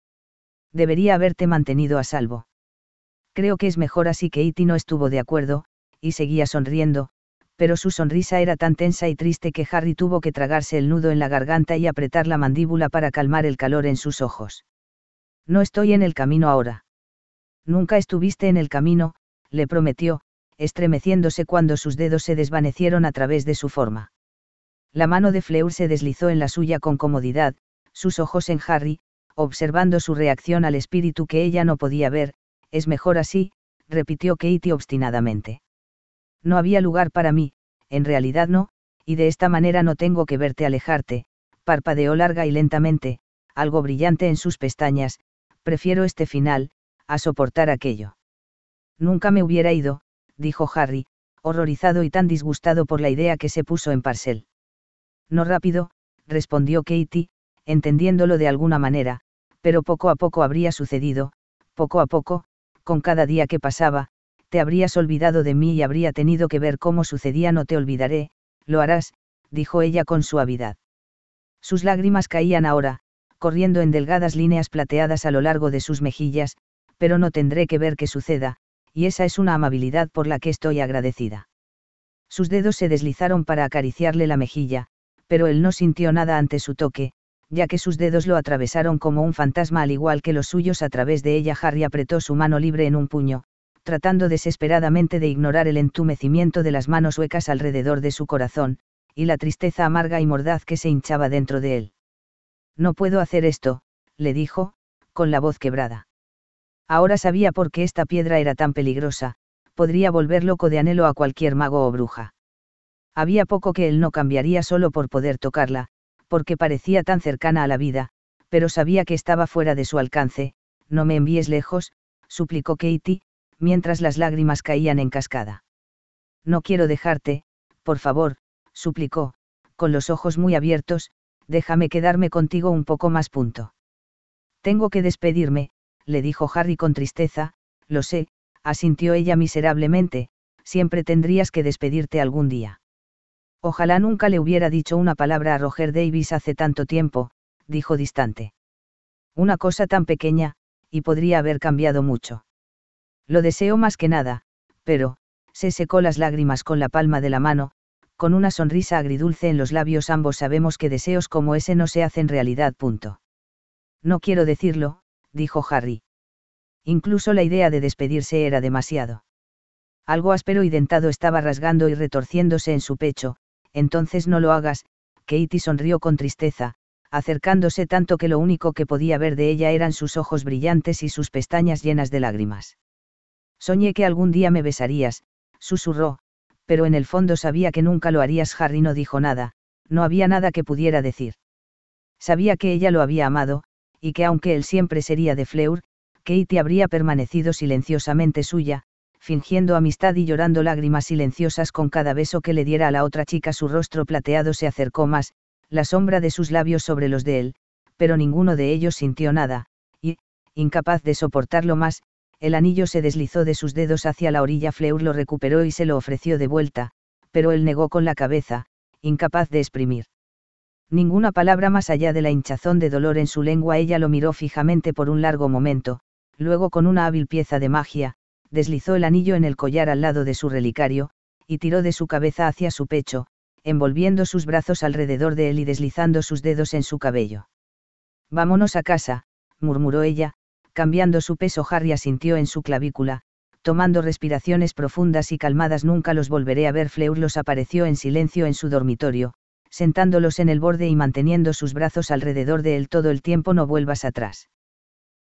Debería haberte mantenido a salvo. Creo que es mejor así que Iti no estuvo de acuerdo, y seguía sonriendo, pero su sonrisa era tan tensa y triste que Harry tuvo que tragarse el nudo en la garganta y apretar la mandíbula para calmar el calor en sus ojos. No estoy en el camino ahora. Nunca estuviste en el camino, le prometió, estremeciéndose cuando sus dedos se desvanecieron a través de su forma. La mano de Fleur se deslizó en la suya con comodidad, sus ojos en Harry, observando su reacción al espíritu que ella no podía ver, es mejor así, repitió Katie obstinadamente. No había lugar para mí, en realidad no, y de esta manera no tengo que verte alejarte, parpadeó larga y lentamente, algo brillante en sus pestañas, prefiero este final, a soportar aquello. Nunca me hubiera ido, dijo Harry, horrorizado y tan disgustado por la idea que se puso en Parcel. No rápido, respondió Katie, entendiéndolo de alguna manera, pero poco a poco habría sucedido, poco a poco, con cada día que pasaba, te habrías olvidado de mí y habría tenido que ver cómo sucedía no te olvidaré, lo harás, dijo ella con suavidad. Sus lágrimas caían ahora, corriendo en delgadas líneas plateadas a lo largo de sus mejillas, pero no tendré que ver que suceda, y esa es una amabilidad por la que estoy agradecida. Sus dedos se deslizaron para acariciarle la mejilla, pero él no sintió nada ante su toque, ya que sus dedos lo atravesaron como un fantasma al igual que los suyos a través de ella Harry apretó su mano libre en un puño, tratando desesperadamente de ignorar el entumecimiento de las manos huecas alrededor de su corazón, y la tristeza amarga y mordaz que se hinchaba dentro de él. No puedo hacer esto, le dijo, con la voz quebrada. Ahora sabía por qué esta piedra era tan peligrosa, podría volver loco de anhelo a cualquier mago o bruja. Había poco que él no cambiaría solo por poder tocarla, porque parecía tan cercana a la vida, pero sabía que estaba fuera de su alcance. No me envíes lejos, suplicó Katie, mientras las lágrimas caían en cascada. No quiero dejarte, por favor, suplicó, con los ojos muy abiertos, déjame quedarme contigo un poco más punto. Tengo que despedirme, le dijo Harry con tristeza, lo sé, asintió ella miserablemente, siempre tendrías que despedirte algún día. Ojalá nunca le hubiera dicho una palabra a Roger Davis hace tanto tiempo, dijo distante. Una cosa tan pequeña, y podría haber cambiado mucho. Lo deseo más que nada, pero, se secó las lágrimas con la palma de la mano, con una sonrisa agridulce en los labios ambos sabemos que deseos como ese no se hacen realidad. Punto. No quiero decirlo, dijo Harry. Incluso la idea de despedirse era demasiado. Algo áspero y dentado estaba rasgando y retorciéndose en su pecho, entonces no lo hagas, Katie sonrió con tristeza, acercándose tanto que lo único que podía ver de ella eran sus ojos brillantes y sus pestañas llenas de lágrimas. Soñé que algún día me besarías, susurró, pero en el fondo sabía que nunca lo harías. Harry no dijo nada, no había nada que pudiera decir. Sabía que ella lo había amado, y que aunque él siempre sería de Fleur, Katie habría permanecido silenciosamente suya, fingiendo amistad y llorando lágrimas silenciosas con cada beso que le diera a la otra chica su rostro plateado se acercó más, la sombra de sus labios sobre los de él, pero ninguno de ellos sintió nada, y, incapaz de soportarlo más, el anillo se deslizó de sus dedos hacia la orilla Fleur lo recuperó y se lo ofreció de vuelta, pero él negó con la cabeza, incapaz de exprimir. Ninguna palabra más allá de la hinchazón de dolor en su lengua ella lo miró fijamente por un largo momento, luego con una hábil pieza de magia, deslizó el anillo en el collar al lado de su relicario, y tiró de su cabeza hacia su pecho, envolviendo sus brazos alrededor de él y deslizando sus dedos en su cabello. Vámonos a casa, murmuró ella, cambiando su peso Harry asintió en su clavícula, tomando respiraciones profundas y calmadas nunca los volveré a ver Fleur los apareció en silencio en su dormitorio, sentándolos en el borde y manteniendo sus brazos alrededor de él todo el tiempo no vuelvas atrás.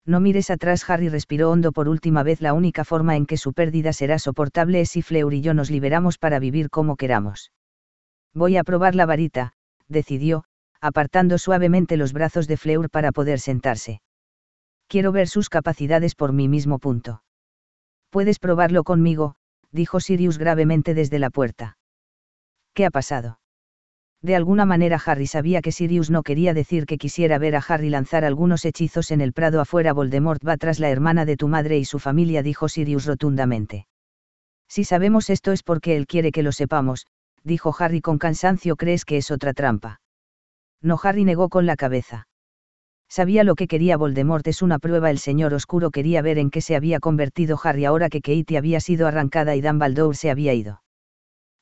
No mires atrás, Harry respiró hondo por última vez. La única forma en que su pérdida será soportable es si Fleur y yo nos liberamos para vivir como queramos. Voy a probar la varita, decidió, apartando suavemente los brazos de Fleur para poder sentarse. Quiero ver sus capacidades por mí mismo. Punto. Puedes probarlo conmigo, dijo Sirius gravemente desde la puerta. ¿Qué ha pasado? De alguna manera Harry sabía que Sirius no quería decir que quisiera ver a Harry lanzar algunos hechizos en el prado afuera. Voldemort va tras la hermana de tu madre y su familia, dijo Sirius rotundamente. Si sabemos esto es porque él quiere que lo sepamos, dijo Harry con cansancio. ¿Crees que es otra trampa? No, Harry negó con la cabeza. Sabía lo que quería Voldemort, es una prueba. El señor oscuro quería ver en qué se había convertido Harry ahora que Katie había sido arrancada y Dumbledore se había ido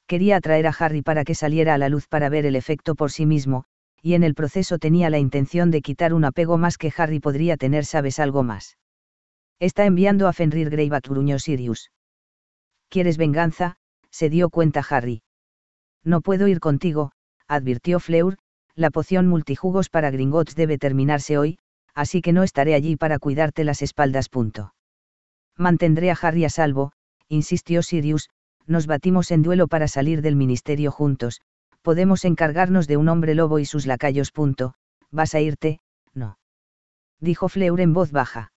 quería atraer a Harry para que saliera a la luz para ver el efecto por sí mismo, y en el proceso tenía la intención de quitar un apego más que Harry podría tener, sabes algo más. Está enviando a Fenrir Greyback. gruñó Sirius. ¿Quieres venganza? se dio cuenta Harry. No puedo ir contigo, advirtió Fleur, la poción multijugos para Gringotts debe terminarse hoy, así que no estaré allí para cuidarte las espaldas. Punto. Mantendré a Harry a salvo, insistió Sirius, nos batimos en duelo para salir del ministerio juntos, podemos encargarnos de un hombre lobo y sus lacayos. Punto. ¿Vas a irte? No. Dijo Fleur en voz baja.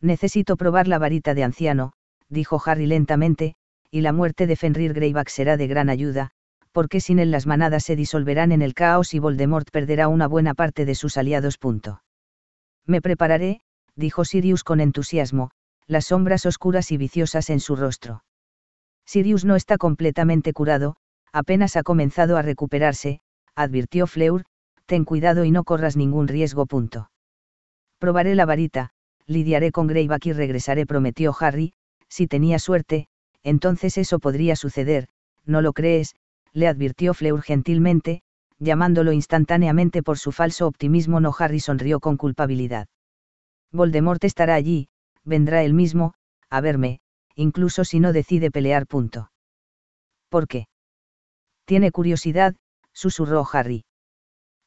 Necesito probar la varita de anciano, dijo Harry lentamente, y la muerte de Fenrir Greyback será de gran ayuda, porque sin él las manadas se disolverán en el caos y Voldemort perderá una buena parte de sus aliados. Me prepararé, dijo Sirius con entusiasmo, las sombras oscuras y viciosas en su rostro. Sirius no está completamente curado, apenas ha comenzado a recuperarse, advirtió Fleur, ten cuidado y no corras ningún riesgo. Punto. Probaré la varita, lidiaré con Greyback y regresaré, prometió Harry, si tenía suerte, entonces eso podría suceder, ¿no lo crees? le advirtió Fleur gentilmente, llamándolo instantáneamente por su falso optimismo. No Harry sonrió con culpabilidad. Voldemort estará allí, vendrá él mismo, a verme, incluso si no decide pelear. Punto. ¿Por qué? Tiene curiosidad, susurró Harry.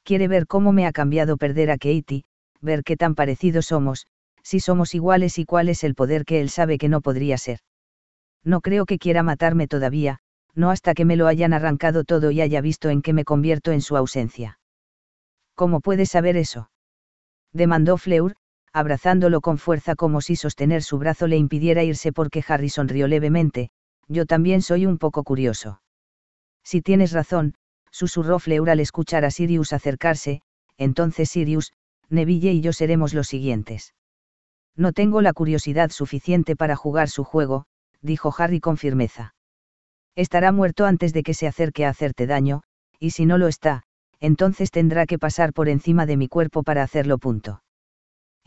Quiere ver cómo me ha cambiado perder a Katie, ver qué tan parecidos somos, si somos iguales y cuál es el poder que él sabe que no podría ser. No creo que quiera matarme todavía, no hasta que me lo hayan arrancado todo y haya visto en qué me convierto en su ausencia. ¿Cómo puede saber eso? demandó Fleur, abrazándolo con fuerza como si sostener su brazo le impidiera irse porque Harry sonrió levemente, yo también soy un poco curioso. Si tienes razón, susurró Fleur al escuchar a Sirius acercarse, entonces Sirius, Neville y yo seremos los siguientes. No tengo la curiosidad suficiente para jugar su juego, dijo Harry con firmeza. Estará muerto antes de que se acerque a hacerte daño, y si no lo está, entonces tendrá que pasar por encima de mi cuerpo para hacerlo punto.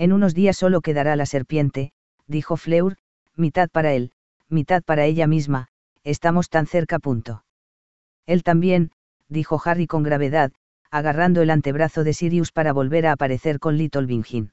En unos días solo quedará la serpiente, dijo Fleur, mitad para él, mitad para ella misma, estamos tan cerca. Punto. Él también, dijo Harry con gravedad, agarrando el antebrazo de Sirius para volver a aparecer con Little Bingin.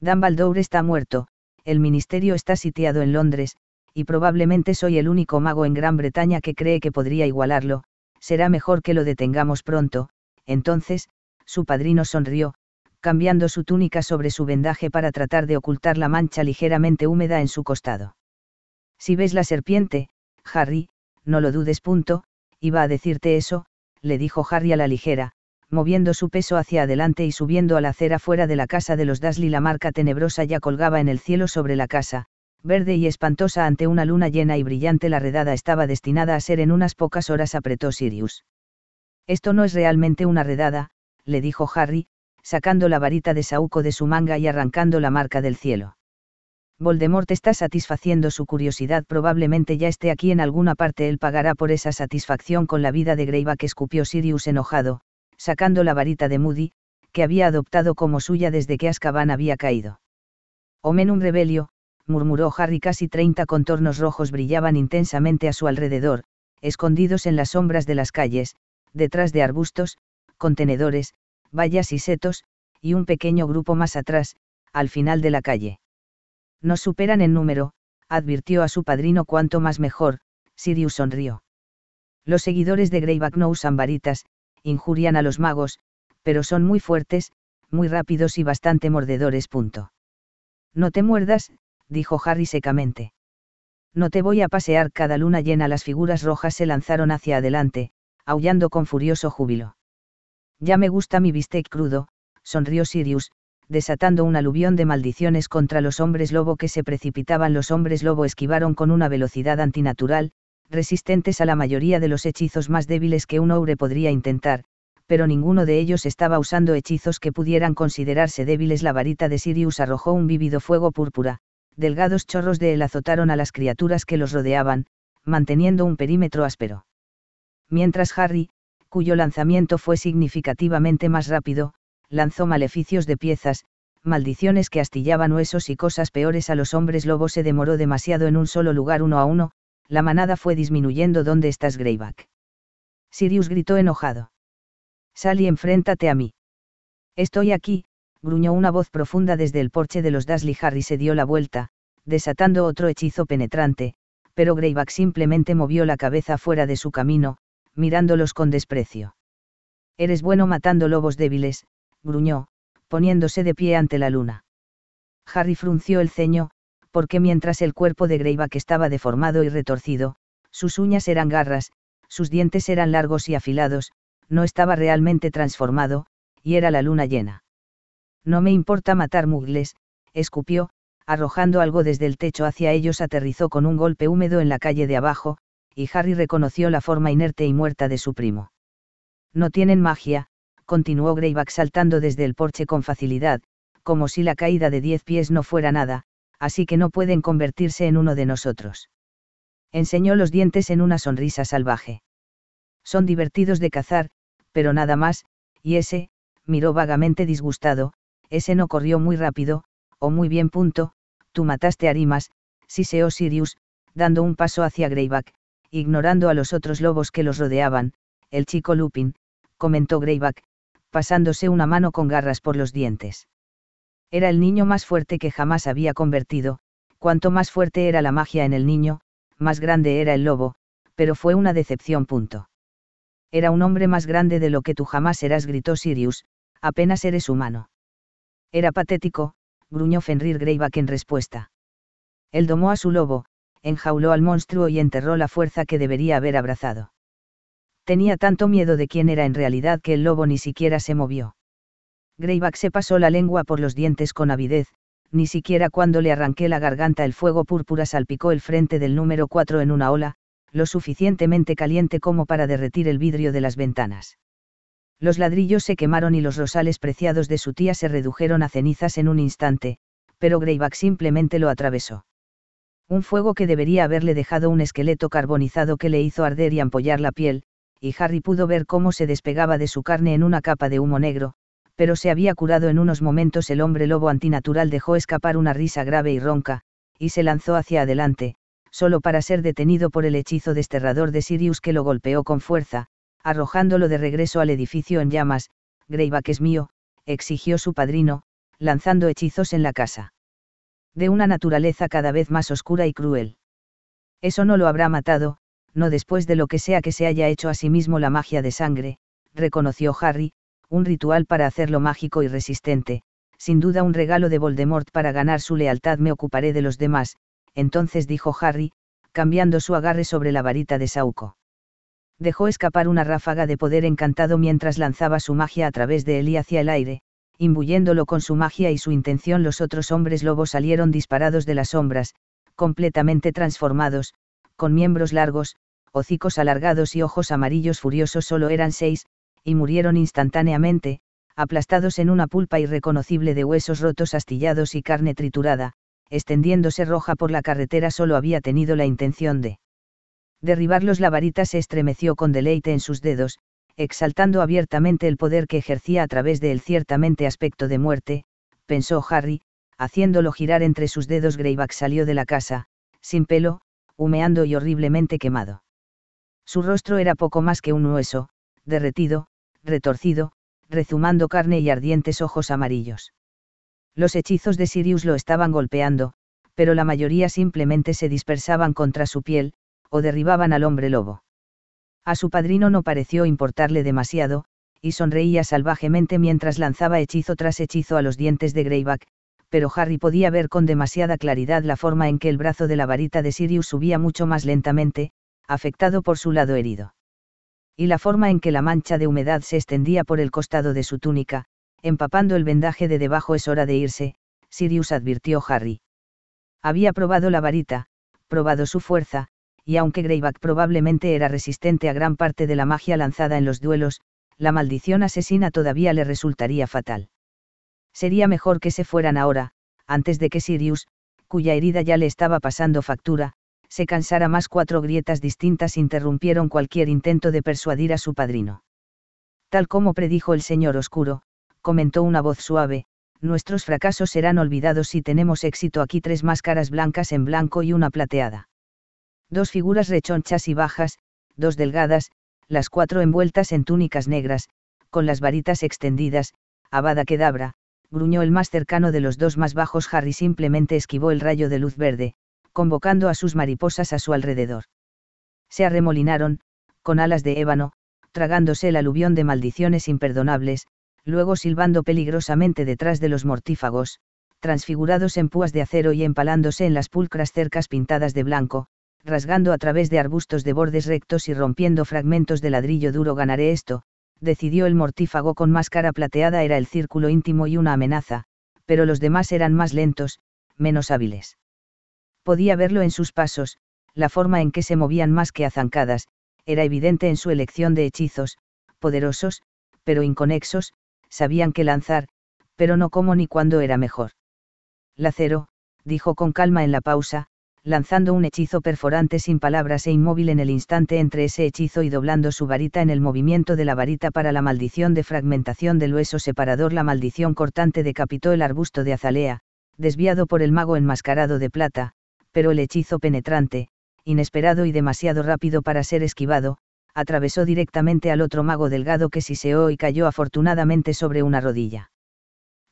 Dumbledore está muerto, el ministerio está sitiado en Londres, y probablemente soy el único mago en Gran Bretaña que cree que podría igualarlo, será mejor que lo detengamos pronto, entonces, su padrino sonrió, cambiando su túnica sobre su vendaje para tratar de ocultar la mancha ligeramente húmeda en su costado. Si ves la serpiente, Harry, no lo dudes punto, iba a decirte eso, le dijo Harry a la ligera, moviendo su peso hacia adelante y subiendo a la acera fuera de la casa de los Dasli la marca tenebrosa ya colgaba en el cielo sobre la casa, verde y espantosa ante una luna llena y brillante la redada estaba destinada a ser en unas pocas horas apretó Sirius. Esto no es realmente una redada, le dijo Harry, sacando la varita de Sauco de su manga y arrancando la marca del cielo. Voldemort está satisfaciendo su curiosidad, probablemente ya esté aquí en alguna parte, él pagará por esa satisfacción con la vida de que escupió Sirius enojado, sacando la varita de Moody, que había adoptado como suya desde que Azkaban había caído. un rebelio, murmuró Harry casi treinta contornos rojos brillaban intensamente a su alrededor, escondidos en las sombras de las calles, detrás de arbustos, contenedores, vallas y setos, y un pequeño grupo más atrás, al final de la calle. Nos superan en número, advirtió a su padrino cuanto más mejor, Sirius sonrió. Los seguidores de Greyback no usan varitas, injurian a los magos, pero son muy fuertes, muy rápidos y bastante mordedores. No te muerdas, dijo Harry secamente. No te voy a pasear cada luna llena. Las figuras rojas se lanzaron hacia adelante, aullando con furioso júbilo. Ya me gusta mi bistec crudo, sonrió Sirius, desatando un aluvión de maldiciones contra los hombres lobo que se precipitaban. Los hombres lobo esquivaron con una velocidad antinatural, resistentes a la mayoría de los hechizos más débiles que un hombre podría intentar, pero ninguno de ellos estaba usando hechizos que pudieran considerarse débiles. La varita de Sirius arrojó un vívido fuego púrpura, delgados chorros de él azotaron a las criaturas que los rodeaban, manteniendo un perímetro áspero. Mientras Harry, cuyo lanzamiento fue significativamente más rápido, lanzó maleficios de piezas, maldiciones que astillaban huesos y cosas peores a los hombres lobo se demoró demasiado en un solo lugar uno a uno, la manada fue disminuyendo ¿Dónde estás Greyback? Sirius gritó enojado. Sal y enfréntate a mí. Estoy aquí, gruñó una voz profunda desde el porche de los Dasli Harry se dio la vuelta, desatando otro hechizo penetrante, pero Greyback simplemente movió la cabeza fuera de su camino, mirándolos con desprecio. Eres bueno matando lobos débiles, gruñó, poniéndose de pie ante la luna. Harry frunció el ceño, porque mientras el cuerpo de Greyback estaba deformado y retorcido, sus uñas eran garras, sus dientes eran largos y afilados, no estaba realmente transformado, y era la luna llena. No me importa matar mugles, escupió, arrojando algo desde el techo hacia ellos aterrizó con un golpe húmedo en la calle de abajo, y Harry reconoció la forma inerte y muerta de su primo. No tienen magia, continuó Greyback saltando desde el porche con facilidad, como si la caída de diez pies no fuera nada, así que no pueden convertirse en uno de nosotros. Enseñó los dientes en una sonrisa salvaje. Son divertidos de cazar, pero nada más, y ese, miró vagamente disgustado, ese no corrió muy rápido, o muy bien punto, tú mataste a Arimas, Siseo Sirius, dando un paso hacia Greyback, ignorando a los otros lobos que los rodeaban, el chico Lupin, comentó Greyback, pasándose una mano con garras por los dientes. Era el niño más fuerte que jamás había convertido, cuanto más fuerte era la magia en el niño, más grande era el lobo, pero fue una decepción. Punto. Era un hombre más grande de lo que tú jamás serás, gritó Sirius, apenas eres humano. Era patético, gruñó Fenrir Greyback en respuesta. Él domó a su lobo, enjauló al monstruo y enterró la fuerza que debería haber abrazado. Tenía tanto miedo de quién era en realidad que el lobo ni siquiera se movió. Greyback se pasó la lengua por los dientes con avidez, ni siquiera cuando le arranqué la garganta el fuego púrpura salpicó el frente del número 4 en una ola, lo suficientemente caliente como para derretir el vidrio de las ventanas. Los ladrillos se quemaron y los rosales preciados de su tía se redujeron a cenizas en un instante, pero Greyback simplemente lo atravesó un fuego que debería haberle dejado un esqueleto carbonizado que le hizo arder y ampollar la piel, y Harry pudo ver cómo se despegaba de su carne en una capa de humo negro, pero se había curado en unos momentos el hombre lobo antinatural dejó escapar una risa grave y ronca, y se lanzó hacia adelante, solo para ser detenido por el hechizo desterrador de Sirius que lo golpeó con fuerza, arrojándolo de regreso al edificio en llamas, Greyback es mío, exigió su padrino, lanzando hechizos en la casa de una naturaleza cada vez más oscura y cruel. Eso no lo habrá matado, no después de lo que sea que se haya hecho a sí mismo la magia de sangre, reconoció Harry, un ritual para hacerlo mágico y resistente, sin duda un regalo de Voldemort para ganar su lealtad me ocuparé de los demás, entonces dijo Harry, cambiando su agarre sobre la varita de Sauco. Dejó escapar una ráfaga de poder encantado mientras lanzaba su magia a través de él y hacia el aire, imbuyéndolo con su magia y su intención los otros hombres lobos salieron disparados de las sombras, completamente transformados, con miembros largos, hocicos alargados y ojos amarillos furiosos solo eran seis, y murieron instantáneamente, aplastados en una pulpa irreconocible de huesos rotos astillados y carne triturada, extendiéndose roja por la carretera solo había tenido la intención de derribarlos la varita se estremeció con deleite en sus dedos, exaltando abiertamente el poder que ejercía a través de él ciertamente aspecto de muerte, pensó Harry, haciéndolo girar entre sus dedos Greyback salió de la casa, sin pelo, humeando y horriblemente quemado. Su rostro era poco más que un hueso, derretido, retorcido, rezumando carne y ardientes ojos amarillos. Los hechizos de Sirius lo estaban golpeando, pero la mayoría simplemente se dispersaban contra su piel, o derribaban al hombre lobo. A su padrino no pareció importarle demasiado, y sonreía salvajemente mientras lanzaba hechizo tras hechizo a los dientes de Greyback, pero Harry podía ver con demasiada claridad la forma en que el brazo de la varita de Sirius subía mucho más lentamente, afectado por su lado herido. Y la forma en que la mancha de humedad se extendía por el costado de su túnica, empapando el vendaje de debajo es hora de irse, Sirius advirtió Harry. Había probado la varita, probado su fuerza, y aunque Greyback probablemente era resistente a gran parte de la magia lanzada en los duelos, la maldición asesina todavía le resultaría fatal. Sería mejor que se fueran ahora, antes de que Sirius, cuya herida ya le estaba pasando factura, se cansara más cuatro grietas distintas interrumpieron cualquier intento de persuadir a su padrino. Tal como predijo el señor Oscuro, comentó una voz suave, nuestros fracasos serán olvidados si tenemos éxito aquí tres máscaras blancas en blanco y una plateada dos figuras rechonchas y bajas, dos delgadas, las cuatro envueltas en túnicas negras, con las varitas extendidas, abada quedabra, gruñó el más cercano de los dos más bajos Harry simplemente esquivó el rayo de luz verde, convocando a sus mariposas a su alrededor. Se arremolinaron, con alas de ébano, tragándose el aluvión de maldiciones imperdonables, luego silbando peligrosamente detrás de los mortífagos, transfigurados en púas de acero y empalándose en las pulcras cercas pintadas de blanco, rasgando a través de arbustos de bordes rectos y rompiendo fragmentos de ladrillo duro ganaré esto, decidió el mortífago con máscara plateada era el círculo íntimo y una amenaza, pero los demás eran más lentos, menos hábiles. Podía verlo en sus pasos, la forma en que se movían más que azancadas, era evidente en su elección de hechizos, poderosos, pero inconexos, sabían qué lanzar, pero no cómo ni cuándo era mejor. Lacero, dijo con calma en la pausa, lanzando un hechizo perforante sin palabras e inmóvil en el instante entre ese hechizo y doblando su varita en el movimiento de la varita para la maldición de fragmentación del hueso separador. La maldición cortante decapitó el arbusto de azalea, desviado por el mago enmascarado de plata, pero el hechizo penetrante, inesperado y demasiado rápido para ser esquivado, atravesó directamente al otro mago delgado que siseó y cayó afortunadamente sobre una rodilla.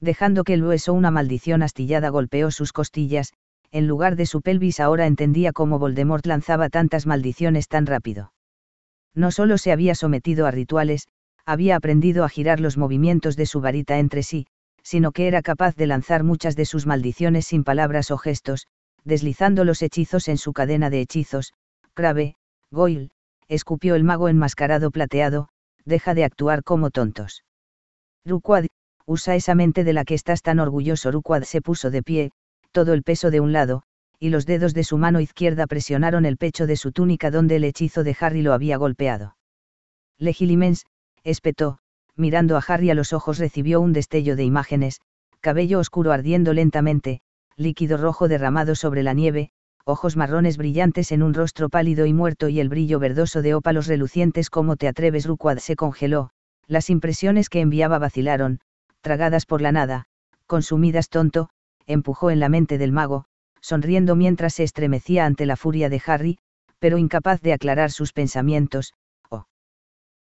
Dejando que el hueso una maldición astillada golpeó sus costillas, en lugar de su pelvis ahora entendía cómo Voldemort lanzaba tantas maldiciones tan rápido. No solo se había sometido a rituales, había aprendido a girar los movimientos de su varita entre sí, sino que era capaz de lanzar muchas de sus maldiciones sin palabras o gestos, deslizando los hechizos en su cadena de hechizos. Crave, Goyle, escupió el mago enmascarado plateado, deja de actuar como tontos. Rukwad, usa esa mente de la que estás tan orgulloso. Rukwad se puso de pie, todo el peso de un lado, y los dedos de su mano izquierda presionaron el pecho de su túnica donde el hechizo de Harry lo había golpeado. Legilimens, espetó, mirando a Harry a los ojos recibió un destello de imágenes, cabello oscuro ardiendo lentamente, líquido rojo derramado sobre la nieve, ojos marrones brillantes en un rostro pálido y muerto y el brillo verdoso de ópalos relucientes como te atreves rucuad se congeló, las impresiones que enviaba vacilaron, tragadas por la nada, consumidas tonto, empujó en la mente del mago, sonriendo mientras se estremecía ante la furia de Harry, pero incapaz de aclarar sus pensamientos, o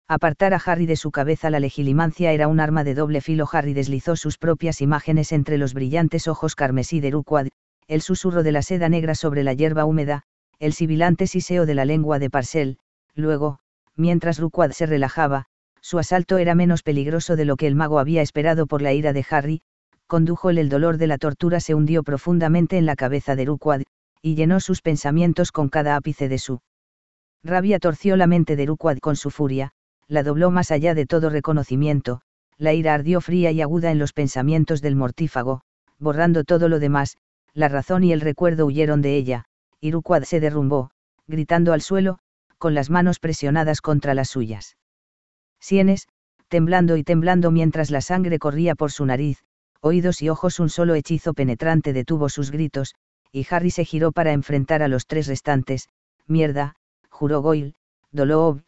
Apartar a Harry de su cabeza la legilimancia era un arma de doble filo. Harry deslizó sus propias imágenes entre los brillantes ojos carmesí de Rukwad, el susurro de la seda negra sobre la hierba húmeda, el sibilante siseo de la lengua de Parcel, luego, mientras Rukwad se relajaba, su asalto era menos peligroso de lo que el mago había esperado por la ira de Harry, condujo el, dolor de la tortura se hundió profundamente en la cabeza de Rukwad, y llenó sus pensamientos con cada ápice de su rabia torció la mente de Rukwad con su furia, la dobló más allá de todo reconocimiento, la ira ardió fría y aguda en los pensamientos del mortífago, borrando todo lo demás, la razón y el recuerdo huyeron de ella, y Rukwad se derrumbó, gritando al suelo, con las manos presionadas contra las suyas. Sienes, temblando y temblando mientras la sangre corría por su nariz, oídos y ojos un solo hechizo penetrante detuvo sus gritos, y Harry se giró para enfrentar a los tres restantes. Mierda, juró Goyle, Dolob,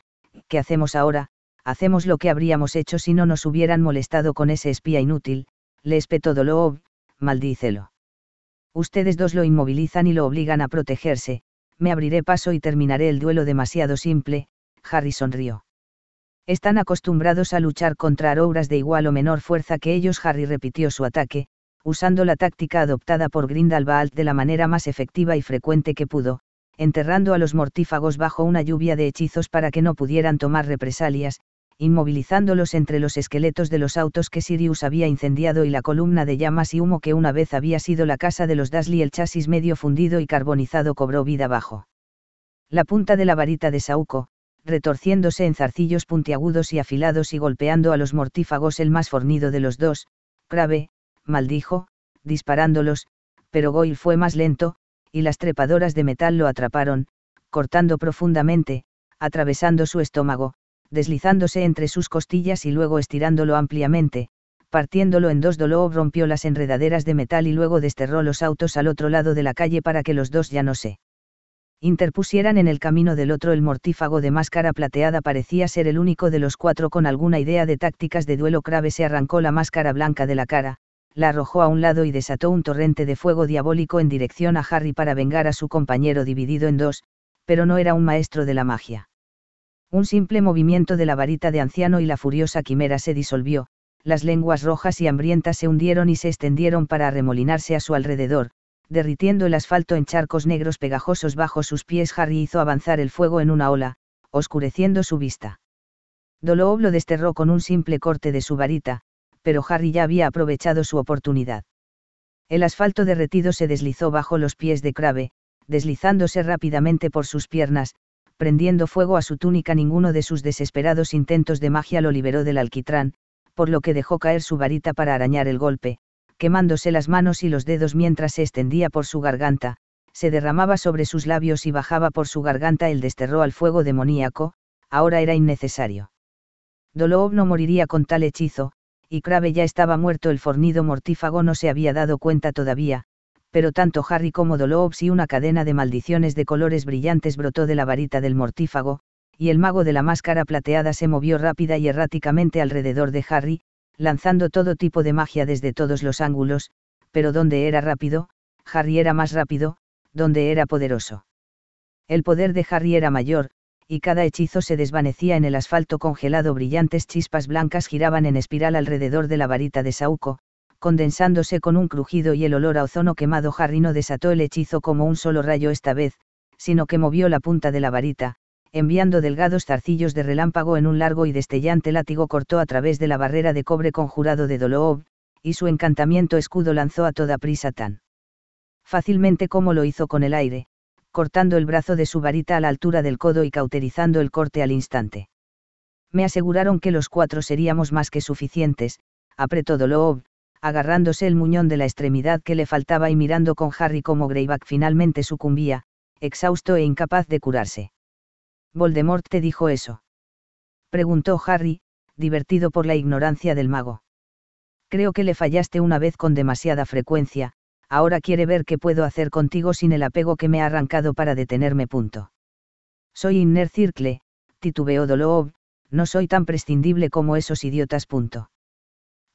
¿qué hacemos ahora? Hacemos lo que habríamos hecho si no nos hubieran molestado con ese espía inútil, le espetó maldícelo. Ustedes dos lo inmovilizan y lo obligan a protegerse, me abriré paso y terminaré el duelo demasiado simple, Harry sonrió. Están acostumbrados a luchar contra obras de igual o menor fuerza que ellos. Harry repitió su ataque, usando la táctica adoptada por Grindelwald de la manera más efectiva y frecuente que pudo, enterrando a los mortífagos bajo una lluvia de hechizos para que no pudieran tomar represalias, inmovilizándolos entre los esqueletos de los autos que Sirius había incendiado y la columna de llamas y humo que una vez había sido la casa de los Dasli el chasis medio fundido y carbonizado cobró vida bajo La punta de la varita de Sauco, retorciéndose en zarcillos puntiagudos y afilados y golpeando a los mortífagos el más fornido de los dos, grave, maldijo, disparándolos, pero Goyle fue más lento, y las trepadoras de metal lo atraparon, cortando profundamente, atravesando su estómago, deslizándose entre sus costillas y luego estirándolo ampliamente, partiéndolo en dos o rompió las enredaderas de metal y luego desterró los autos al otro lado de la calle para que los dos ya no se interpusieran en el camino del otro el mortífago de máscara plateada parecía ser el único de los cuatro con alguna idea de tácticas de duelo grave se arrancó la máscara blanca de la cara, la arrojó a un lado y desató un torrente de fuego diabólico en dirección a Harry para vengar a su compañero dividido en dos, pero no era un maestro de la magia. Un simple movimiento de la varita de anciano y la furiosa quimera se disolvió, las lenguas rojas y hambrientas se hundieron y se extendieron para arremolinarse a su alrededor, derritiendo el asfalto en charcos negros pegajosos bajo sus pies, Harry hizo avanzar el fuego en una ola, oscureciendo su vista. Doloob lo desterró con un simple corte de su varita, pero Harry ya había aprovechado su oportunidad. El asfalto derretido se deslizó bajo los pies de Crave, deslizándose rápidamente por sus piernas, prendiendo fuego a su túnica. Ninguno de sus desesperados intentos de magia lo liberó del alquitrán, por lo que dejó caer su varita para arañar el golpe, quemándose las manos y los dedos mientras se extendía por su garganta, se derramaba sobre sus labios y bajaba por su garganta el desterro al fuego demoníaco, ahora era innecesario. Doloob no moriría con tal hechizo, y Crave ya estaba muerto. El fornido mortífago no se había dado cuenta todavía, pero tanto Harry como Doloob y una cadena de maldiciones de colores brillantes brotó de la varita del mortífago, y el mago de la máscara plateada se movió rápida y erráticamente alrededor de Harry, lanzando todo tipo de magia desde todos los ángulos, pero donde era rápido, Harry era más rápido, donde era poderoso. El poder de Harry era mayor, y cada hechizo se desvanecía en el asfalto congelado. Brillantes chispas blancas giraban en espiral alrededor de la varita de Sauco, condensándose con un crujido y el olor a ozono quemado. Harry no desató el hechizo como un solo rayo esta vez, sino que movió la punta de la varita, enviando delgados zarcillos de relámpago en un largo y destellante látigo cortó a través de la barrera de cobre conjurado de Doloov, y su encantamiento escudo lanzó a toda prisa tan fácilmente como lo hizo con el aire, cortando el brazo de su varita a la altura del codo y cauterizando el corte al instante. Me aseguraron que los cuatro seríamos más que suficientes, apretó Doloov, agarrándose el muñón de la extremidad que le faltaba y mirando con Harry cómo Greyback finalmente sucumbía, exhausto e incapaz de curarse. ¿Voldemort te dijo eso? Preguntó Harry, divertido por la ignorancia del mago. Creo que le fallaste una vez con demasiada frecuencia, ahora quiere ver qué puedo hacer contigo sin el apego que me ha arrancado para detenerme. Punto. Soy Inner Circle, titubeó Doloob, no soy tan prescindible como esos idiotas. Punto.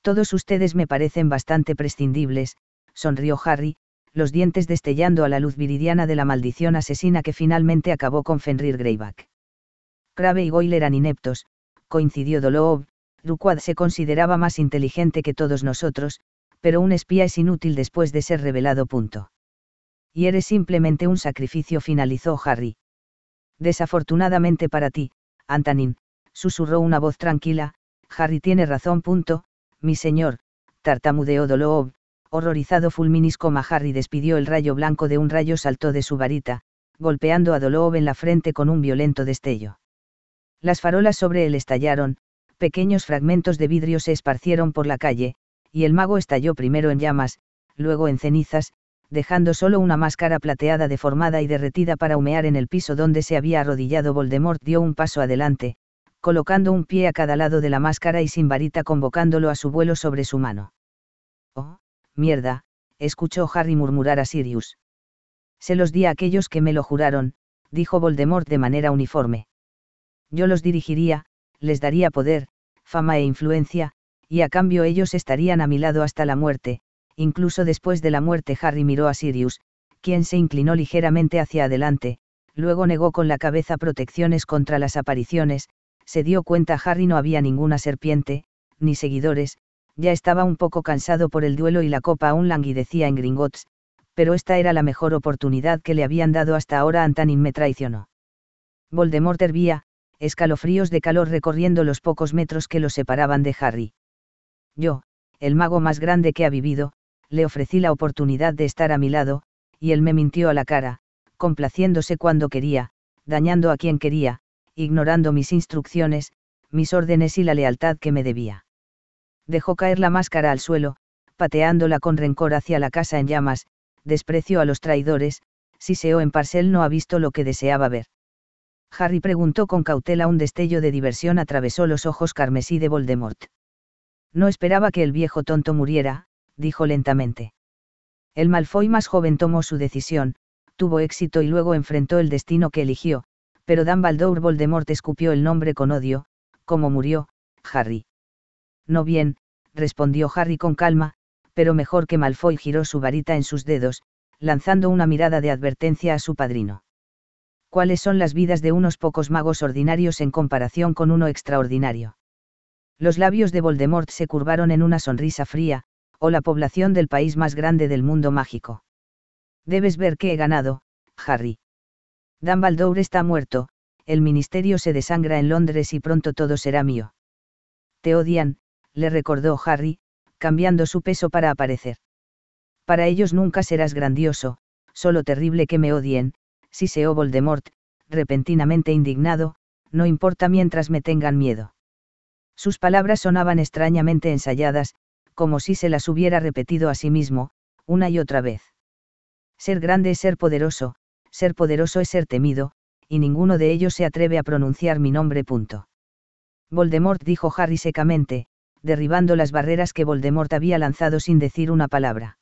Todos ustedes me parecen bastante prescindibles, sonrió Harry, los dientes destellando a la luz viridiana de la maldición asesina que finalmente acabó con Fenrir Greyback. Crave y Goyle eran ineptos, coincidió Doloob. Ruquad se consideraba más inteligente que todos nosotros, pero un espía es inútil después de ser revelado. Punto. Y eres simplemente un sacrificio, finalizó Harry. Desafortunadamente para ti, Antanin, susurró una voz tranquila, Harry tiene razón. mi señor, tartamudeó Doloob. Horrorizado fulminisco maharri despidió el rayo blanco de un rayo saltó de su varita, golpeando a Dolohov en la frente con un violento destello. Las farolas sobre él estallaron, pequeños fragmentos de vidrio se esparcieron por la calle, y el mago estalló primero en llamas, luego en cenizas, dejando solo una máscara plateada deformada y derretida para humear en el piso donde se había arrodillado Voldemort dio un paso adelante, colocando un pie a cada lado de la máscara y sin varita convocándolo a su vuelo sobre su mano. Oh, Mierda, escuchó Harry murmurar a Sirius. Se los di a aquellos que me lo juraron, dijo Voldemort de manera uniforme. Yo los dirigiría, les daría poder, fama e influencia, y a cambio ellos estarían a mi lado hasta la muerte, incluso después de la muerte Harry miró a Sirius, quien se inclinó ligeramente hacia adelante, luego negó con la cabeza protecciones contra las apariciones, se dio cuenta Harry no había ninguna serpiente, ni seguidores, ya estaba un poco cansado por el duelo y la copa aún languidecía en Gringotts, pero esta era la mejor oportunidad que le habían dado hasta ahora Antanin me traicionó. Voldemort hervía, escalofríos de calor recorriendo los pocos metros que lo separaban de Harry. Yo, el mago más grande que ha vivido, le ofrecí la oportunidad de estar a mi lado, y él me mintió a la cara, complaciéndose cuando quería, dañando a quien quería, ignorando mis instrucciones, mis órdenes y la lealtad que me debía dejó caer la máscara al suelo, pateándola con rencor hacia la casa en llamas, desprecio a los traidores, si o en Parcel no ha visto lo que deseaba ver. Harry preguntó con cautela un destello de diversión atravesó los ojos carmesí de Voldemort. No esperaba que el viejo tonto muriera, dijo lentamente. El Malfoy más joven tomó su decisión, tuvo éxito y luego enfrentó el destino que eligió, pero Dumbledore Voldemort escupió el nombre con odio, como murió, Harry. No bien, respondió Harry con calma, pero mejor que Malfoy giró su varita en sus dedos, lanzando una mirada de advertencia a su padrino. ¿Cuáles son las vidas de unos pocos magos ordinarios en comparación con uno extraordinario? Los labios de Voldemort se curvaron en una sonrisa fría, o la población del país más grande del mundo mágico. Debes ver que he ganado, Harry. Dumbledore está muerto, el ministerio se desangra en Londres y pronto todo será mío. Te odian, le recordó Harry, cambiando su peso para aparecer. Para ellos nunca serás grandioso, solo terrible que me odien, si o Voldemort, repentinamente indignado, no importa mientras me tengan miedo. Sus palabras sonaban extrañamente ensayadas, como si se las hubiera repetido a sí mismo, una y otra vez. Ser grande es ser poderoso, ser poderoso es ser temido, y ninguno de ellos se atreve a pronunciar mi nombre. Punto. Voldemort dijo Harry secamente, derribando las barreras que Voldemort había lanzado sin decir una palabra.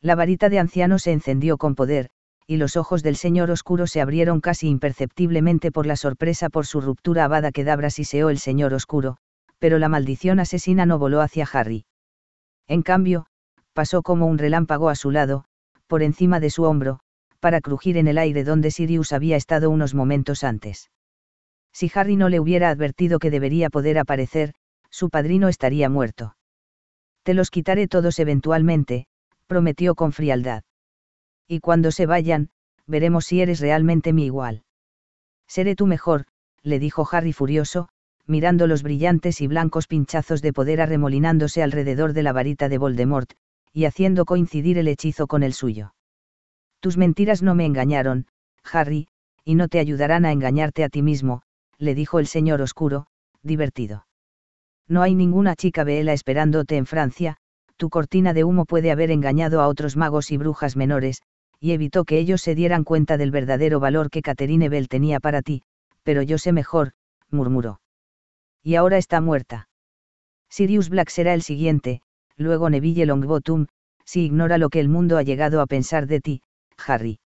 La varita de anciano se encendió con poder, y los ojos del señor oscuro se abrieron casi imperceptiblemente por la sorpresa por su ruptura abada que dabra siseó el señor oscuro, pero la maldición asesina no voló hacia Harry. En cambio, pasó como un relámpago a su lado, por encima de su hombro, para crujir en el aire donde Sirius había estado unos momentos antes. Si Harry no le hubiera advertido que debería poder aparecer, su padrino estaría muerto. Te los quitaré todos eventualmente, prometió con frialdad. Y cuando se vayan, veremos si eres realmente mi igual. Seré tu mejor, le dijo Harry furioso, mirando los brillantes y blancos pinchazos de poder arremolinándose alrededor de la varita de Voldemort, y haciendo coincidir el hechizo con el suyo. Tus mentiras no me engañaron, Harry, y no te ayudarán a engañarte a ti mismo, le dijo el señor oscuro, divertido no hay ninguna chica Beela esperándote en Francia, tu cortina de humo puede haber engañado a otros magos y brujas menores, y evitó que ellos se dieran cuenta del verdadero valor que Catherine Bell tenía para ti, pero yo sé mejor, murmuró. Y ahora está muerta. Sirius Black será el siguiente, luego Neville Longbottom, si ignora lo que el mundo ha llegado a pensar de ti, Harry.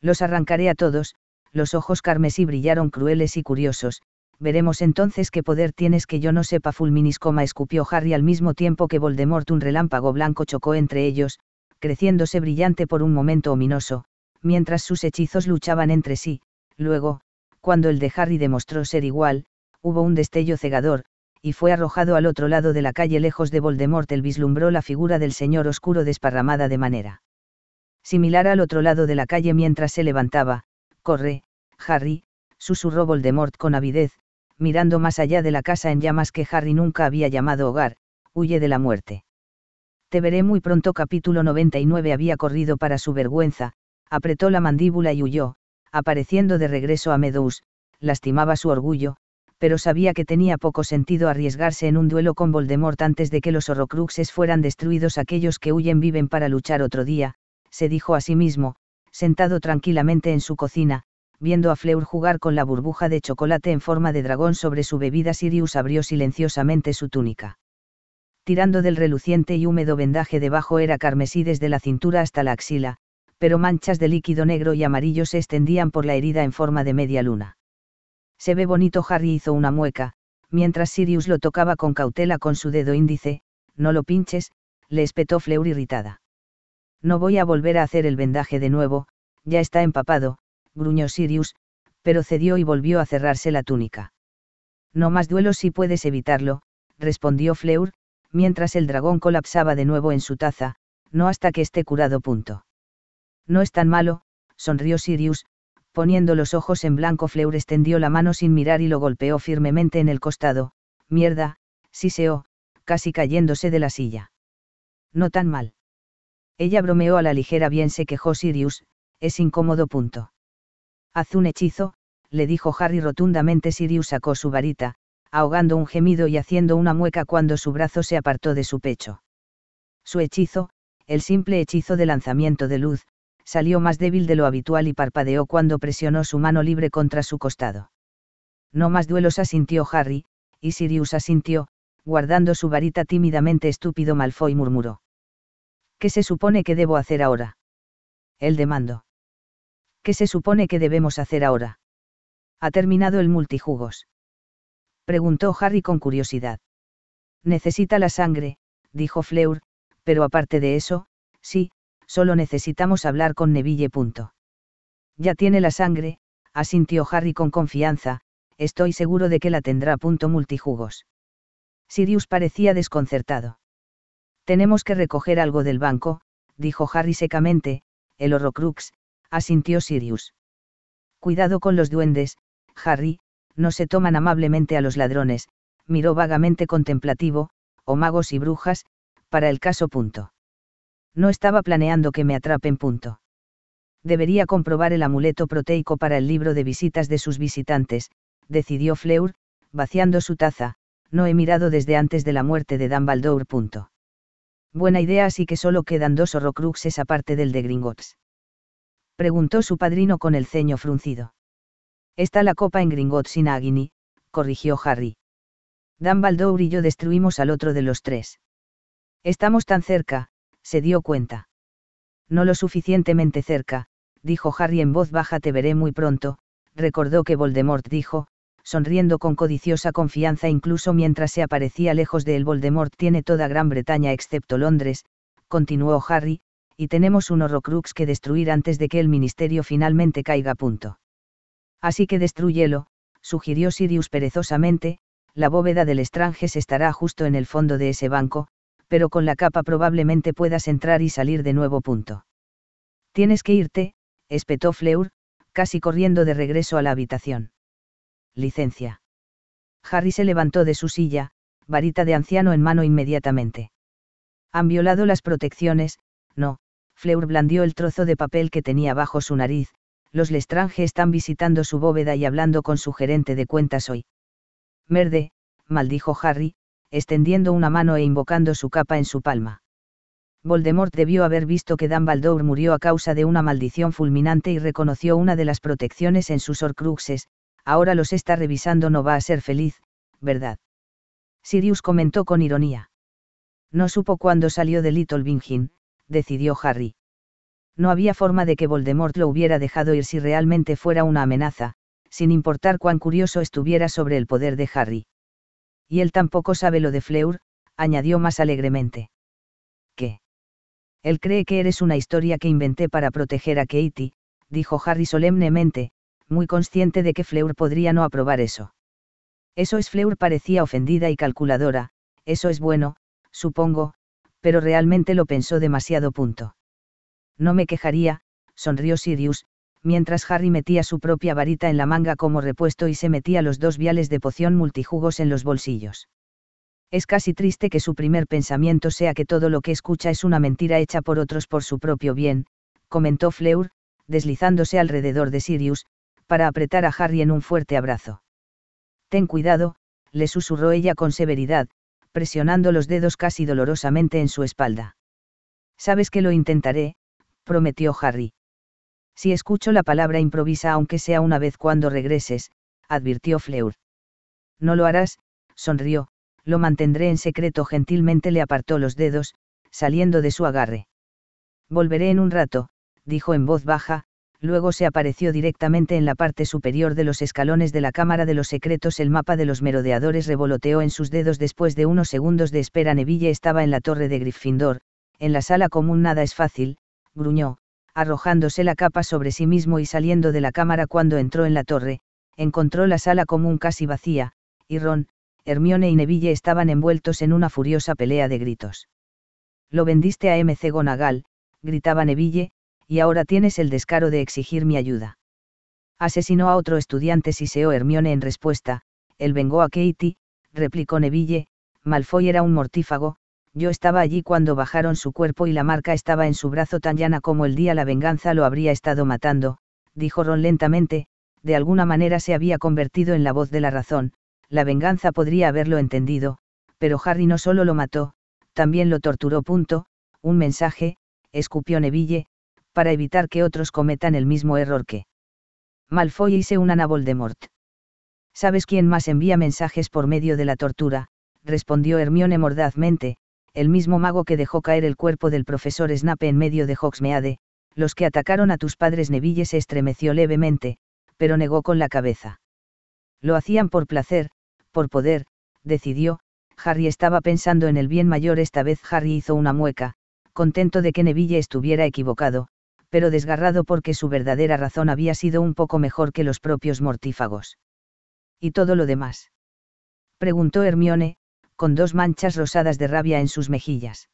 Los arrancaré a todos, los ojos carmesí brillaron crueles y curiosos, veremos entonces qué poder tienes que yo no sepa Fulminiscoma escupió Harry al mismo tiempo que Voldemort un relámpago blanco chocó entre ellos, creciéndose brillante por un momento ominoso, mientras sus hechizos luchaban entre sí, luego, cuando el de Harry demostró ser igual, hubo un destello cegador, y fue arrojado al otro lado de la calle lejos de Voldemort el vislumbró la figura del señor oscuro desparramada de manera similar al otro lado de la calle mientras se levantaba, corre, Harry, susurró Voldemort con avidez, mirando más allá de la casa en llamas que Harry nunca había llamado hogar, huye de la muerte. Te veré muy pronto capítulo 99 había corrido para su vergüenza, apretó la mandíbula y huyó, apareciendo de regreso a Medus, lastimaba su orgullo, pero sabía que tenía poco sentido arriesgarse en un duelo con Voldemort antes de que los horrocruxes fueran destruidos aquellos que huyen viven para luchar otro día, se dijo a sí mismo, sentado tranquilamente en su cocina, viendo a Fleur jugar con la burbuja de chocolate en forma de dragón sobre su bebida, Sirius abrió silenciosamente su túnica. Tirando del reluciente y húmedo vendaje debajo era carmesí desde la cintura hasta la axila, pero manchas de líquido negro y amarillo se extendían por la herida en forma de media luna. Se ve bonito, Harry hizo una mueca, mientras Sirius lo tocaba con cautela con su dedo índice, no lo pinches, le espetó Fleur irritada. No voy a volver a hacer el vendaje de nuevo, ya está empapado, gruñó Sirius, pero cedió y volvió a cerrarse la túnica. No más duelos si puedes evitarlo, respondió Fleur, mientras el dragón colapsaba de nuevo en su taza, no hasta que esté curado. Punto. No es tan malo, sonrió Sirius, poniendo los ojos en blanco. Fleur extendió la mano sin mirar y lo golpeó firmemente en el costado. Mierda, siseó, casi cayéndose de la silla. No tan mal. Ella bromeó a la ligera, bien se quejó Sirius, es incómodo. Punto. Haz un hechizo, le dijo Harry rotundamente. Sirius sacó su varita, ahogando un gemido y haciendo una mueca cuando su brazo se apartó de su pecho. Su hechizo, el simple hechizo de lanzamiento de luz, salió más débil de lo habitual y parpadeó cuando presionó su mano libre contra su costado. No más duelos asintió Harry, y Sirius asintió, guardando su varita tímidamente estúpido Malfoy murmuró. ¿Qué se supone que debo hacer ahora? El demandó. ¿Qué se supone que debemos hacer ahora? ¿Ha terminado el multijugos? Preguntó Harry con curiosidad. Necesita la sangre, dijo Fleur, pero aparte de eso, sí, solo necesitamos hablar con Neville. Punto. Ya tiene la sangre, asintió Harry con confianza, estoy seguro de que la tendrá. Punto multijugos. Sirius parecía desconcertado. Tenemos que recoger algo del banco, dijo Harry secamente, el Horrocrux, asintió Sirius. Cuidado con los duendes, Harry, no se toman amablemente a los ladrones, miró vagamente contemplativo, o magos y brujas, para el caso punto. No estaba planeando que me atrapen punto. Debería comprobar el amuleto proteico para el libro de visitas de sus visitantes, decidió Fleur, vaciando su taza, no he mirado desde antes de la muerte de Dumbledore punto. Buena idea así que solo quedan dos horrocruxes aparte del de Gringotts preguntó su padrino con el ceño fruncido. Está la copa en Gringotts sin corrigió Harry. Dan Baldour y yo destruimos al otro de los tres. Estamos tan cerca, se dio cuenta. No lo suficientemente cerca, dijo Harry en voz baja te veré muy pronto, recordó que Voldemort dijo, sonriendo con codiciosa confianza incluso mientras se aparecía lejos de él Voldemort tiene toda Gran Bretaña excepto Londres, continuó Harry, y tenemos un horrocrux que destruir antes de que el ministerio finalmente caiga a punto. Así que destruyelo, sugirió Sirius perezosamente, la bóveda del se estará justo en el fondo de ese banco, pero con la capa probablemente puedas entrar y salir de nuevo punto. Tienes que irte, espetó Fleur, casi corriendo de regreso a la habitación. Licencia. Harry se levantó de su silla, varita de anciano en mano inmediatamente. Han violado las protecciones, no, Fleur blandió el trozo de papel que tenía bajo su nariz, los Lestrange están visitando su bóveda y hablando con su gerente de cuentas hoy. Merde, maldijo Harry, extendiendo una mano e invocando su capa en su palma. Voldemort debió haber visto que Dumbledore murió a causa de una maldición fulminante y reconoció una de las protecciones en sus Horcruxes, ahora los está revisando no va a ser feliz, ¿verdad? Sirius comentó con ironía. No supo cuándo salió de Little Bingin, decidió Harry. No había forma de que Voldemort lo hubiera dejado ir si realmente fuera una amenaza, sin importar cuán curioso estuviera sobre el poder de Harry. Y él tampoco sabe lo de Fleur, añadió más alegremente. ¿Qué? Él cree que eres una historia que inventé para proteger a Katie, dijo Harry solemnemente, muy consciente de que Fleur podría no aprobar eso. Eso es Fleur parecía ofendida y calculadora, eso es bueno, supongo, pero realmente lo pensó demasiado punto. No me quejaría, sonrió Sirius, mientras Harry metía su propia varita en la manga como repuesto y se metía los dos viales de poción multijugos en los bolsillos. Es casi triste que su primer pensamiento sea que todo lo que escucha es una mentira hecha por otros por su propio bien, comentó Fleur, deslizándose alrededor de Sirius, para apretar a Harry en un fuerte abrazo. Ten cuidado, le susurró ella con severidad, presionando los dedos casi dolorosamente en su espalda. Sabes que lo intentaré, prometió Harry. Si escucho la palabra improvisa aunque sea una vez cuando regreses, advirtió Fleur. No lo harás, sonrió, lo mantendré en secreto. Gentilmente le apartó los dedos, saliendo de su agarre. Volveré en un rato, dijo en voz baja, luego se apareció directamente en la parte superior de los escalones de la Cámara de los Secretos. El mapa de los merodeadores revoloteó en sus dedos después de unos segundos de espera. Neville estaba en la torre de Gryffindor, en la sala común nada es fácil, gruñó, arrojándose la capa sobre sí mismo y saliendo de la cámara cuando entró en la torre, encontró la sala común casi vacía, y Ron, Hermione y Neville estaban envueltos en una furiosa pelea de gritos. Lo vendiste a MC Gonagal, gritaba Neville, y ahora tienes el descaro de exigir mi ayuda. Asesinó a otro estudiante Siseo Hermione en respuesta, él vengó a Katie, replicó Neville, Malfoy era un mortífago, yo estaba allí cuando bajaron su cuerpo y la marca estaba en su brazo tan llana como el día la venganza lo habría estado matando, dijo Ron lentamente, de alguna manera se había convertido en la voz de la razón, la venganza podría haberlo entendido, pero Harry no solo lo mató, también lo torturó. Punto, un mensaje, escupió Neville, para evitar que otros cometan el mismo error que Malfoy hice un unan de mort. ¿Sabes quién más envía mensajes por medio de la tortura? respondió Hermione mordazmente, el mismo mago que dejó caer el cuerpo del profesor Snape en medio de Hogsmeade, los que atacaron a tus padres Neville se estremeció levemente, pero negó con la cabeza. Lo hacían por placer, por poder, decidió, Harry estaba pensando en el bien mayor esta vez Harry hizo una mueca, contento de que Neville estuviera equivocado, pero desgarrado porque su verdadera razón había sido un poco mejor que los propios mortífagos. ¿Y todo lo demás? preguntó Hermione, con dos manchas rosadas de rabia en sus mejillas.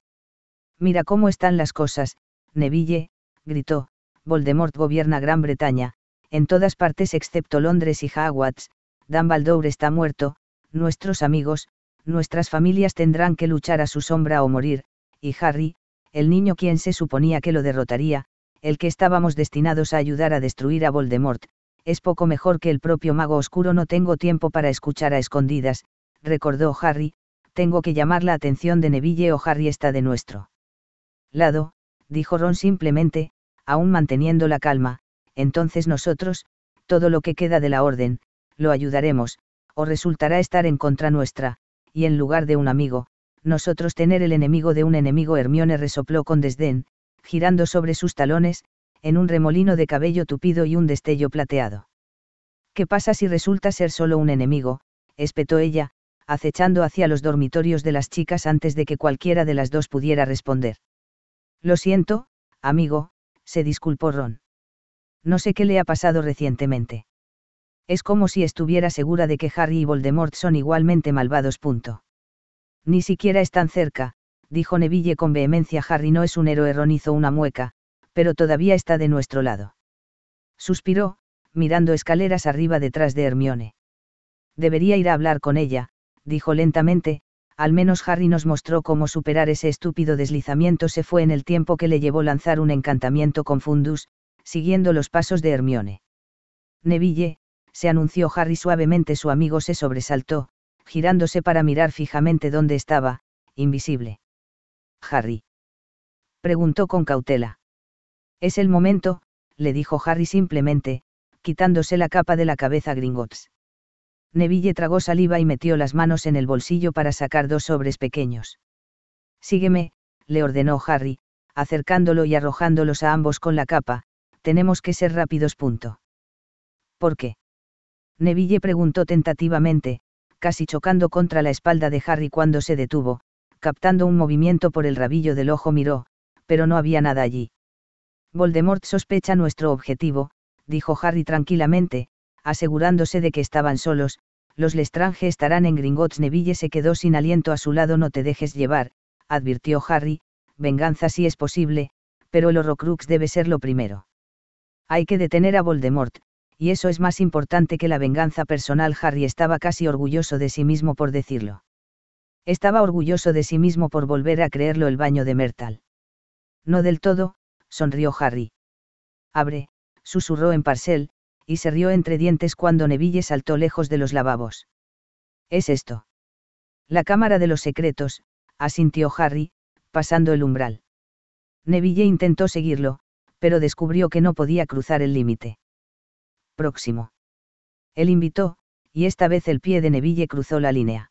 Mira cómo están las cosas, Neville, gritó, Voldemort gobierna Gran Bretaña, en todas partes excepto Londres y Hogwarts, Dumbledore está muerto, nuestros amigos, nuestras familias tendrán que luchar a su sombra o morir, y Harry, el niño quien se suponía que lo derrotaría, el que estábamos destinados a ayudar a destruir a Voldemort, es poco mejor que el propio mago oscuro. No tengo tiempo para escuchar a escondidas, recordó Harry, tengo que llamar la atención de Neville o Harry está de nuestro lado, dijo Ron simplemente, aún manteniendo la calma, entonces nosotros, todo lo que queda de la orden, lo ayudaremos, o resultará estar en contra nuestra, y en lugar de un amigo, nosotros tener el enemigo de un enemigo Hermione resopló con desdén, girando sobre sus talones, en un remolino de cabello tupido y un destello plateado. ¿Qué pasa si resulta ser solo un enemigo? espetó ella, acechando hacia los dormitorios de las chicas antes de que cualquiera de las dos pudiera responder. Lo siento, amigo, se disculpó Ron. No sé qué le ha pasado recientemente. Es como si estuviera segura de que Harry y Voldemort son igualmente malvados. Punto. Ni siquiera están cerca, dijo Neville con vehemencia. Harry no es un héroe, Ron una mueca, pero todavía está de nuestro lado. Suspiró, mirando escaleras arriba detrás de Hermione. Debería ir a hablar con ella, dijo lentamente, al menos Harry nos mostró cómo superar ese estúpido deslizamiento se fue en el tiempo que le llevó lanzar un encantamiento con Fundus, siguiendo los pasos de Hermione. Neville, se anunció Harry suavemente su amigo se sobresaltó, girándose para mirar fijamente dónde estaba, invisible. Harry? Preguntó con cautela. Es el momento, le dijo Harry simplemente, quitándose la capa de la cabeza Gringotts. Neville tragó saliva y metió las manos en el bolsillo para sacar dos sobres pequeños. Sígueme, le ordenó Harry, acercándolo y arrojándolos a ambos con la capa, tenemos que ser rápidos. Punto. ¿Por qué? Neville preguntó tentativamente, casi chocando contra la espalda de Harry cuando se detuvo, captando un movimiento por el rabillo del ojo miró, pero no había nada allí. Voldemort sospecha nuestro objetivo, dijo Harry tranquilamente, asegurándose de que estaban solos, los Lestrange estarán en Gringotts Neville se quedó sin aliento a su lado no te dejes llevar, advirtió Harry, venganza si es posible, pero el Horrocrux debe ser lo primero. Hay que detener a Voldemort, y eso es más importante que la venganza personal Harry estaba casi orgulloso de sí mismo por decirlo. Estaba orgulloso de sí mismo por volver a creerlo el baño de Mertal. No del todo, sonrió Harry. Abre, susurró en Parcel, y se rió entre dientes cuando Neville saltó lejos de los lavabos. ¿Es esto? La cámara de los secretos, asintió Harry, pasando el umbral. Neville intentó seguirlo, pero descubrió que no podía cruzar el límite. Próximo. Él invitó, y esta vez el pie de Neville cruzó la línea.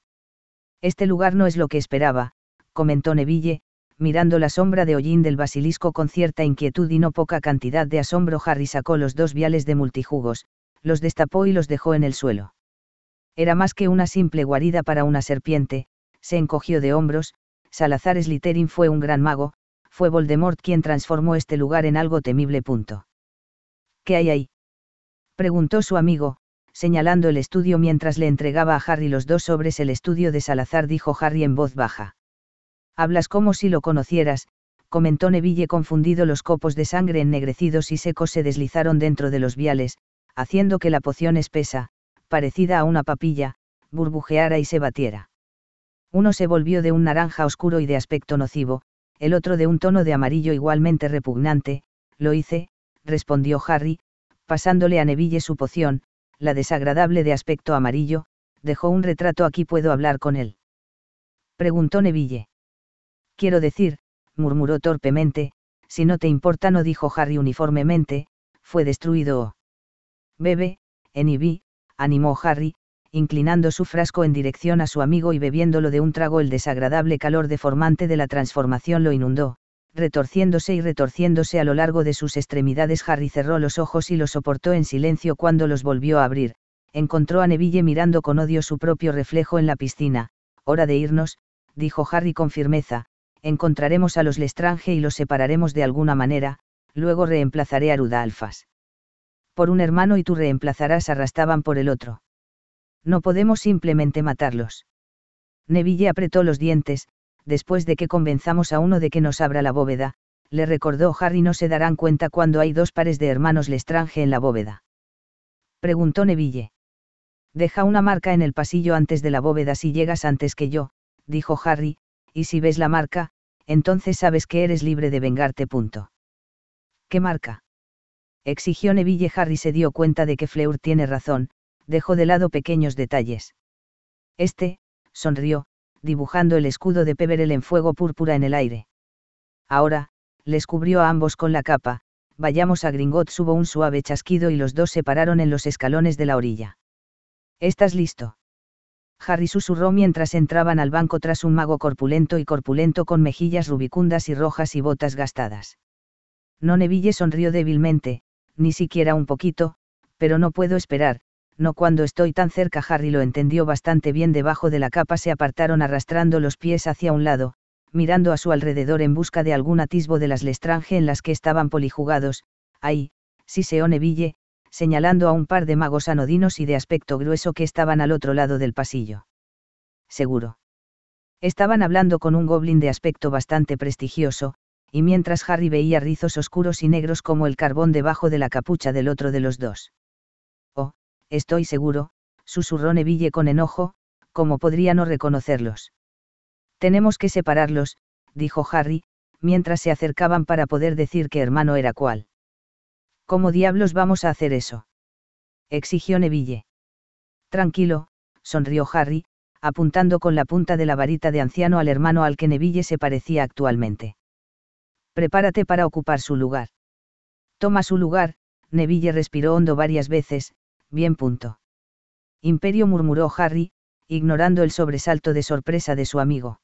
Este lugar no es lo que esperaba, comentó Neville, mirando la sombra de hollín del basilisco con cierta inquietud y no poca cantidad de asombro. Harry sacó los dos viales de multijugos, los destapó y los dejó en el suelo. Era más que una simple guarida para una serpiente, se encogió de hombros, Salazar Slytherin fue un gran mago, fue Voldemort quien transformó este lugar en algo temible. Punto. ¿Qué hay ahí? preguntó su amigo, señalando el estudio mientras le entregaba a Harry los dos sobres. El estudio de Salazar dijo Harry en voz baja. Hablas como si lo conocieras, comentó Neville confundido los copos de sangre ennegrecidos y secos se deslizaron dentro de los viales, haciendo que la poción espesa, parecida a una papilla, burbujeara y se batiera. Uno se volvió de un naranja oscuro y de aspecto nocivo, el otro de un tono de amarillo igualmente repugnante, lo hice, respondió Harry, pasándole a Neville su poción, la desagradable de aspecto amarillo, dejó un retrato aquí puedo hablar con él. Preguntó Neville. Quiero decir, murmuró torpemente, si no te importa no dijo Harry uniformemente, fue destruido Bebe, Enibi, animó Harry, inclinando su frasco en dirección a su amigo y bebiéndolo de un trago el desagradable calor deformante de la transformación lo inundó, retorciéndose y retorciéndose a lo largo de sus extremidades. Harry cerró los ojos y los soportó en silencio cuando los volvió a abrir. Encontró a Neville mirando con odio su propio reflejo en la piscina. Hora de irnos, dijo Harry con firmeza. Encontraremos a los Lestrange y los separaremos de alguna manera, luego reemplazaré a Rudalfas. Por un hermano y tú reemplazarás arrastaban por el otro. No podemos simplemente matarlos. Neville apretó los dientes, después de que convenzamos a uno de que nos abra la bóveda, le recordó Harry no se darán cuenta cuando hay dos pares de hermanos Lestrange en la bóveda. Preguntó Neville. Deja una marca en el pasillo antes de la bóveda si llegas antes que yo, dijo Harry, y si ves la marca, entonces sabes que eres libre de vengarte. Punto. ¿Qué marca? Exigió Neville. Harry se dio cuenta de que Fleur tiene razón, dejó de lado pequeños detalles. Este, sonrió, dibujando el escudo de Peverel en fuego púrpura en el aire. Ahora, les cubrió a ambos con la capa, vayamos a Gringot, subo un suave chasquido y los dos se pararon en los escalones de la orilla. ¿Estás listo? Harry susurró mientras entraban al banco tras un mago corpulento y corpulento con mejillas rubicundas y rojas y botas gastadas. Neville sonrió débilmente, ni siquiera un poquito, pero no puedo esperar, no cuando estoy tan cerca. Harry lo entendió bastante bien debajo de la capa se apartaron arrastrando los pies hacia un lado, mirando a su alrededor en busca de algún atisbo de las Lestrange en las que estaban polijugados, ahí, Siseón Neville, señalando a un par de magos anodinos y de aspecto grueso que estaban al otro lado del pasillo. Seguro. Estaban hablando con un goblin de aspecto bastante prestigioso, y mientras Harry veía rizos oscuros y negros como el carbón debajo de la capucha del otro de los dos estoy seguro, susurró Neville con enojo, como podría no reconocerlos? Tenemos que separarlos, dijo Harry, mientras se acercaban para poder decir qué hermano era cuál. ¿Cómo diablos vamos a hacer eso? exigió Neville. Tranquilo, sonrió Harry, apuntando con la punta de la varita de anciano al hermano al que Neville se parecía actualmente. Prepárate para ocupar su lugar. Toma su lugar, Neville respiró hondo varias veces, bien punto. Imperio murmuró Harry, ignorando el sobresalto de sorpresa de su amigo.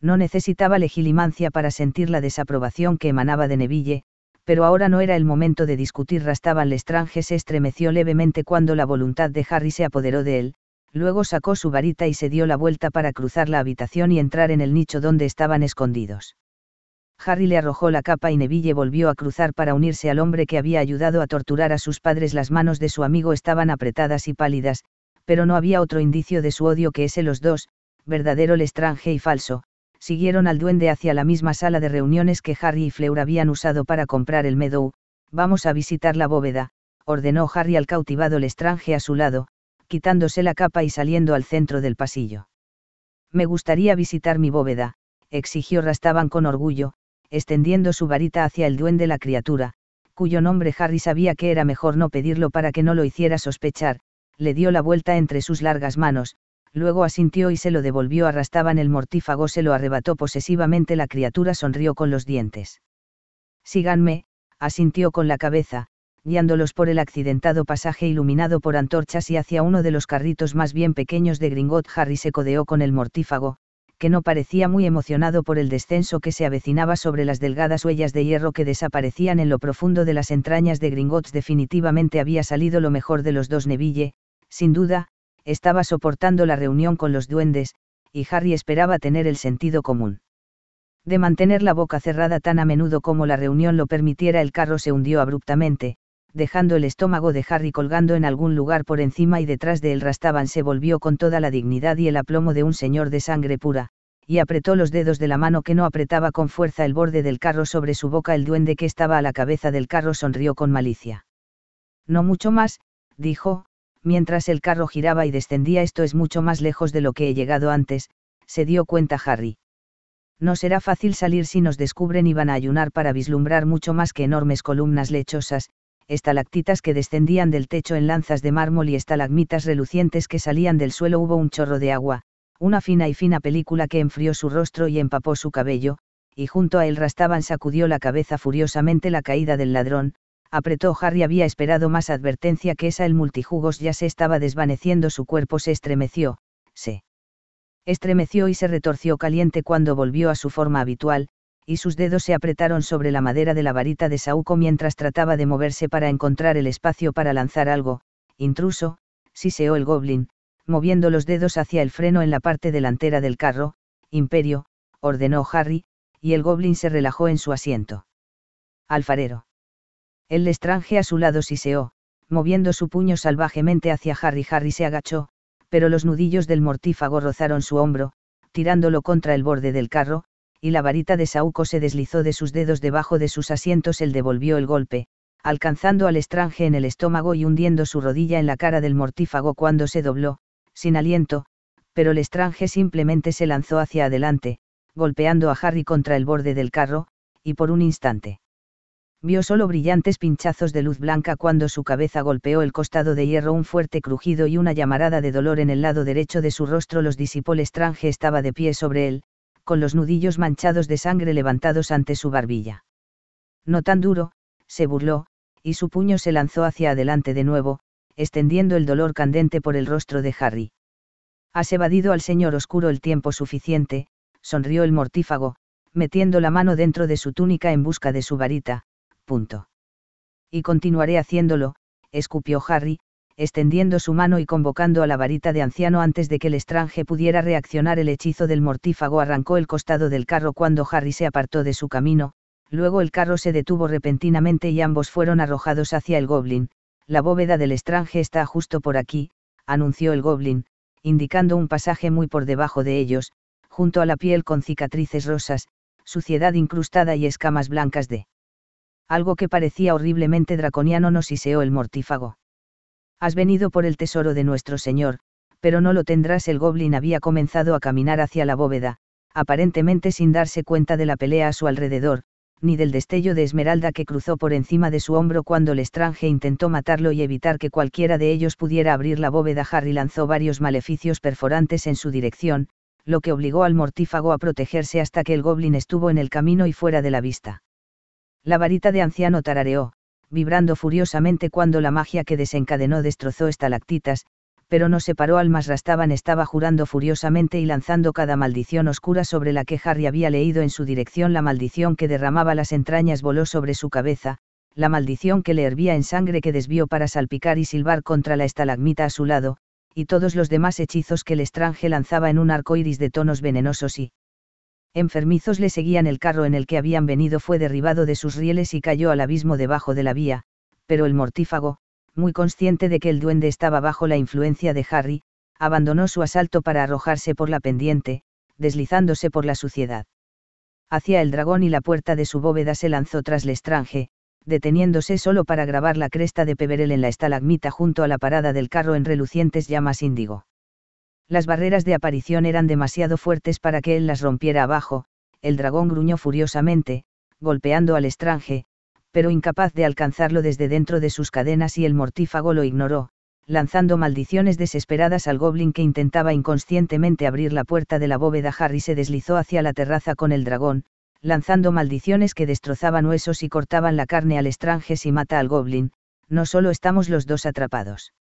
No necesitaba legilimancia para sentir la desaprobación que emanaba de Neville, pero ahora no era el momento de discutir. Rastaban Lestrange se estremeció levemente cuando la voluntad de Harry se apoderó de él, luego sacó su varita y se dio la vuelta para cruzar la habitación y entrar en el nicho donde estaban escondidos. Harry le arrojó la capa y Neville volvió a cruzar para unirse al hombre que había ayudado a torturar a sus padres. Las manos de su amigo estaban apretadas y pálidas, pero no había otro indicio de su odio que ese los dos, verdadero Lestrange y falso, siguieron al duende hacia la misma sala de reuniones que Harry y Fleur habían usado para comprar el Meadow. Vamos a visitar la bóveda, ordenó Harry al cautivado Lestrange a su lado, quitándose la capa y saliendo al centro del pasillo. Me gustaría visitar mi bóveda, exigió Rastaban con orgullo, extendiendo su varita hacia el duende la criatura, cuyo nombre Harry sabía que era mejor no pedirlo para que no lo hiciera sospechar, le dio la vuelta entre sus largas manos, luego asintió y se lo devolvió Arrastaban el mortífago se lo arrebató posesivamente la criatura sonrió con los dientes. Síganme, asintió con la cabeza, guiándolos por el accidentado pasaje iluminado por antorchas y hacia uno de los carritos más bien pequeños de Gringot Harry se codeó con el mortífago, que no parecía muy emocionado por el descenso que se avecinaba sobre las delgadas huellas de hierro que desaparecían en lo profundo de las entrañas de Gringotts definitivamente había salido lo mejor de los dos Neville, sin duda, estaba soportando la reunión con los duendes, y Harry esperaba tener el sentido común. De mantener la boca cerrada tan a menudo como la reunión lo permitiera, el carro se hundió abruptamente, dejando el estómago de Harry colgando en algún lugar por encima y detrás de él Rastaban se volvió con toda la dignidad y el aplomo de un señor de sangre pura, y apretó los dedos de la mano que no apretaba con fuerza el borde del carro sobre su boca el duende que estaba a la cabeza del carro sonrió con malicia. No mucho más, dijo, mientras el carro giraba y descendía esto es mucho más lejos de lo que he llegado antes, se dio cuenta Harry. No será fácil salir si nos descubren y van a ayunar para vislumbrar mucho más que enormes columnas lechosas, estalactitas que descendían del techo en lanzas de mármol y estalagmitas relucientes que salían del suelo hubo un chorro de agua, una fina y fina película que enfrió su rostro y empapó su cabello, y junto a él Rastaban sacudió la cabeza furiosamente la caída del ladrón, apretó Harry había esperado más advertencia que esa el multijugos ya se estaba desvaneciendo su cuerpo se estremeció, se estremeció y se retorció caliente cuando volvió a su forma habitual, y sus dedos se apretaron sobre la madera de la varita de saúco mientras trataba de moverse para encontrar el espacio para lanzar algo, intruso, siseó el goblin, moviendo los dedos hacia el freno en la parte delantera del carro, Imperio, ordenó Harry, y el goblin se relajó en su asiento. Alfarero. El Lestrange a su lado siseó, moviendo su puño salvajemente hacia Harry. Harry se agachó, pero los nudillos del mortífago rozaron su hombro, tirándolo contra el borde del carro, y la varita de Sauco se deslizó de sus dedos debajo de sus asientos. Él devolvió el golpe, alcanzando al estranje en el estómago y hundiendo su rodilla en la cara del mortífago cuando se dobló, sin aliento, pero el estrange simplemente se lanzó hacia adelante, golpeando a Harry contra el borde del carro, y por un instante. Vio solo brillantes pinchazos de luz blanca cuando su cabeza golpeó el costado de hierro, un fuerte crujido y una llamarada de dolor en el lado derecho de su rostro los disipó. extranje estaba de pie sobre él, con los nudillos manchados de sangre levantados ante su barbilla. No tan duro, se burló, y su puño se lanzó hacia adelante de nuevo, extendiendo el dolor candente por el rostro de Harry. Has evadido al señor oscuro el tiempo suficiente, sonrió el mortífago, metiendo la mano dentro de su túnica en busca de su varita, punto. Y continuaré haciéndolo, escupió Harry, extendiendo su mano y convocando a la varita de anciano antes de que el estranje pudiera reaccionar el hechizo del mortífago arrancó el costado del carro cuando Harry se apartó de su camino, luego el carro se detuvo repentinamente y ambos fueron arrojados hacia el goblin, la bóveda del estranje está justo por aquí, anunció el goblin, indicando un pasaje muy por debajo de ellos, junto a la piel con cicatrices rosas, suciedad incrustada y escamas blancas de algo que parecía horriblemente draconiano no siseó el mortífago Has venido por el tesoro de nuestro Señor, pero no lo tendrás. El goblin había comenzado a caminar hacia la bóveda, aparentemente sin darse cuenta de la pelea a su alrededor, ni del destello de esmeralda que cruzó por encima de su hombro cuando el extranjero intentó matarlo y evitar que cualquiera de ellos pudiera abrir la bóveda. Harry lanzó varios maleficios perforantes en su dirección, lo que obligó al mortífago a protegerse hasta que el goblin estuvo en el camino y fuera de la vista. La varita de anciano tarareó, vibrando furiosamente cuando la magia que desencadenó destrozó estalactitas, pero no se paró. almas Rastaban estaba jurando furiosamente y lanzando cada maldición oscura sobre la que Harry había leído en su dirección la maldición que derramaba las entrañas voló sobre su cabeza, la maldición que le hervía en sangre que desvió para salpicar y silbar contra la estalagmita a su lado, y todos los demás hechizos que el estrange lanzaba en un arco iris de tonos venenosos y enfermizos le seguían el carro en el que habían venido fue derribado de sus rieles y cayó al abismo debajo de la vía, pero el mortífago, muy consciente de que el duende estaba bajo la influencia de Harry, abandonó su asalto para arrojarse por la pendiente, deslizándose por la suciedad. Hacia el dragón y la puerta de su bóveda se lanzó tras el estrange, deteniéndose solo para grabar la cresta de Peverel en la estalagmita junto a la parada del carro en relucientes llamas índigo. Las barreras de aparición eran demasiado fuertes para que él las rompiera abajo, el dragón gruñó furiosamente, golpeando al estranje, pero incapaz de alcanzarlo desde dentro de sus cadenas y el mortífago lo ignoró, lanzando maldiciones desesperadas al goblin que intentaba inconscientemente abrir la puerta de la bóveda. Harry se deslizó hacia la terraza con el dragón, lanzando maldiciones que destrozaban huesos y cortaban la carne al estranje si mata al goblin, no solo estamos los dos atrapados.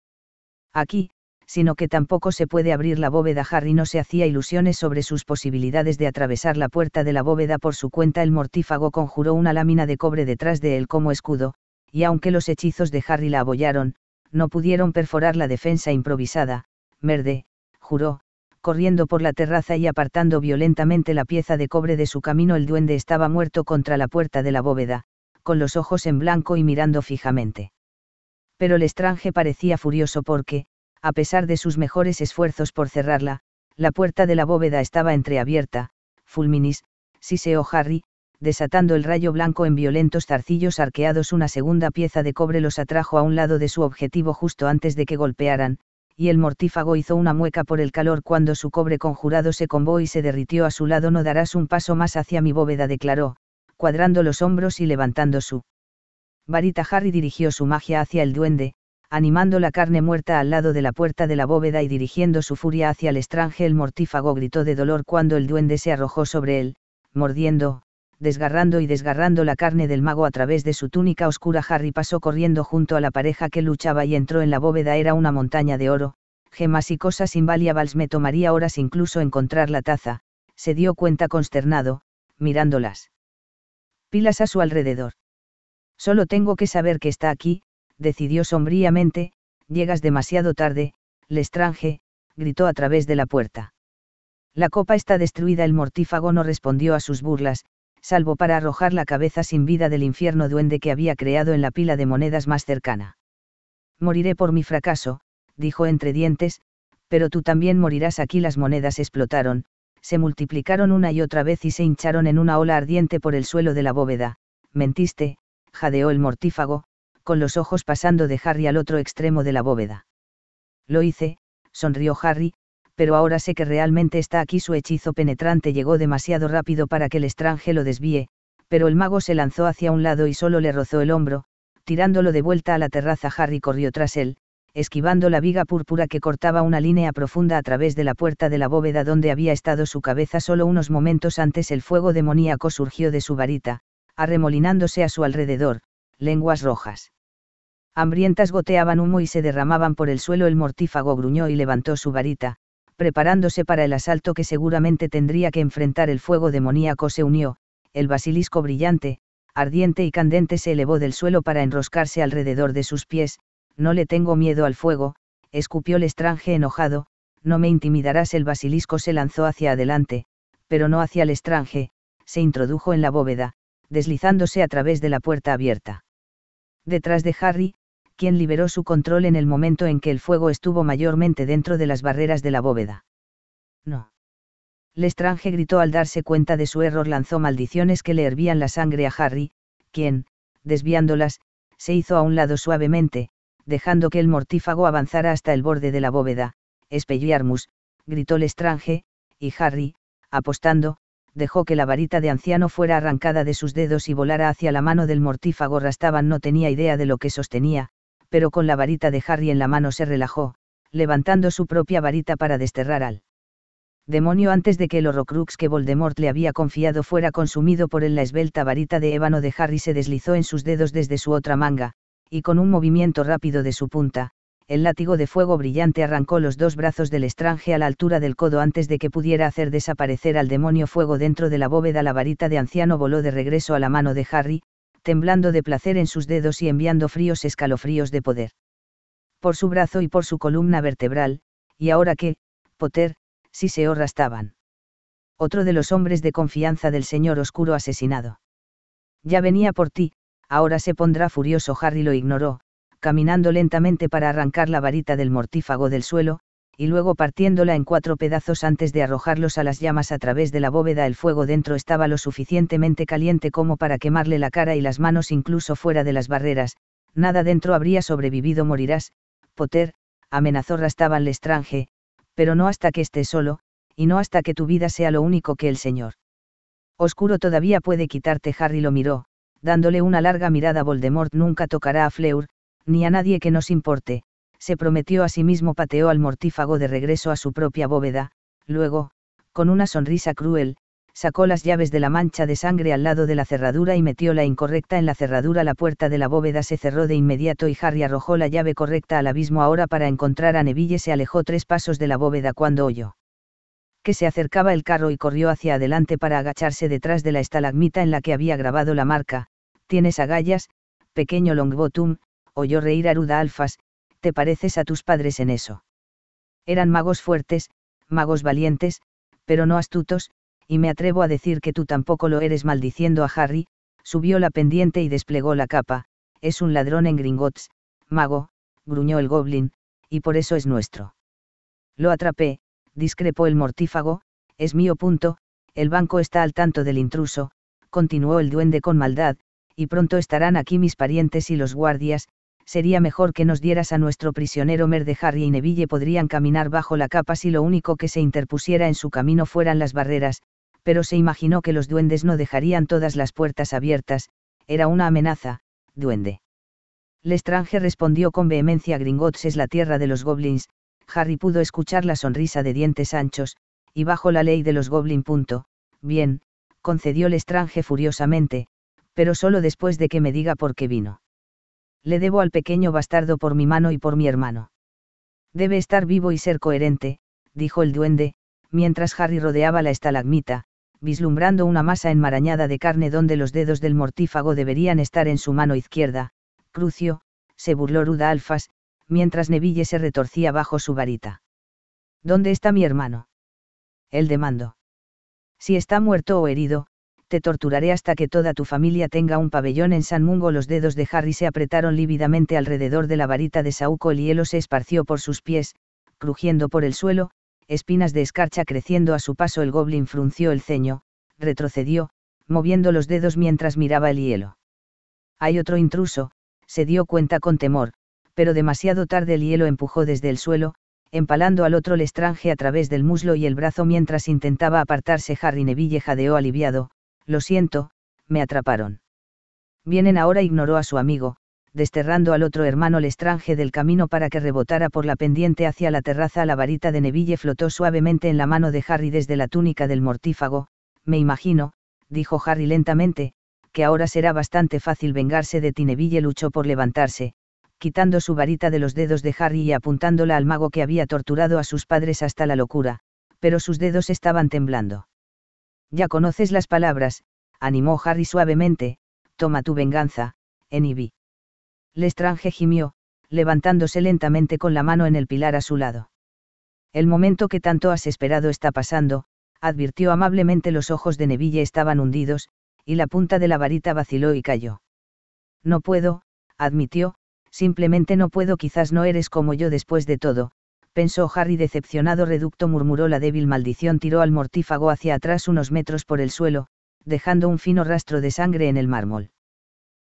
Aquí, sino que tampoco se puede abrir la bóveda. Harry no se hacía ilusiones sobre sus posibilidades de atravesar la puerta de la bóveda por su cuenta. El mortífago conjuró una lámina de cobre detrás de él como escudo, y aunque los hechizos de Harry la abollaron, no pudieron perforar la defensa improvisada. Merde, juró, corriendo por la terraza y apartando violentamente la pieza de cobre de su camino. El duende estaba muerto contra la puerta de la bóveda, con los ojos en blanco y mirando fijamente. Pero el extranje parecía furioso porque, a pesar de sus mejores esfuerzos por cerrarla, la puerta de la bóveda estaba entreabierta, fulminis, siseó Harry, desatando el rayo blanco en violentos zarcillos arqueados una segunda pieza de cobre los atrajo a un lado de su objetivo justo antes de que golpearan, y el mortífago hizo una mueca por el calor cuando su cobre conjurado se combó y se derritió a su lado no darás un paso más hacia mi bóveda declaró, cuadrando los hombros y levantando su varita Harry dirigió su magia hacia el duende, animando la carne muerta al lado de la puerta de la bóveda y dirigiendo su furia hacia el estranje, el mortífago gritó de dolor cuando el duende se arrojó sobre él, mordiendo, desgarrando y desgarrando la carne del mago a través de su túnica oscura. Harry pasó corriendo junto a la pareja que luchaba y entró en la bóveda. Era una montaña de oro, gemas y cosas invaliables Me tomaría horas incluso encontrar la taza, se dio cuenta consternado, mirándolas. Pilas a su alrededor. Solo tengo que saber que está aquí, decidió sombríamente, llegas demasiado tarde, Lestrange, gritó a través de la puerta. La copa está destruida, el mortífago no respondió a sus burlas, salvo para arrojar la cabeza sin vida del infierno duende que había creado en la pila de monedas más cercana. Moriré por mi fracaso, dijo entre dientes, pero tú también morirás aquí las monedas explotaron, se multiplicaron una y otra vez y se hincharon en una ola ardiente por el suelo de la bóveda, mentiste, jadeó el mortífago, con los ojos pasando de Harry al otro extremo de la bóveda. Lo hice, sonrió Harry, pero ahora sé que realmente está aquí su hechizo penetrante llegó demasiado rápido para que el estranje lo desvíe, pero el mago se lanzó hacia un lado y solo le rozó el hombro, tirándolo de vuelta a la terraza Harry corrió tras él, esquivando la viga púrpura que cortaba una línea profunda a través de la puerta de la bóveda donde había estado su cabeza solo unos momentos antes el fuego demoníaco surgió de su varita, arremolinándose a su alrededor, lenguas rojas. Hambrientas goteaban humo y se derramaban por el suelo. El mortífago gruñó y levantó su varita, preparándose para el asalto que seguramente tendría que enfrentar el fuego demoníaco. Se unió, el basilisco brillante, ardiente y candente se elevó del suelo para enroscarse alrededor de sus pies, no le tengo miedo al fuego, escupió el estranje enojado, no me intimidarás el basilisco se lanzó hacia adelante, pero no hacia el estranje, se introdujo en la bóveda, deslizándose a través de la puerta abierta. Detrás de Harry, quien liberó su control en el momento en que el fuego estuvo mayormente dentro de las barreras de la bóveda. No. Lestrange gritó al darse cuenta de su error, lanzó maldiciones que le hervían la sangre a Harry, quien, desviándolas, se hizo a un lado suavemente, dejando que el mortífago avanzara hasta el borde de la bóveda. Espelliarmus, gritó Lestrange, y Harry, apostando, dejó que la varita de anciano fuera arrancada de sus dedos y volara hacia la mano del mortífago. Rastaban no tenía idea de lo que sostenía, pero con la varita de Harry en la mano se relajó, levantando su propia varita para desterrar al demonio antes de que el horrocrux que Voldemort le había confiado fuera consumido por él la esbelta varita de ébano de Harry se deslizó en sus dedos desde su otra manga, y con un movimiento rápido de su punta, el látigo de fuego brillante arrancó los dos brazos del estrange a la altura del codo antes de que pudiera hacer desaparecer al demonio fuego dentro de la bóveda la varita de anciano voló de regreso a la mano de Harry, temblando de placer en sus dedos y enviando fríos escalofríos de poder. Por su brazo y por su columna vertebral, y ahora que, Potter, si se rastaban. Otro de los hombres de confianza del señor oscuro asesinado. Ya venía por ti, ahora se pondrá furioso. Harry lo ignoró, caminando lentamente para arrancar la varita del mortífago del suelo, y luego partiéndola en cuatro pedazos antes de arrojarlos a las llamas a través de la bóveda. El fuego dentro estaba lo suficientemente caliente como para quemarle la cara y las manos incluso fuera de las barreras, nada dentro habría sobrevivido morirás, Potter, amenazó Rastaban estrange, pero no hasta que esté solo, y no hasta que tu vida sea lo único que el Señor. Oscuro todavía puede quitarte Harry lo miró, dándole una larga mirada Voldemort nunca tocará a Fleur, ni a nadie que nos importe, se prometió a sí mismo pateó al mortífago de regreso a su propia bóveda, luego, con una sonrisa cruel, sacó las llaves de la mancha de sangre al lado de la cerradura y metió la incorrecta en la cerradura. La puerta de la bóveda se cerró de inmediato y Harry arrojó la llave correcta al abismo ahora para encontrar a Neville. Se alejó tres pasos de la bóveda cuando oyó que se acercaba el carro y corrió hacia adelante para agacharse detrás de la estalagmita en la que había grabado la marca. Tienes agallas, pequeño Longbottom, oyó reír a Alfas, te pareces a tus padres en eso. Eran magos fuertes, magos valientes, pero no astutos, y me atrevo a decir que tú tampoco lo eres maldiciendo a Harry, subió la pendiente y desplegó la capa, es un ladrón en Gringotts, mago, gruñó el goblin, y por eso es nuestro. Lo atrapé, discrepó el mortífago, es mío punto, el banco está al tanto del intruso, continuó el duende con maldad, y pronto estarán aquí mis parientes y los guardias, sería mejor que nos dieras a nuestro prisionero de Harry y Neville podrían caminar bajo la capa si lo único que se interpusiera en su camino fueran las barreras, pero se imaginó que los duendes no dejarían todas las puertas abiertas, era una amenaza, duende. Lestrange respondió con vehemencia Gringotts es la tierra de los goblins, Harry pudo escuchar la sonrisa de dientes anchos, y bajo la ley de los goblin. Punto. Bien, concedió Lestrange furiosamente, pero solo después de que me diga por qué vino le debo al pequeño bastardo por mi mano y por mi hermano. Debe estar vivo y ser coherente, dijo el duende, mientras Harry rodeaba la estalagmita, vislumbrando una masa enmarañada de carne donde los dedos del mortífago deberían estar en su mano izquierda. Crucio, se burló Ruda Alfas, mientras Neville se retorcía bajo su varita. ¿Dónde está mi hermano? Él demandó. Si está muerto o herido, te torturaré hasta que toda tu familia tenga un pabellón en San Mungo. Los dedos de Harry se apretaron lívidamente alrededor de la varita de Sauco. el hielo se esparció por sus pies, crujiendo por el suelo, espinas de escarcha creciendo a su paso. El goblin frunció el ceño, retrocedió, moviendo los dedos mientras miraba el hielo. Hay otro intruso, se dio cuenta con temor, pero demasiado tarde el hielo empujó desde el suelo, empalando al otro extranjero a través del muslo y el brazo mientras intentaba apartarse Harry Neville jadeó aliviado, lo siento, me atraparon. Vienen ahora, ignoró a su amigo, desterrando al otro hermano el Lestrange del camino para que rebotara por la pendiente hacia la terraza. La varita de Neville flotó suavemente en la mano de Harry desde la túnica del mortífago, me imagino, dijo Harry lentamente, que ahora será bastante fácil vengarse de ti. Neville luchó por levantarse, quitando su varita de los dedos de Harry y apuntándola al mago que había torturado a sus padres hasta la locura, pero sus dedos estaban temblando. Ya conoces las palabras, animó Harry suavemente, toma tu venganza, Enibi. Lestrange gimió, levantándose lentamente con la mano en el pilar a su lado. El momento que tanto has esperado está pasando, advirtió amablemente los ojos de Neville estaban hundidos, y la punta de la varita vaciló y cayó. No puedo, admitió, simplemente no puedo, quizás no eres como yo después de todo, pensó Harry decepcionado reducto murmuró la débil maldición tiró al mortífago hacia atrás unos metros por el suelo, dejando un fino rastro de sangre en el mármol.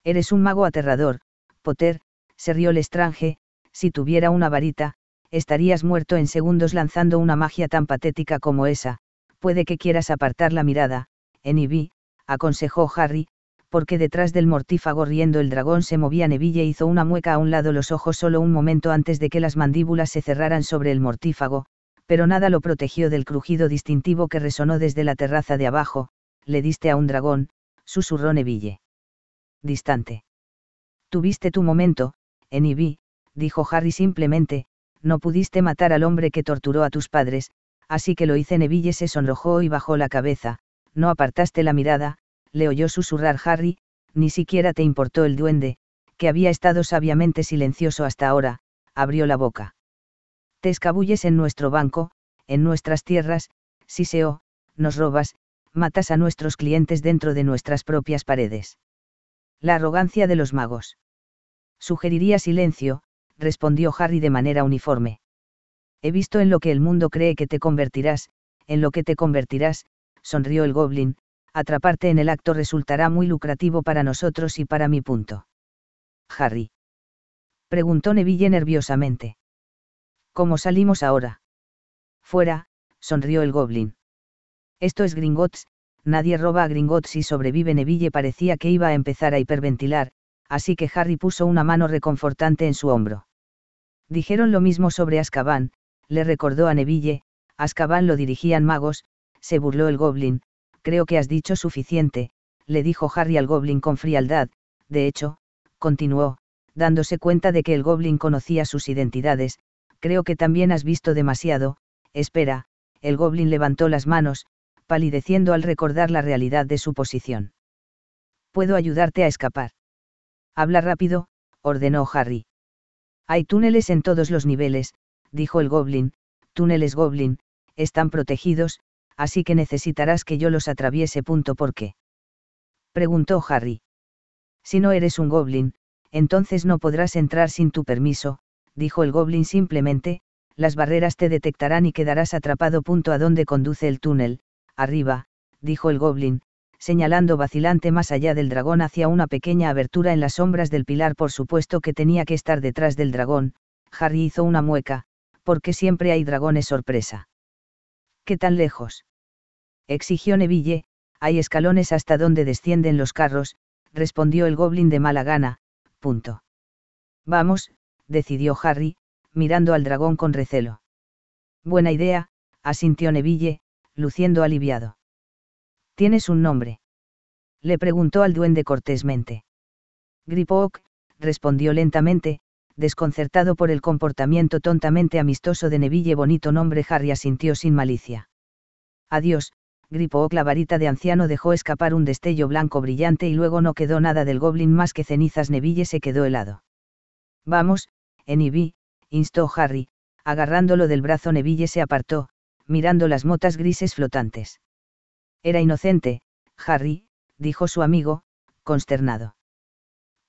Eres un mago aterrador, Potter, se rió el estrange si tuviera una varita, estarías muerto en segundos lanzando una magia tan patética como esa, puede que quieras apartar la mirada, Enibi, aconsejó Harry, porque detrás del mortífago riendo el dragón se movía Neville e hizo una mueca a un lado los ojos solo un momento antes de que las mandíbulas se cerraran sobre el mortífago, pero nada lo protegió del crujido distintivo que resonó desde la terraza de abajo, le diste a un dragón, susurró Neville. Distante. Tuviste tu momento, Enibi, dijo Harry simplemente, no pudiste matar al hombre que torturó a tus padres, así que lo hice Neville se sonrojó y bajó la cabeza, no apartaste la mirada, le oyó susurrar Harry, ni siquiera te importó el duende, que había estado sabiamente silencioso hasta ahora, abrió la boca. Te escabulles en nuestro banco, en nuestras tierras, siseo, nos robas, matas a nuestros clientes dentro de nuestras propias paredes. La arrogancia de los magos. Sugeriría silencio, respondió Harry de manera uniforme. He visto en lo que el mundo cree que te convertirás, en lo que te convertirás, sonrió el goblin, atraparte en el acto resultará muy lucrativo para nosotros y para mi punto. Harry. Preguntó Neville nerviosamente. ¿Cómo salimos ahora? Fuera, sonrió el goblin. Esto es Gringotts, nadie roba a Gringotts y sobrevive Neville parecía que iba a empezar a hiperventilar, así que Harry puso una mano reconfortante en su hombro. Dijeron lo mismo sobre Azkaban, le recordó a Neville, Azkaban lo dirigían magos, se burló el goblin, Creo que has dicho suficiente, le dijo Harry al Goblin con frialdad, de hecho, continuó, dándose cuenta de que el Goblin conocía sus identidades, creo que también has visto demasiado, espera, el Goblin levantó las manos, palideciendo al recordar la realidad de su posición. Puedo ayudarte a escapar. Habla rápido, ordenó Harry. Hay túneles en todos los niveles, dijo el Goblin, túneles Goblin, están protegidos, así que necesitarás que yo los atraviese. Punto ¿Por qué? preguntó Harry. Si no eres un goblin, entonces no podrás entrar sin tu permiso, dijo el goblin simplemente, las barreras te detectarán y quedarás atrapado. Punto ¿A dónde conduce el túnel? Arriba, dijo el goblin, señalando vacilante más allá del dragón hacia una pequeña abertura en las sombras del pilar. Por supuesto que tenía que estar detrás del dragón, Harry hizo una mueca, porque siempre hay dragones sorpresa. ¿Qué tan lejos? Exigió Neville, hay escalones hasta donde descienden los carros, respondió el goblin de mala gana, punto. Vamos, decidió Harry, mirando al dragón con recelo. Buena idea, asintió Neville, luciendo aliviado. ¿Tienes un nombre? Le preguntó al duende cortésmente. Gripok, respondió lentamente, desconcertado por el comportamiento tontamente amistoso de Neville bonito nombre Harry asintió sin malicia. Adiós, gripó la varita de anciano dejó escapar un destello blanco brillante y luego no quedó nada del goblin más que cenizas Neville se quedó helado. Vamos, Enibi, instó Harry, agarrándolo del brazo Neville se apartó, mirando las motas grises flotantes. Era inocente, Harry, dijo su amigo, consternado.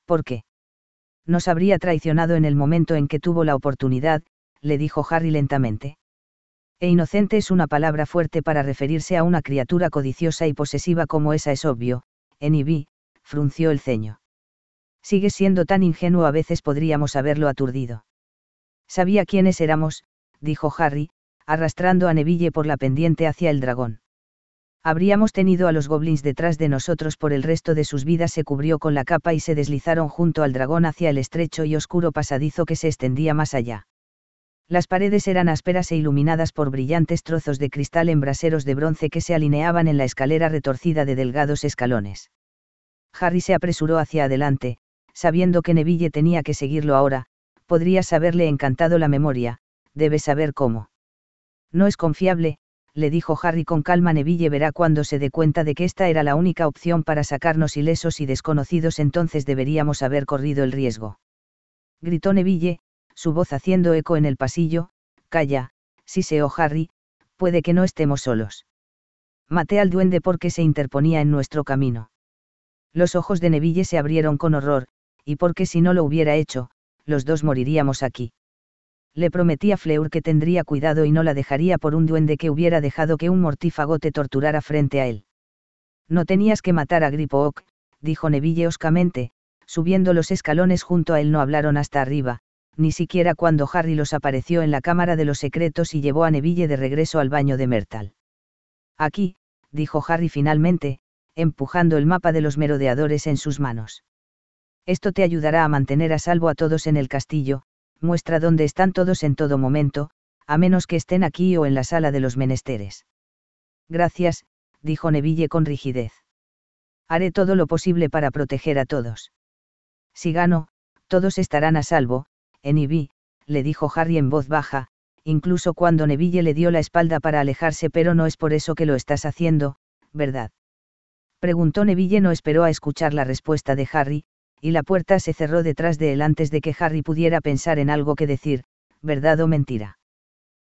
¿Por qué? Nos habría traicionado en el momento en que tuvo la oportunidad, le dijo Harry lentamente. E inocente es una palabra fuerte para referirse a una criatura codiciosa y posesiva como esa es obvio, Enibi, frunció el ceño. Sigue siendo tan ingenuo a veces podríamos haberlo aturdido. Sabía quiénes éramos, dijo Harry, arrastrando a Neville por la pendiente hacia el dragón habríamos tenido a los goblins detrás de nosotros por el resto de sus vidas se cubrió con la capa y se deslizaron junto al dragón hacia el estrecho y oscuro pasadizo que se extendía más allá. Las paredes eran ásperas e iluminadas por brillantes trozos de cristal en braseros de bronce que se alineaban en la escalera retorcida de delgados escalones. Harry se apresuró hacia adelante, sabiendo que Neville tenía que seguirlo ahora, podrías haberle encantado la memoria, debe saber cómo. No es confiable, le dijo Harry con calma Neville verá cuando se dé cuenta de que esta era la única opción para sacarnos ilesos y desconocidos entonces deberíamos haber corrido el riesgo. Gritó Neville, su voz haciendo eco en el pasillo, calla, si se o oh Harry, puede que no estemos solos. Maté al duende porque se interponía en nuestro camino. Los ojos de Neville se abrieron con horror, y porque si no lo hubiera hecho, los dos moriríamos aquí le prometí a Fleur que tendría cuidado y no la dejaría por un duende que hubiera dejado que un mortífago te torturara frente a él. No tenías que matar a Gripook, dijo Neville oscamente, subiendo los escalones junto a él no hablaron hasta arriba, ni siquiera cuando Harry los apareció en la Cámara de los Secretos y llevó a Neville de regreso al baño de Mertal. Aquí, dijo Harry finalmente, empujando el mapa de los merodeadores en sus manos. Esto te ayudará a mantener a salvo a todos en el castillo, muestra dónde están todos en todo momento, a menos que estén aquí o en la sala de los menesteres. Gracias, dijo Neville con rigidez. Haré todo lo posible para proteger a todos. Si gano, todos estarán a salvo, en Ibi, le dijo Harry en voz baja, incluso cuando Neville le dio la espalda para alejarse, pero no es por eso que lo estás haciendo, ¿verdad? Preguntó Neville, no esperó a escuchar la respuesta de Harry, y la puerta se cerró detrás de él antes de que Harry pudiera pensar en algo que decir, verdad o mentira.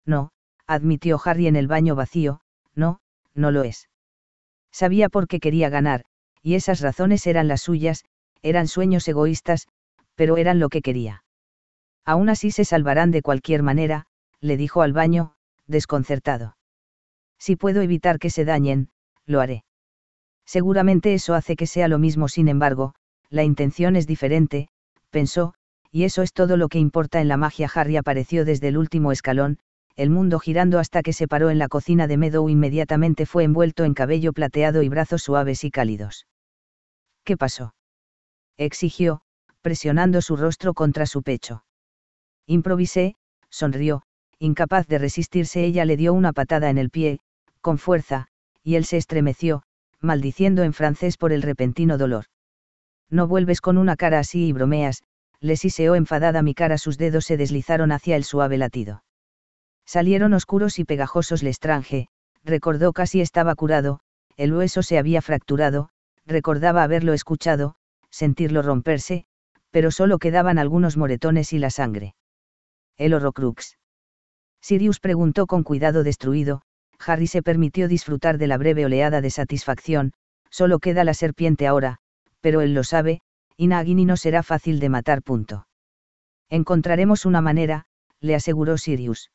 No, admitió Harry en el baño vacío, no, no lo es. Sabía por qué quería ganar, y esas razones eran las suyas, eran sueños egoístas, pero eran lo que quería. Aún así se salvarán de cualquier manera, le dijo al baño, desconcertado. Si puedo evitar que se dañen, lo haré. Seguramente eso hace que sea lo mismo, sin embargo, la intención es diferente, pensó, y eso es todo lo que importa en la magia. Harry apareció desde el último escalón, el mundo girando hasta que se paró en la cocina de Meadow inmediatamente fue envuelto en cabello plateado y brazos suaves y cálidos. ¿Qué pasó? exigió, presionando su rostro contra su pecho. Improvisé, sonrió, incapaz de resistirse ella le dio una patada en el pie, con fuerza, y él se estremeció, maldiciendo en francés por el repentino dolor. No vuelves con una cara así y bromeas, le siseó enfadada mi cara, sus dedos se deslizaron hacia el suave latido. Salieron oscuros y pegajosos Lestrange, recordó casi estaba curado, el hueso se había fracturado, recordaba haberlo escuchado, sentirlo romperse, pero solo quedaban algunos moretones y la sangre. El Horrocrux. Sirius preguntó con cuidado destruido, Harry se permitió disfrutar de la breve oleada de satisfacción, solo queda la serpiente ahora, pero él lo sabe, y Nagini no será fácil de matar. Punto. Encontraremos una manera, le aseguró Sirius.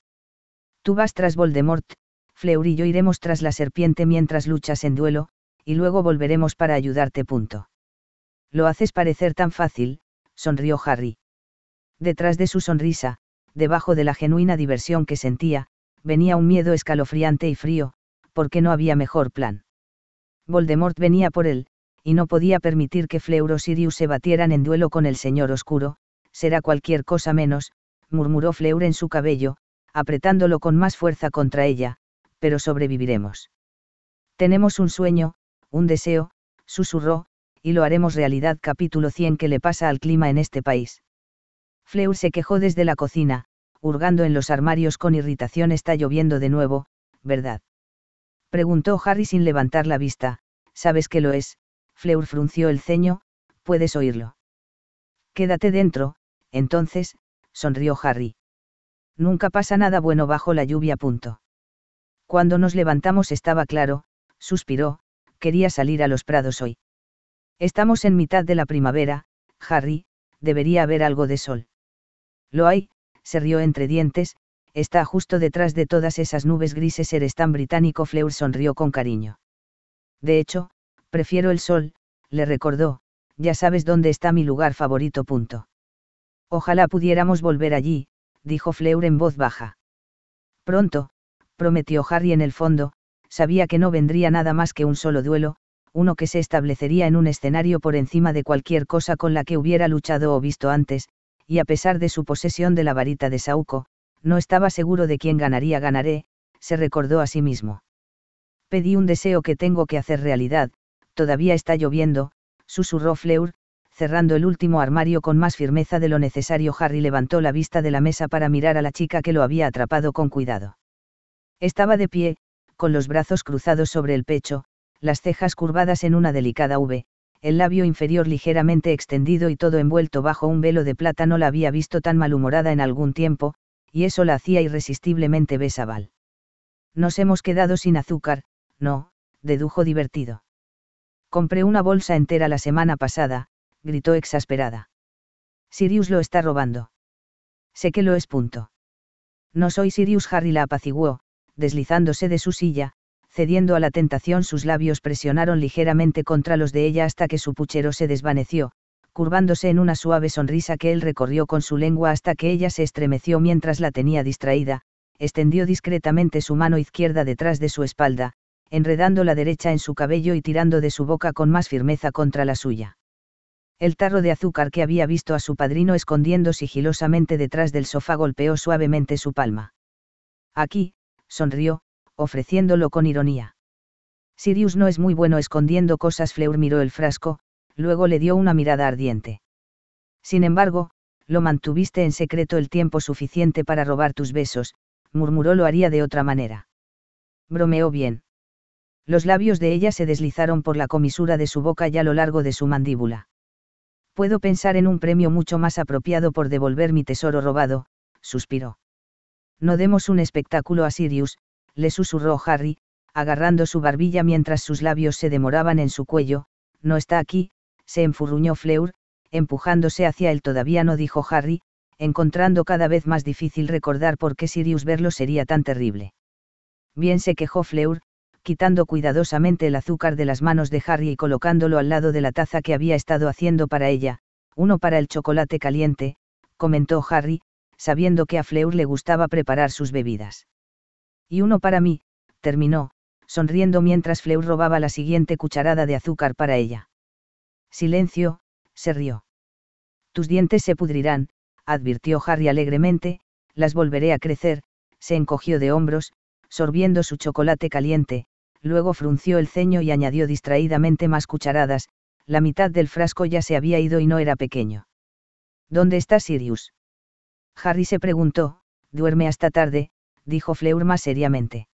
Tú vas tras Voldemort, Fleur y yo iremos tras la serpiente mientras luchas en duelo, y luego volveremos para ayudarte. Punto. Lo haces parecer tan fácil, sonrió Harry. Detrás de su sonrisa, debajo de la genuina diversión que sentía, venía un miedo escalofriante y frío, porque no había mejor plan. Voldemort venía por él, y no podía permitir que o Sirius se batieran en duelo con el Señor Oscuro, será cualquier cosa menos, murmuró Fleur en su cabello, apretándolo con más fuerza contra ella, pero sobreviviremos. Tenemos un sueño, un deseo, susurró, y lo haremos realidad capítulo 100 que le pasa al clima en este país. Fleur se quejó desde la cocina, hurgando en los armarios con irritación está lloviendo de nuevo, ¿verdad? Preguntó Harry sin levantar la vista, ¿sabes que lo es? Fleur frunció el ceño, puedes oírlo. Quédate dentro, entonces, sonrió Harry. Nunca pasa nada bueno bajo la lluvia. Punto. Cuando nos levantamos estaba claro, suspiró, quería salir a los prados hoy. Estamos en mitad de la primavera, Harry, debería haber algo de sol. Lo hay, se rió entre dientes, está justo detrás de todas esas nubes grises. Eres tan británico, Fleur sonrió con cariño. De hecho, Prefiero el sol, le recordó, ya sabes dónde está mi lugar favorito. Punto. Ojalá pudiéramos volver allí, dijo Fleur en voz baja. Pronto, prometió Harry en el fondo, sabía que no vendría nada más que un solo duelo, uno que se establecería en un escenario por encima de cualquier cosa con la que hubiera luchado o visto antes, y a pesar de su posesión de la varita de Sauco, no estaba seguro de quién ganaría ganaré, se recordó a sí mismo. Pedí un deseo que tengo que hacer realidad, todavía está lloviendo, susurró Fleur, cerrando el último armario con más firmeza de lo necesario. Harry levantó la vista de la mesa para mirar a la chica que lo había atrapado con cuidado. Estaba de pie, con los brazos cruzados sobre el pecho, las cejas curvadas en una delicada V, el labio inferior ligeramente extendido y todo envuelto bajo un velo de plata no la había visto tan malhumorada en algún tiempo, y eso la hacía irresistiblemente besabal. Nos hemos quedado sin azúcar, no, dedujo divertido. Compré una bolsa entera la semana pasada, gritó exasperada. Sirius lo está robando. Sé que lo es punto. No soy Sirius Harry la apaciguó, deslizándose de su silla, cediendo a la tentación sus labios presionaron ligeramente contra los de ella hasta que su puchero se desvaneció, curvándose en una suave sonrisa que él recorrió con su lengua hasta que ella se estremeció mientras la tenía distraída, extendió discretamente su mano izquierda detrás de su espalda, enredando la derecha en su cabello y tirando de su boca con más firmeza contra la suya. El tarro de azúcar que había visto a su padrino escondiendo sigilosamente detrás del sofá golpeó suavemente su palma. Aquí, sonrió, ofreciéndolo con ironía. Sirius no es muy bueno escondiendo cosas. Fleur miró el frasco, luego le dio una mirada ardiente. Sin embargo, lo mantuviste en secreto el tiempo suficiente para robar tus besos, murmuró lo haría de otra manera. Bromeó bien. Los labios de ella se deslizaron por la comisura de su boca y a lo largo de su mandíbula. Puedo pensar en un premio mucho más apropiado por devolver mi tesoro robado, suspiró. No demos un espectáculo a Sirius, le susurró Harry, agarrando su barbilla mientras sus labios se demoraban en su cuello, no está aquí, se enfurruñó Fleur, empujándose hacia él todavía no dijo Harry, encontrando cada vez más difícil recordar por qué Sirius verlo sería tan terrible. Bien se quejó Fleur, quitando cuidadosamente el azúcar de las manos de Harry y colocándolo al lado de la taza que había estado haciendo para ella, uno para el chocolate caliente, comentó Harry, sabiendo que a Fleur le gustaba preparar sus bebidas. Y uno para mí, terminó, sonriendo mientras Fleur robaba la siguiente cucharada de azúcar para ella. Silencio, se rió. Tus dientes se pudrirán, advirtió Harry alegremente, las volveré a crecer, se encogió de hombros, sorbiendo su chocolate caliente, luego frunció el ceño y añadió distraídamente más cucharadas, la mitad del frasco ya se había ido y no era pequeño. ¿Dónde está Sirius? Harry se preguntó, duerme hasta tarde, dijo Fleur más seriamente.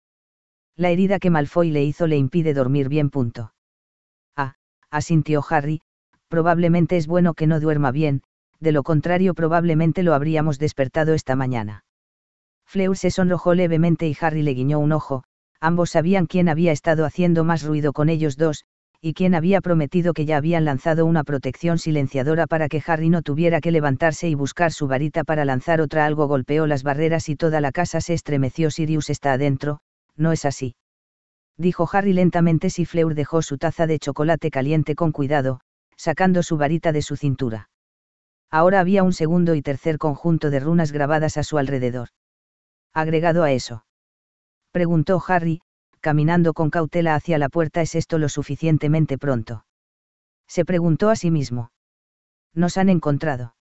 La herida que Malfoy le hizo le impide dormir bien. Punto. Ah, asintió Harry, probablemente es bueno que no duerma bien, de lo contrario probablemente lo habríamos despertado esta mañana. Fleur se sonrojó levemente y Harry le guiñó un ojo, ambos sabían quién había estado haciendo más ruido con ellos dos, y quién había prometido que ya habían lanzado una protección silenciadora para que Harry no tuviera que levantarse y buscar su varita para lanzar otra. Algo golpeó las barreras y toda la casa se estremeció. Sirius está adentro, no es así. Dijo Harry lentamente si Fleur dejó su taza de chocolate caliente con cuidado, sacando su varita de su cintura. Ahora había un segundo y tercer conjunto de runas grabadas a su alrededor. Agregado a eso preguntó Harry, caminando con cautela hacia la puerta. ¿Es esto lo suficientemente pronto? Se preguntó a sí mismo. Nos han encontrado.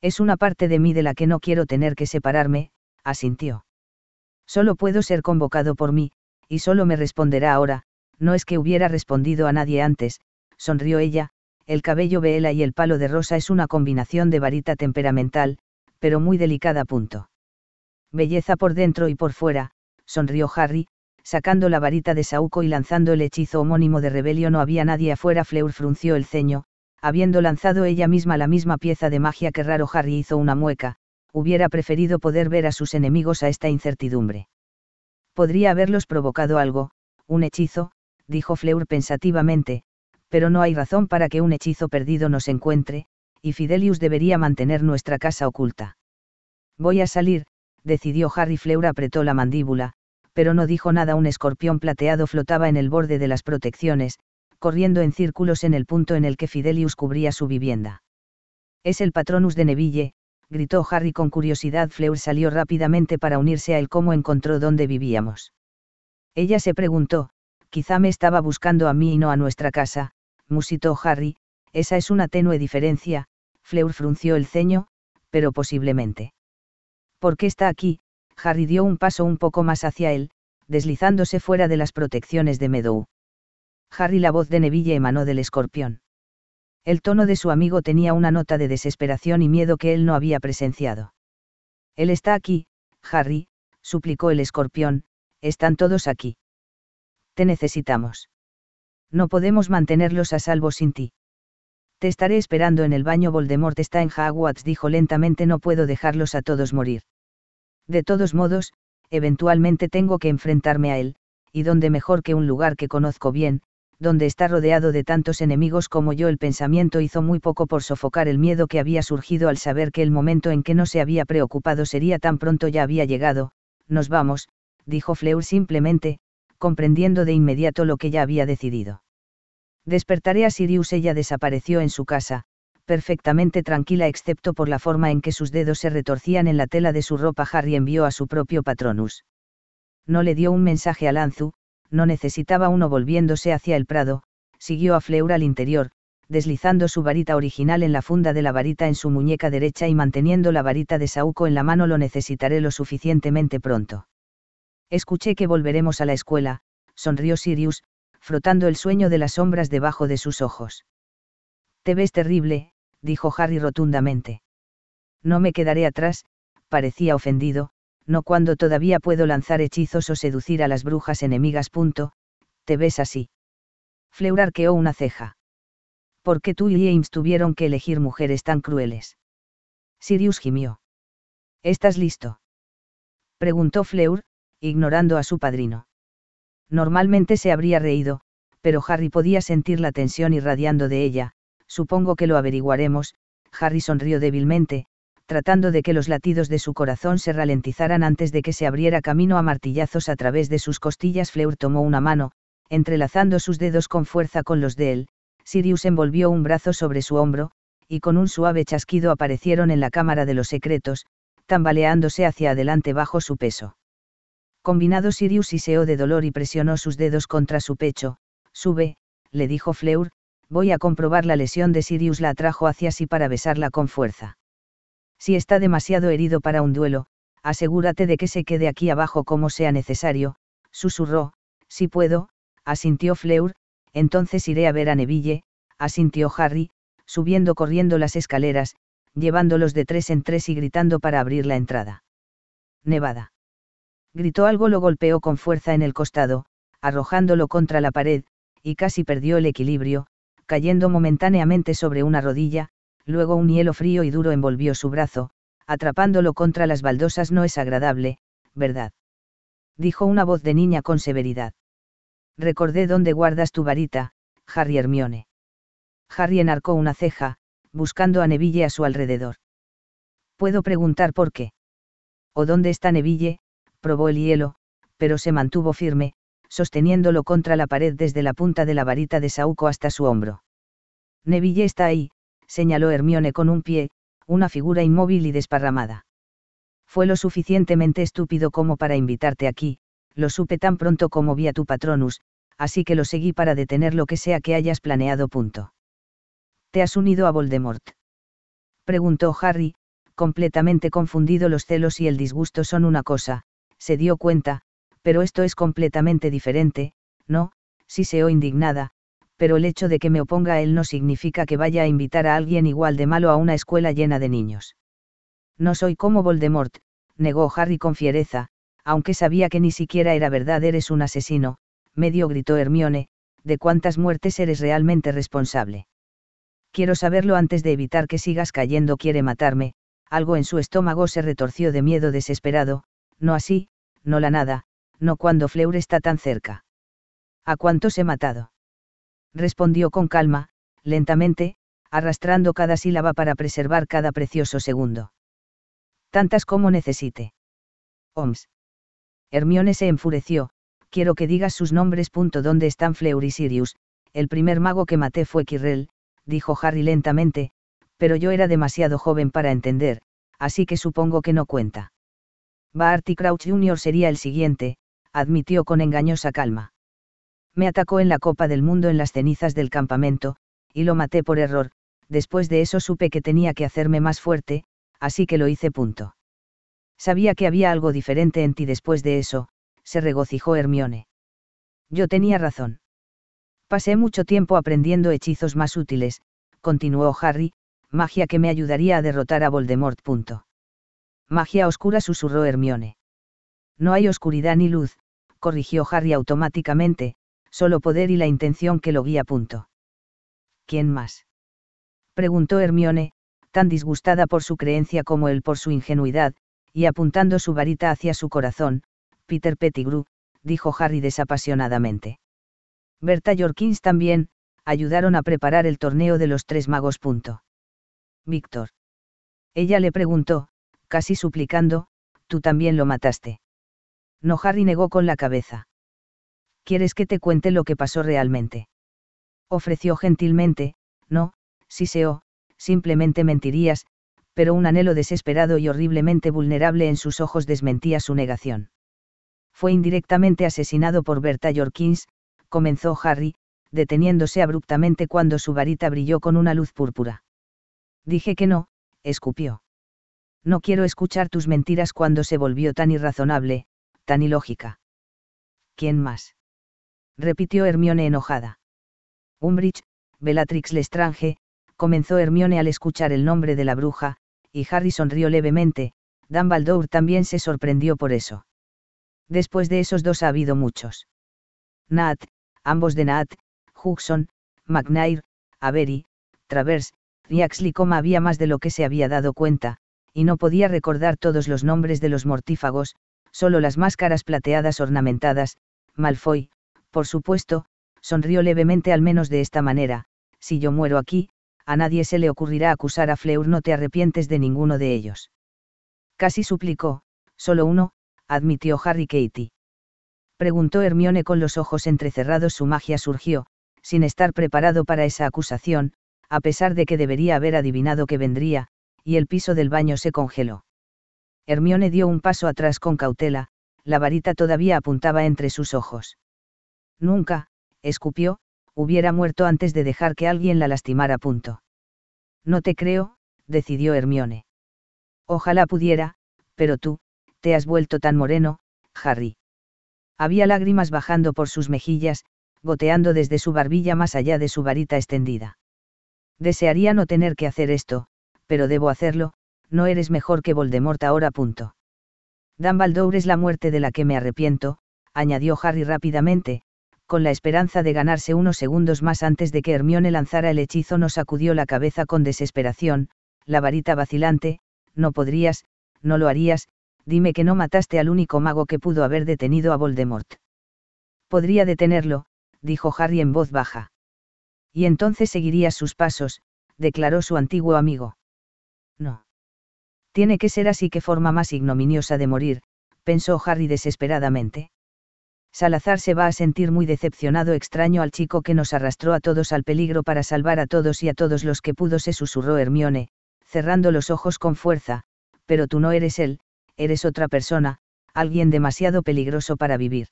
Es una parte de mí de la que no quiero tener que separarme, asintió. Solo puedo ser convocado por mí, y solo me responderá ahora, no es que hubiera respondido a nadie antes, sonrió ella, el cabello vela y el palo de rosa es una combinación de varita temperamental, pero muy delicada. Punto. Belleza por dentro y por fuera, sonrió Harry, sacando la varita de Sauco y lanzando el hechizo homónimo de Rebelio no había nadie afuera. Fleur frunció el ceño, habiendo lanzado ella misma la misma pieza de magia que raro Harry hizo una mueca, hubiera preferido poder ver a sus enemigos a esta incertidumbre. Podría haberlos provocado algo, un hechizo, dijo Fleur pensativamente, pero no hay razón para que un hechizo perdido nos encuentre, y Fidelius debería mantener nuestra casa oculta. Voy a salir, decidió Harry Fleur apretó la mandíbula, pero no dijo nada un escorpión plateado flotaba en el borde de las protecciones, corriendo en círculos en el punto en el que Fidelius cubría su vivienda. Es el patronus de Neville, gritó Harry con curiosidad. Fleur salió rápidamente para unirse a él como encontró dónde vivíamos. Ella se preguntó, quizá me estaba buscando a mí y no a nuestra casa, musitó Harry, esa es una tenue diferencia, Fleur frunció el ceño, pero posiblemente. ¿Por qué está aquí? Harry dio un paso un poco más hacia él, deslizándose fuera de las protecciones de Meadow. Harry la voz de Neville emanó del escorpión. El tono de su amigo tenía una nota de desesperación y miedo que él no había presenciado. Él está aquí, Harry, suplicó el escorpión, están todos aquí. Te necesitamos. No podemos mantenerlos a salvo sin ti. Te estaré esperando en el baño. Voldemort está en Hogwarts, dijo lentamente. No puedo dejarlos a todos morir. De todos modos, eventualmente tengo que enfrentarme a él, y donde mejor que un lugar que conozco bien, donde está rodeado de tantos enemigos como yo, el pensamiento hizo muy poco por sofocar el miedo que había surgido al saber que el momento en que no se había preocupado sería tan pronto ya había llegado. Nos vamos, dijo Fleur simplemente, comprendiendo de inmediato lo que ya había decidido. Despertaré a Sirius. Ella desapareció en su casa, perfectamente tranquila excepto por la forma en que sus dedos se retorcían en la tela de su ropa, Harry envió a su propio patronus. No le dio un mensaje a Lanzu, no necesitaba uno volviéndose hacia el prado, siguió a Fleur al interior, deslizando su varita original en la funda de la varita en su muñeca derecha y manteniendo la varita de Sauco en la mano lo necesitaré lo suficientemente pronto. Escuché que volveremos a la escuela, sonrió Sirius, frotando el sueño de las sombras debajo de sus ojos. Te ves terrible, dijo Harry rotundamente. No me quedaré atrás, parecía ofendido, no cuando todavía puedo lanzar hechizos o seducir a las brujas enemigas. Punto, te ves así. Fleur arqueó una ceja. ¿Por qué tú y James tuvieron que elegir mujeres tan crueles? Sirius gimió. ¿Estás listo? Preguntó Fleur, ignorando a su padrino. Normalmente se habría reído, pero Harry podía sentir la tensión irradiando de ella, Supongo que lo averiguaremos, Harry sonrió débilmente, tratando de que los latidos de su corazón se ralentizaran antes de que se abriera camino a martillazos a través de sus costillas. Fleur tomó una mano, entrelazando sus dedos con fuerza con los de él, Sirius envolvió un brazo sobre su hombro, y con un suave chasquido aparecieron en la Cámara de los Secretos, tambaleándose hacia adelante bajo su peso. Combinado Sirius seo de dolor y presionó sus dedos contra su pecho. Sube, le dijo Fleur, voy a comprobar la lesión de Sirius la atrajo hacia sí para besarla con fuerza. Si está demasiado herido para un duelo, asegúrate de que se quede aquí abajo como sea necesario, susurró, si puedo, asintió Fleur, entonces iré a ver a Neville, asintió Harry, subiendo corriendo las escaleras, llevándolos de tres en tres y gritando para abrir la entrada. Nevada. Gritó algo, lo golpeó con fuerza en el costado, arrojándolo contra la pared, y casi perdió el equilibrio, cayendo momentáneamente sobre una rodilla, luego un hielo frío y duro envolvió su brazo, atrapándolo contra las baldosas no es agradable, ¿verdad? dijo una voz de niña con severidad. Recordé dónde guardas tu varita, Harry Hermione. Harry enarcó una ceja, buscando a Neville a su alrededor. ¿Puedo preguntar por qué? ¿O dónde está Neville? probó el hielo, pero se mantuvo firme, sosteniéndolo contra la pared desde la punta de la varita de Sauco hasta su hombro. Neville está ahí, señaló Hermione con un pie, una figura inmóvil y desparramada. Fue lo suficientemente estúpido como para invitarte aquí, lo supe tan pronto como vi a tu patronus, así que lo seguí para detener lo que sea que hayas planeado. Punto. ¿Te has unido a Voldemort? Preguntó Harry, completamente confundido los celos y el disgusto son una cosa, se dio cuenta, pero esto es completamente diferente, no, sí se o indignada, pero el hecho de que me oponga a él no significa que vaya a invitar a alguien igual de malo a una escuela llena de niños. No soy como Voldemort, negó Harry con fiereza, aunque sabía que ni siquiera era verdad eres un asesino, medio gritó Hermione, de cuántas muertes eres realmente responsable. Quiero saberlo antes de evitar que sigas cayendo quiere matarme, algo en su estómago se retorció de miedo desesperado, no así, no la nada, no cuando Fleur está tan cerca. ¿A cuántos he matado? Respondió con calma, lentamente, arrastrando cada sílaba para preservar cada precioso segundo. Tantas como necesite. Oms. Hermione se enfureció, quiero que digas sus nombres. ¿Dónde están Fleur y Sirius? El primer mago que maté fue Kirrell, dijo Harry lentamente, pero yo era demasiado joven para entender, así que supongo que no cuenta. Barty Crouch Jr. sería el siguiente, admitió con engañosa calma. Me atacó en la Copa del Mundo en las cenizas del campamento, y lo maté por error, después de eso supe que tenía que hacerme más fuerte, así que lo hice punto. Sabía que había algo diferente en ti después de eso, se regocijó Hermione. Yo tenía razón. Pasé mucho tiempo aprendiendo hechizos más útiles, continuó Harry, magia que me ayudaría a derrotar a Voldemort. Magia oscura susurró Hermione. No hay oscuridad ni luz, corrigió Harry automáticamente, solo poder y la intención que lo guía. Punto. ¿Quién más? preguntó Hermione, tan disgustada por su creencia como él por su ingenuidad, y apuntando su varita hacia su corazón, Peter Pettigrew, dijo Harry desapasionadamente. Berta Yorkins también, ayudaron a preparar el torneo de los tres magos. Punto. Víctor. Ella le preguntó, casi suplicando, tú también lo mataste. No, Harry negó con la cabeza. ¿Quieres que te cuente lo que pasó realmente? Ofreció gentilmente, no, si se o, simplemente mentirías, pero un anhelo desesperado y horriblemente vulnerable en sus ojos desmentía su negación. Fue indirectamente asesinado por Berta Yorkins, comenzó Harry, deteniéndose abruptamente cuando su varita brilló con una luz púrpura. Dije que no, escupió. No quiero escuchar tus mentiras cuando se volvió tan irrazonable, tan ilógica. ¿Quién más? repitió Hermione enojada. Umbridge, Bellatrix Lestrange, comenzó Hermione al escuchar el nombre de la bruja, y Harry sonrió levemente, Dumbledore también se sorprendió por eso. Después de esos dos ha habido muchos. Nat, ambos de Nat, Hugson, McNair, Avery, Travers, y Axley, había más de lo que se había dado cuenta, y no podía recordar todos los nombres de los mortífagos, Solo las máscaras plateadas ornamentadas, Malfoy, por supuesto, sonrió levemente al menos de esta manera, si yo muero aquí, a nadie se le ocurrirá acusar a Fleur no te arrepientes de ninguno de ellos. Casi suplicó, solo uno, admitió Harry Katie. Preguntó Hermione con los ojos entrecerrados su magia surgió, sin estar preparado para esa acusación, a pesar de que debería haber adivinado que vendría, y el piso del baño se congeló. Hermione dio un paso atrás con cautela, la varita todavía apuntaba entre sus ojos. Nunca, escupió, hubiera muerto antes de dejar que alguien la lastimara. Punto. No te creo, decidió Hermione. Ojalá pudiera, pero tú, te has vuelto tan moreno, Harry. Había lágrimas bajando por sus mejillas, goteando desde su barbilla más allá de su varita extendida. Desearía no tener que hacer esto, pero debo hacerlo, no eres mejor que Voldemort ahora. Punto. Dumbledore es la muerte de la que me arrepiento, añadió Harry rápidamente, con la esperanza de ganarse unos segundos más antes de que Hermione lanzara el hechizo, no sacudió la cabeza con desesperación, la varita vacilante, no podrías, no lo harías, dime que no mataste al único mago que pudo haber detenido a Voldemort. Podría detenerlo, dijo Harry en voz baja. Y entonces seguirías sus pasos, declaró su antiguo amigo. No. Tiene que ser así que forma más ignominiosa de morir, pensó Harry desesperadamente. Salazar se va a sentir muy decepcionado extraño al chico que nos arrastró a todos al peligro para salvar a todos y a todos los que pudo se susurró Hermione, cerrando los ojos con fuerza, pero tú no eres él, eres otra persona, alguien demasiado peligroso para vivir.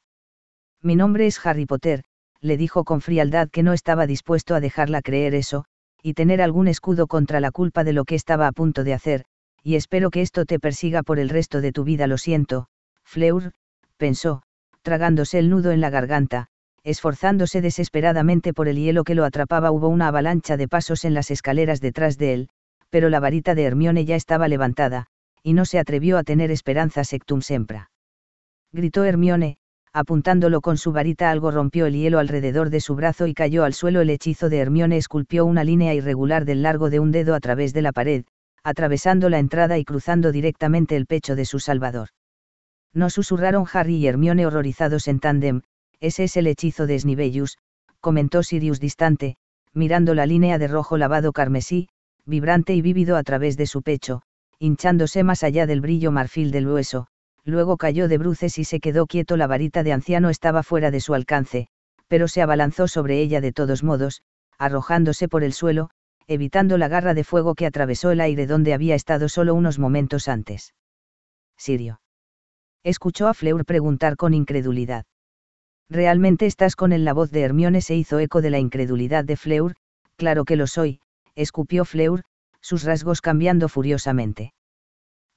Mi nombre es Harry Potter, le dijo con frialdad que no estaba dispuesto a dejarla creer eso, y tener algún escudo contra la culpa de lo que estaba a punto de hacer, y espero que esto te persiga por el resto de tu vida. Lo siento, Fleur, pensó, tragándose el nudo en la garganta, esforzándose desesperadamente por el hielo que lo atrapaba. Hubo una avalancha de pasos en las escaleras detrás de él, pero la varita de Hermione ya estaba levantada, y no se atrevió a tener esperanza sectum sempra. Gritó Hermione, apuntándolo con su varita algo rompió el hielo alrededor de su brazo y cayó al suelo el hechizo de Hermione esculpió una línea irregular del largo de un dedo a través de la pared, atravesando la entrada y cruzando directamente el pecho de su salvador. No susurraron Harry y Hermione horrorizados en tándem, ese es el hechizo de Snivellus, comentó Sirius distante, mirando la línea de rojo lavado carmesí, vibrante y vívido a través de su pecho, hinchándose más allá del brillo marfil del hueso, luego cayó de bruces y se quedó quieto la varita de anciano estaba fuera de su alcance, pero se abalanzó sobre ella de todos modos, arrojándose por el suelo, evitando la garra de fuego que atravesó el aire donde había estado solo unos momentos antes. Sirio. Escuchó a Fleur preguntar con incredulidad. ¿Realmente estás con él? La voz de Hermione se hizo eco de la incredulidad de Fleur, claro que lo soy, escupió Fleur, sus rasgos cambiando furiosamente.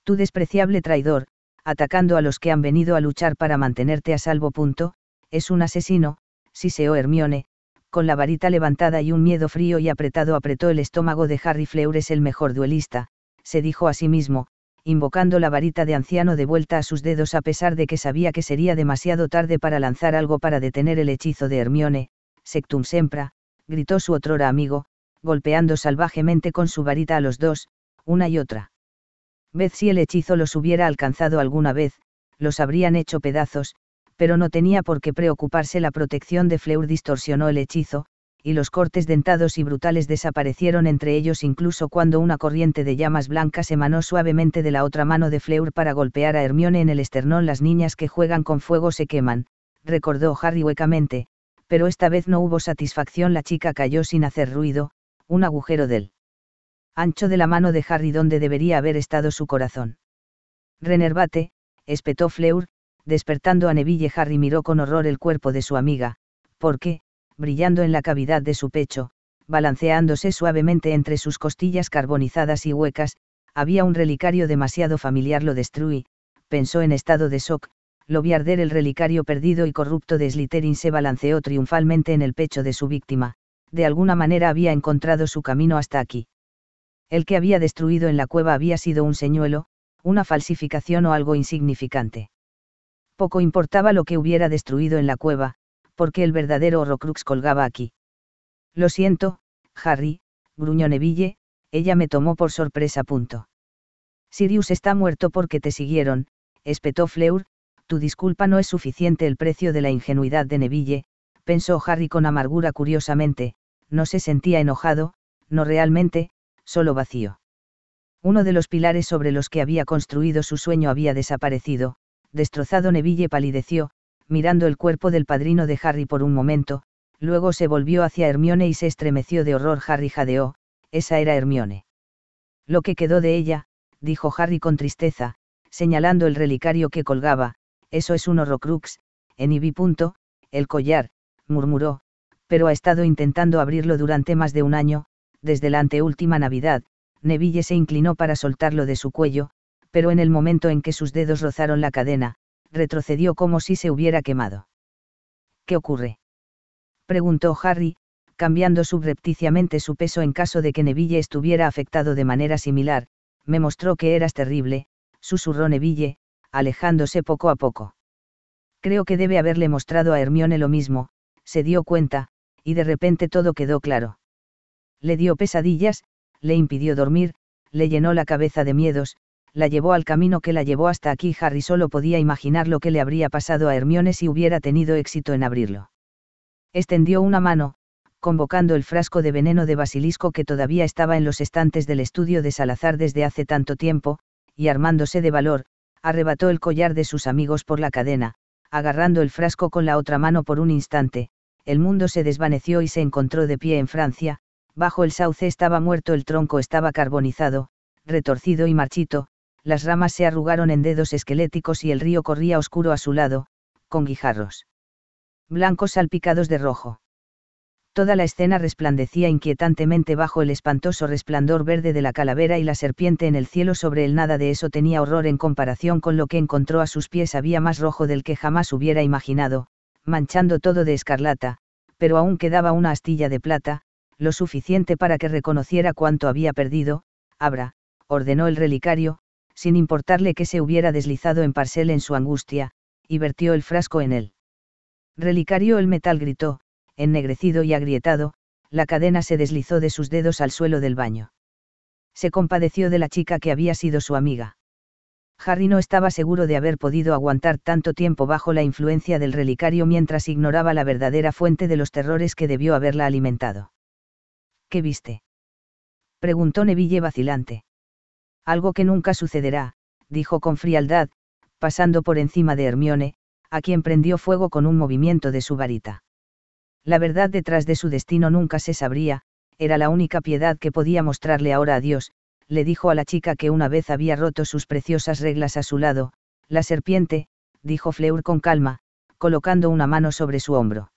Tu despreciable traidor, atacando a los que han venido a luchar para mantenerte a salvo. Punto, es un asesino, siseó Hermione, con la varita levantada y un miedo frío y apretado apretó el estómago de Harry Fleur el mejor duelista, se dijo a sí mismo, invocando la varita de anciano de vuelta a sus dedos a pesar de que sabía que sería demasiado tarde para lanzar algo para detener el hechizo de Hermione, Sectum Sempra, gritó su otrora amigo, golpeando salvajemente con su varita a los dos, una y otra. Vez si el hechizo los hubiera alcanzado alguna vez, los habrían hecho pedazos, pero no tenía por qué preocuparse la protección de Fleur distorsionó el hechizo, y los cortes dentados y brutales desaparecieron entre ellos incluso cuando una corriente de llamas blancas emanó suavemente de la otra mano de Fleur para golpear a Hermione en el esternón. Las niñas que juegan con fuego se queman, recordó Harry huecamente, pero esta vez no hubo satisfacción. La chica cayó sin hacer ruido, un agujero del ancho de la mano de Harry donde debería haber estado su corazón. Renervate, espetó Fleur, despertando a Neville Harry miró con horror el cuerpo de su amiga, porque, brillando en la cavidad de su pecho, balanceándose suavemente entre sus costillas carbonizadas y huecas, había un relicario demasiado familiar lo destruí, pensó en estado de shock, lo vi arder el relicario perdido y corrupto de Slytherin se balanceó triunfalmente en el pecho de su víctima, de alguna manera había encontrado su camino hasta aquí. El que había destruido en la cueva había sido un señuelo, una falsificación o algo insignificante. Poco importaba lo que hubiera destruido en la cueva, porque el verdadero Horrocrux colgaba aquí. Lo siento, Harry, gruñó Neville, ella me tomó por sorpresa. Punto. Sirius está muerto porque te siguieron, espetó Fleur, tu disculpa no es suficiente el precio de la ingenuidad de Neville, pensó Harry con amargura curiosamente, no se sentía enojado, no realmente, solo vacío. Uno de los pilares sobre los que había construido su sueño había desaparecido, destrozado Neville palideció, mirando el cuerpo del padrino de Harry por un momento, luego se volvió hacia Hermione y se estremeció de horror. Harry jadeó, esa era Hermione. Lo que quedó de ella, dijo Harry con tristeza, señalando el relicario que colgaba, eso es un horrocrux, en punto. el collar, murmuró, pero ha estado intentando abrirlo durante más de un año, desde la anteúltima Navidad, Neville se inclinó para soltarlo de su cuello, pero en el momento en que sus dedos rozaron la cadena, retrocedió como si se hubiera quemado. ¿Qué ocurre? preguntó Harry, cambiando subrepticiamente su peso en caso de que Neville estuviera afectado de manera similar, me mostró que eras terrible, susurró Neville, alejándose poco a poco. Creo que debe haberle mostrado a Hermione lo mismo, se dio cuenta, y de repente todo quedó claro. Le dio pesadillas, le impidió dormir, le llenó la cabeza de miedos, la llevó al camino que la llevó hasta aquí. Harry solo podía imaginar lo que le habría pasado a Hermione si hubiera tenido éxito en abrirlo. Extendió una mano, convocando el frasco de veneno de basilisco que todavía estaba en los estantes del estudio de Salazar desde hace tanto tiempo, y armándose de valor, arrebató el collar de sus amigos por la cadena, agarrando el frasco con la otra mano por un instante, el mundo se desvaneció y se encontró de pie en Francia, bajo el sauce estaba muerto el tronco estaba carbonizado, retorcido y marchito, las ramas se arrugaron en dedos esqueléticos y el río corría oscuro a su lado, con guijarros. Blancos salpicados de rojo. Toda la escena resplandecía inquietantemente bajo el espantoso resplandor verde de la calavera y la serpiente en el cielo sobre el nada de eso tenía horror en comparación con lo que encontró a sus pies había más rojo del que jamás hubiera imaginado, manchando todo de escarlata, pero aún quedaba una astilla de plata, lo suficiente para que reconociera cuánto había perdido, abra, ordenó el relicario, sin importarle que se hubiera deslizado en parcel en su angustia, y vertió el frasco en él. Relicario el metal gritó, ennegrecido y agrietado, la cadena se deslizó de sus dedos al suelo del baño. Se compadeció de la chica que había sido su amiga. Harry no estaba seguro de haber podido aguantar tanto tiempo bajo la influencia del relicario mientras ignoraba la verdadera fuente de los terrores que debió haberla alimentado. ¿Qué viste? preguntó Neville vacilante. Algo que nunca sucederá, dijo con frialdad, pasando por encima de Hermione, a quien prendió fuego con un movimiento de su varita. La verdad detrás de su destino nunca se sabría, era la única piedad que podía mostrarle ahora a Dios, le dijo a la chica que una vez había roto sus preciosas reglas a su lado, la serpiente, dijo Fleur con calma, colocando una mano sobre su hombro.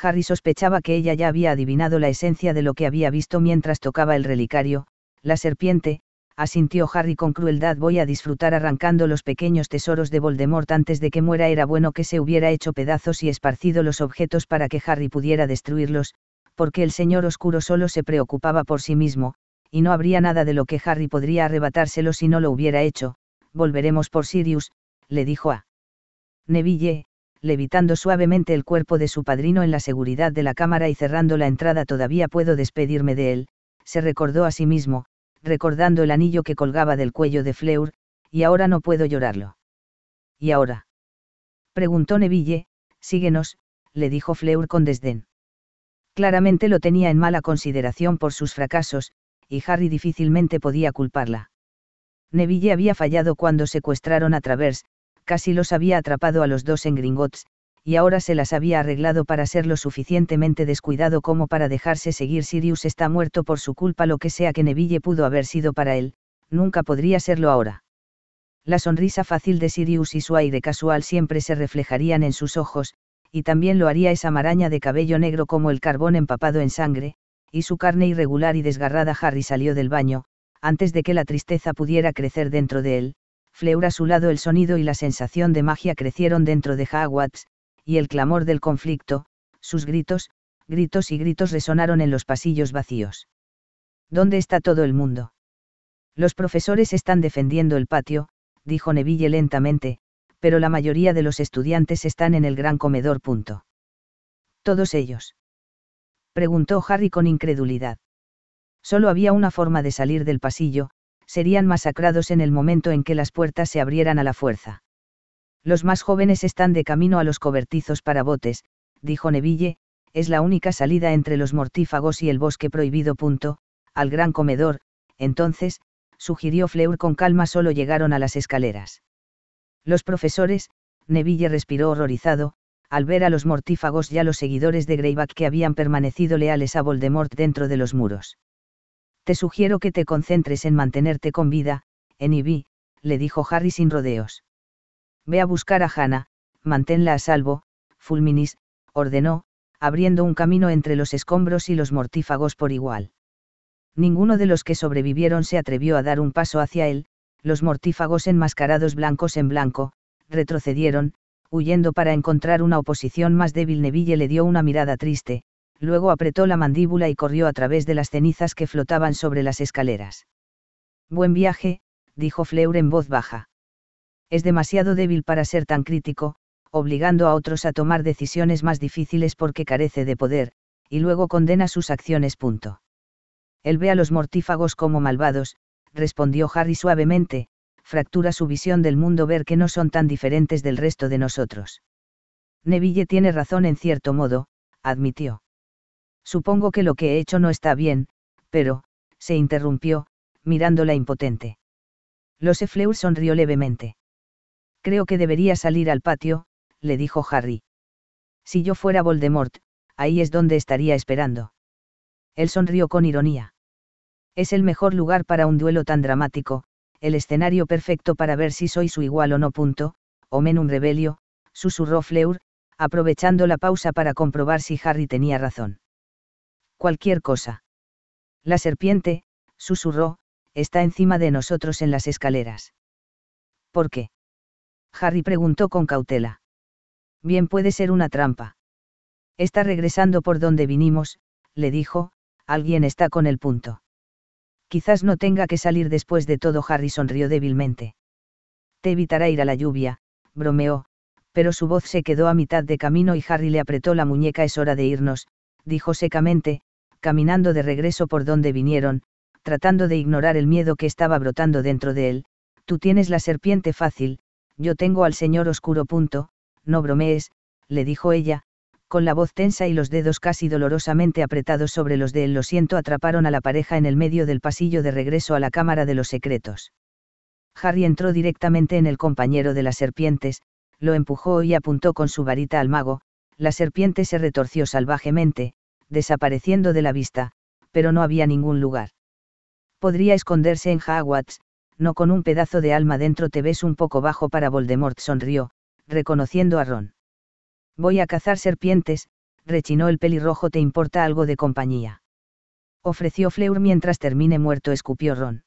Harry sospechaba que ella ya había adivinado la esencia de lo que había visto mientras tocaba el relicario, la serpiente, asintió Harry con crueldad voy a disfrutar arrancando los pequeños tesoros de Voldemort antes de que muera era bueno que se hubiera hecho pedazos y esparcido los objetos para que Harry pudiera destruirlos, porque el señor oscuro solo se preocupaba por sí mismo, y no habría nada de lo que Harry podría arrebatárselo si no lo hubiera hecho, volveremos por Sirius, le dijo a Neville, levitando suavemente el cuerpo de su padrino en la seguridad de la cámara y cerrando la entrada todavía puedo despedirme de él, se recordó a sí mismo, recordando el anillo que colgaba del cuello de Fleur, y ahora no puedo llorarlo. ¿Y ahora? Preguntó Neville, síguenos, le dijo Fleur con desdén. Claramente lo tenía en mala consideración por sus fracasos, y Harry difícilmente podía culparla. Neville había fallado cuando secuestraron a Travers, casi los había atrapado a los dos en Gringotts, y ahora se las había arreglado para ser lo suficientemente descuidado como para dejarse seguir. Sirius está muerto por su culpa, lo que sea que Neville pudo haber sido para él, nunca podría serlo ahora. La sonrisa fácil de Sirius y su aire casual siempre se reflejarían en sus ojos, y también lo haría esa maraña de cabello negro como el carbón empapado en sangre, y su carne irregular y desgarrada Harry salió del baño, antes de que la tristeza pudiera crecer dentro de él, Fleur a su lado el sonido y la sensación de magia crecieron dentro de Hogwarts, y el clamor del conflicto, sus gritos, gritos y gritos resonaron en los pasillos vacíos. ¿Dónde está todo el mundo? Los profesores están defendiendo el patio, dijo Neville lentamente, pero la mayoría de los estudiantes están en el gran comedor. ¿Todos ellos? preguntó Harry con incredulidad. Solo había una forma de salir del pasillo, serían masacrados en el momento en que las puertas se abrieran a la fuerza. Los más jóvenes están de camino a los cobertizos para botes, dijo Neville, es la única salida entre los mortífagos y el bosque prohibido. Punto, al gran comedor, entonces, sugirió Fleur con calma, solo llegaron a las escaleras. Los profesores, Neville respiró horrorizado, al ver a los mortífagos y a los seguidores de Greyback que habían permanecido leales a Voldemort dentro de los muros. Te sugiero que te concentres en mantenerte con vida, en ibi le dijo Harry sin rodeos. Ve a buscar a Hannah, manténla a salvo, Fulminis, ordenó, abriendo un camino entre los escombros y los mortífagos por igual. Ninguno de los que sobrevivieron se atrevió a dar un paso hacia él, los mortífagos enmascarados blancos en blanco, retrocedieron, huyendo para encontrar una oposición más débil. Neville le dio una mirada triste, luego apretó la mandíbula y corrió a través de las cenizas que flotaban sobre las escaleras. Buen viaje, dijo Fleur en voz baja es demasiado débil para ser tan crítico, obligando a otros a tomar decisiones más difíciles porque carece de poder, y luego condena sus acciones. Punto. Él ve a los mortífagos como malvados, respondió Harry suavemente, fractura su visión del mundo ver que no son tan diferentes del resto de nosotros. Neville tiene razón en cierto modo, admitió. Supongo que lo que he hecho no está bien, pero, se interrumpió, mirándola impotente. Los Efleur sonrió levemente. Creo que debería salir al patio, le dijo Harry. Si yo fuera Voldemort, ahí es donde estaría esperando. Él sonrió con ironía. Es el mejor lugar para un duelo tan dramático, el escenario perfecto para ver si soy su igual o no. Punto, un rebelio, susurró Fleur, aprovechando la pausa para comprobar si Harry tenía razón. Cualquier cosa. La serpiente, susurró, está encima de nosotros en las escaleras. ¿Por qué? Harry preguntó con cautela. Bien puede ser una trampa. Está regresando por donde vinimos, le dijo, alguien está con el punto. Quizás no tenga que salir después de todo, Harry sonrió débilmente. Te evitará ir a la lluvia, bromeó, pero su voz se quedó a mitad de camino y Harry le apretó la muñeca. Es hora de irnos, dijo secamente, caminando de regreso por donde vinieron, tratando de ignorar el miedo que estaba brotando dentro de él. Tú tienes la serpiente fácil, yo tengo al señor oscuro punto, no bromees, le dijo ella, con la voz tensa y los dedos casi dolorosamente apretados sobre los de él. Lo siento, atraparon a la pareja en el medio del pasillo de regreso a la Cámara de los Secretos. Harry entró directamente en el compañero de las serpientes, lo empujó y apuntó con su varita al mago, la serpiente se retorció salvajemente, desapareciendo de la vista, pero no había ningún lugar. Podría esconderse en Hogwarts, no con un pedazo de alma dentro te ves un poco bajo para Voldemort sonrió, reconociendo a Ron. Voy a cazar serpientes, rechinó el pelirrojo te importa algo de compañía. Ofreció Fleur mientras termine muerto escupió Ron.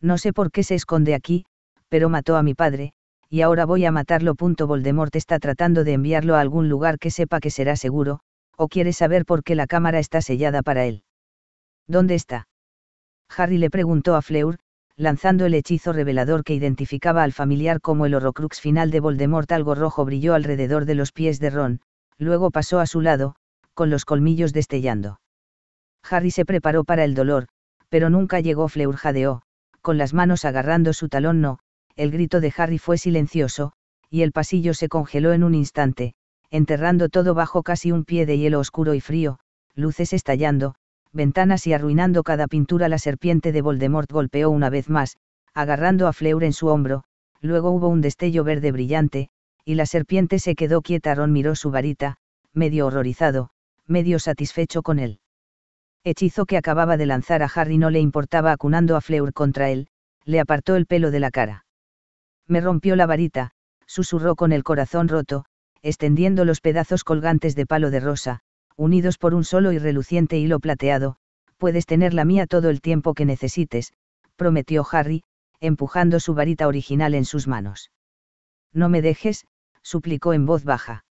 No sé por qué se esconde aquí, pero mató a mi padre, y ahora voy a matarlo. Punto Voldemort está tratando de enviarlo a algún lugar que sepa que será seguro, o quiere saber por qué la cámara está sellada para él. ¿Dónde está? Harry le preguntó a Fleur, lanzando el hechizo revelador que identificaba al familiar como el horrocrux final de Voldemort. Algo rojo brilló alrededor de los pies de Ron, luego pasó a su lado, con los colmillos destellando. Harry se preparó para el dolor, pero nunca llegó. Fleur jadeó, con las manos agarrando su talón. No, el grito de Harry fue silencioso, y el pasillo se congeló en un instante, enterrando todo bajo casi un pie de hielo oscuro y frío, luces estallando, ventanas y arruinando cada pintura la serpiente de Voldemort golpeó una vez más, agarrando a Fleur en su hombro, luego hubo un destello verde brillante, y la serpiente se quedó quieta. Ron miró su varita, medio horrorizado, medio satisfecho con él. Hechizo que acababa de lanzar a Harry no le importaba acunando a Fleur contra él, le apartó el pelo de la cara. Me rompió la varita, susurró con el corazón roto, extendiendo los pedazos colgantes de palo de rosa, unidos por un solo y reluciente hilo plateado, puedes tener la mía todo el tiempo que necesites, prometió Harry, empujando su varita original en sus manos. No me dejes, suplicó en voz baja.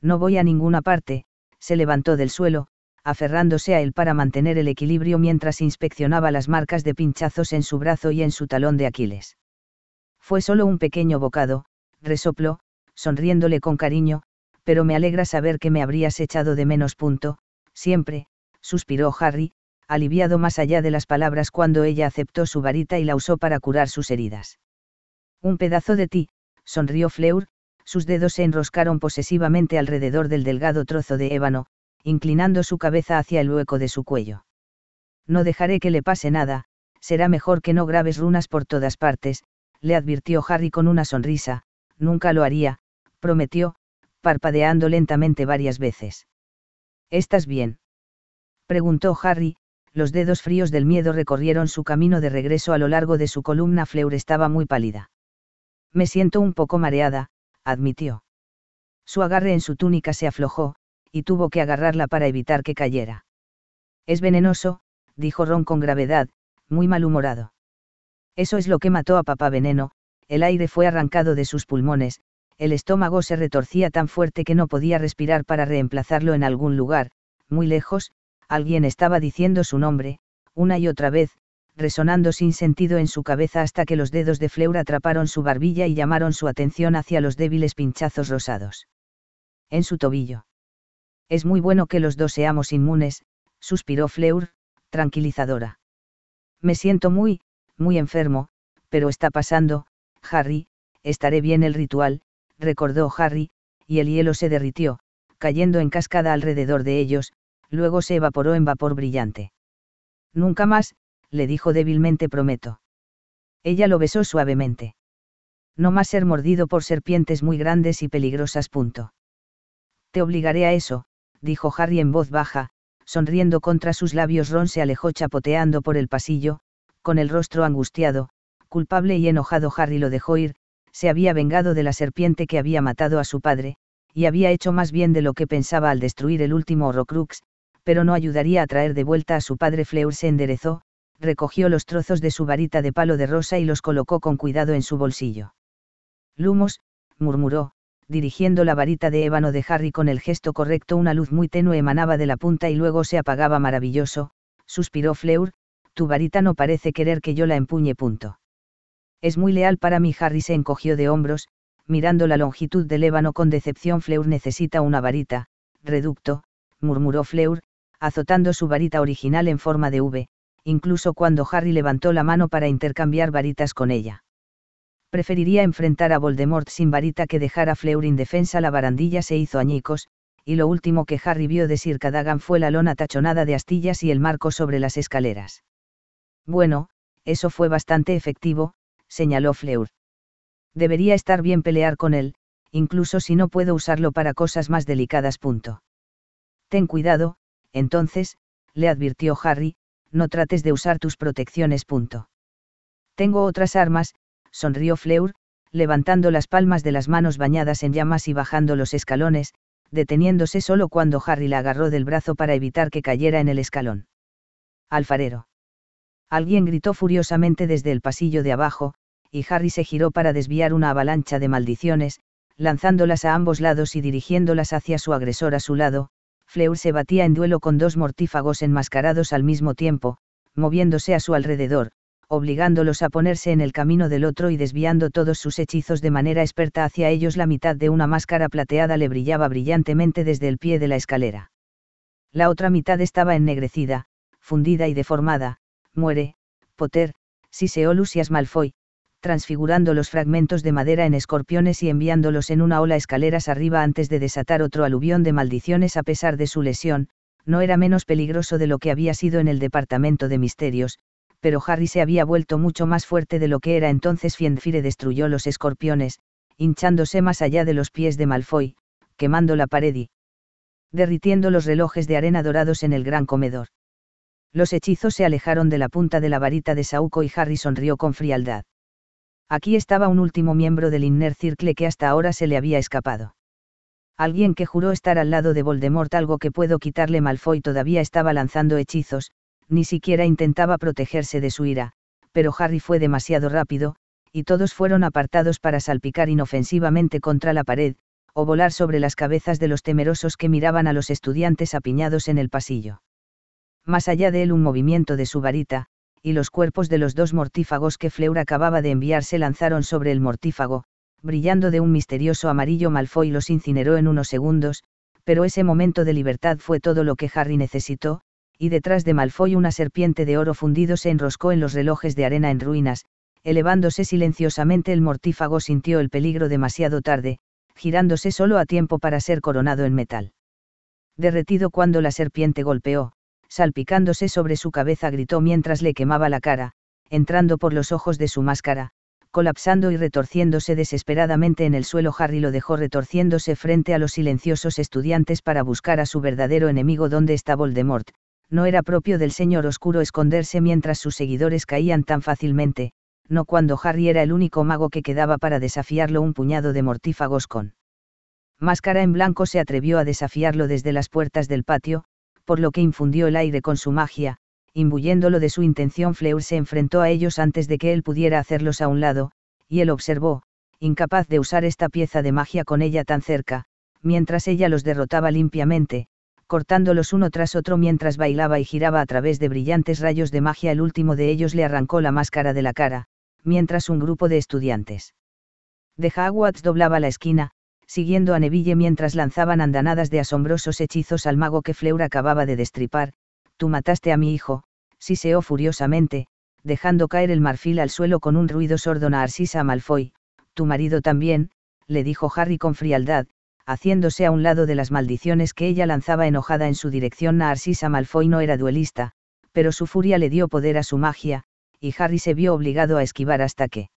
No voy a ninguna parte, se levantó del suelo, aferrándose a él para mantener el equilibrio mientras inspeccionaba las marcas de pinchazos en su brazo y en su talón de Aquiles. Fue solo un pequeño bocado, resopló, sonriéndole con cariño, pero me alegra saber que me habrías echado de menos punto, siempre, suspiró Harry, aliviado más allá de las palabras cuando ella aceptó su varita y la usó para curar sus heridas. Un pedazo de ti, sonrió Fleur, sus dedos se enroscaron posesivamente alrededor del delgado trozo de ébano, inclinando su cabeza hacia el hueco de su cuello. No dejaré que le pase nada, será mejor que no graves runas por todas partes, le advirtió Harry con una sonrisa, nunca lo haría, prometió, parpadeando lentamente varias veces. ¿Estás bien? preguntó Harry, los dedos fríos del miedo recorrieron su camino de regreso a lo largo de su columna. Fleur estaba muy pálida. Me siento un poco mareada, admitió. Su agarre en su túnica se aflojó, y tuvo que agarrarla para evitar que cayera. Es venenoso, dijo Ron con gravedad, muy malhumorado. Eso es lo que mató a papá veneno, el aire fue arrancado de sus pulmones, el estómago se retorcía tan fuerte que no podía respirar para reemplazarlo en algún lugar, muy lejos, alguien estaba diciendo su nombre, una y otra vez, resonando sin sentido en su cabeza hasta que los dedos de Fleur atraparon su barbilla y llamaron su atención hacia los débiles pinchazos rosados. En su tobillo. Es muy bueno que los dos seamos inmunes, suspiró Fleur, tranquilizadora. Me siento muy, muy enfermo, pero está pasando, Harry, estaré bien el ritual, recordó Harry, y el hielo se derritió, cayendo en cascada alrededor de ellos, luego se evaporó en vapor brillante. Nunca más, le dijo débilmente Prometo. Ella lo besó suavemente. No más ser mordido por serpientes muy grandes y peligrosas. Punto. Te obligaré a eso, dijo Harry en voz baja, sonriendo contra sus labios. Ron se alejó chapoteando por el pasillo, con el rostro angustiado, culpable y enojado Harry lo dejó ir, se había vengado de la serpiente que había matado a su padre, y había hecho más bien de lo que pensaba al destruir el último Horrocrux, pero no ayudaría a traer de vuelta a su padre Fleur se enderezó, recogió los trozos de su varita de palo de rosa y los colocó con cuidado en su bolsillo. Lumos, murmuró, dirigiendo la varita de ébano de Harry con el gesto correcto una luz muy tenue emanaba de la punta y luego se apagaba maravilloso, suspiró Fleur, tu varita no parece querer que yo la empuñe punto. Es muy leal para mí. Harry se encogió de hombros, mirando la longitud del ébano con decepción. Fleur necesita una varita, reducto, murmuró Fleur, azotando su varita original en forma de V, incluso cuando Harry levantó la mano para intercambiar varitas con ella. Preferiría enfrentar a Voldemort sin varita que dejar a Fleur indefensa. La barandilla se hizo añicos, y lo último que Harry vio de Sir Cadogan fue la lona tachonada de astillas y el marco sobre las escaleras. Bueno, eso fue bastante efectivo, señaló Fleur. Debería estar bien pelear con él, incluso si no puedo usarlo para cosas más delicadas. Ten cuidado, entonces, le advirtió Harry, no trates de usar tus protecciones. Tengo otras armas, sonrió Fleur, levantando las palmas de las manos bañadas en llamas y bajando los escalones, deteniéndose solo cuando Harry la agarró del brazo para evitar que cayera en el escalón. Alfarero. Alguien gritó furiosamente desde el pasillo de abajo, y Harry se giró para desviar una avalancha de maldiciones, lanzándolas a ambos lados y dirigiéndolas hacia su agresor a su lado, Fleur se batía en duelo con dos mortífagos enmascarados al mismo tiempo, moviéndose a su alrededor, obligándolos a ponerse en el camino del otro y desviando todos sus hechizos de manera experta hacia ellos. La mitad de una máscara plateada le brillaba brillantemente desde el pie de la escalera. La otra mitad estaba ennegrecida, fundida y deformada. Muere, Potter, se y Malfoy transfigurando los fragmentos de madera en escorpiones y enviándolos en una ola escaleras arriba antes de desatar otro aluvión de maldiciones a pesar de su lesión, no era menos peligroso de lo que había sido en el departamento de misterios, pero Harry se había vuelto mucho más fuerte de lo que era entonces Fienfire destruyó los escorpiones, hinchándose más allá de los pies de Malfoy, quemando la pared y derritiendo los relojes de arena dorados en el gran comedor. Los hechizos se alejaron de la punta de la varita de Sauco y Harry sonrió con frialdad. Aquí estaba un último miembro del Inner Circle que hasta ahora se le había escapado. Alguien que juró estar al lado de Voldemort, algo que puedo quitarle Malfoy todavía estaba lanzando hechizos, ni siquiera intentaba protegerse de su ira, pero Harry fue demasiado rápido, y todos fueron apartados para salpicar inofensivamente contra la pared, o volar sobre las cabezas de los temerosos que miraban a los estudiantes apiñados en el pasillo. Más allá de él un movimiento de su varita, y los cuerpos de los dos mortífagos que Fleur acababa de enviar se lanzaron sobre el mortífago, brillando de un misterioso amarillo Malfoy los incineró en unos segundos, pero ese momento de libertad fue todo lo que Harry necesitó, y detrás de Malfoy una serpiente de oro fundido se enroscó en los relojes de arena en ruinas, elevándose silenciosamente el mortífago sintió el peligro demasiado tarde, girándose solo a tiempo para ser coronado en metal. Derretido cuando la serpiente golpeó, salpicándose sobre su cabeza gritó mientras le quemaba la cara, entrando por los ojos de su máscara, colapsando y retorciéndose desesperadamente en el suelo Harry lo dejó retorciéndose frente a los silenciosos estudiantes para buscar a su verdadero enemigo donde está Voldemort, no era propio del señor oscuro esconderse mientras sus seguidores caían tan fácilmente, no cuando Harry era el único mago que quedaba para desafiarlo un puñado de mortífagos con máscara en blanco se atrevió a desafiarlo desde las puertas del patio, por lo que infundió el aire con su magia, imbuyéndolo de su intención Fleur se enfrentó a ellos antes de que él pudiera hacerlos a un lado, y él observó, incapaz de usar esta pieza de magia con ella tan cerca, mientras ella los derrotaba limpiamente, cortándolos uno tras otro mientras bailaba y giraba a través de brillantes rayos de magia el último de ellos le arrancó la máscara de la cara, mientras un grupo de estudiantes de Hogwarts doblaba la esquina, siguiendo a Neville mientras lanzaban andanadas de asombrosos hechizos al mago que Fleura acababa de destripar, tú mataste a mi hijo, siseó furiosamente, dejando caer el marfil al suelo con un ruido sordo a Malfoy, tu marido también, le dijo Harry con frialdad, haciéndose a un lado de las maldiciones que ella lanzaba enojada en su dirección. Narcisa Malfoy no era duelista, pero su furia le dio poder a su magia, y Harry se vio obligado a esquivar hasta que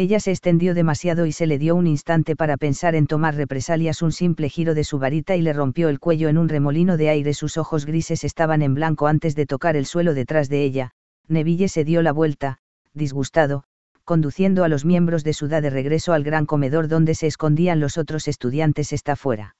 ella se extendió demasiado y se le dio un instante para pensar en tomar represalias un simple giro de su varita y le rompió el cuello en un remolino de aire. Sus ojos grises estaban en blanco antes de tocar el suelo detrás de ella. Neville se dio la vuelta, disgustado, conduciendo a los miembros de su edad de regreso al gran comedor donde se escondían los otros estudiantes está fuera.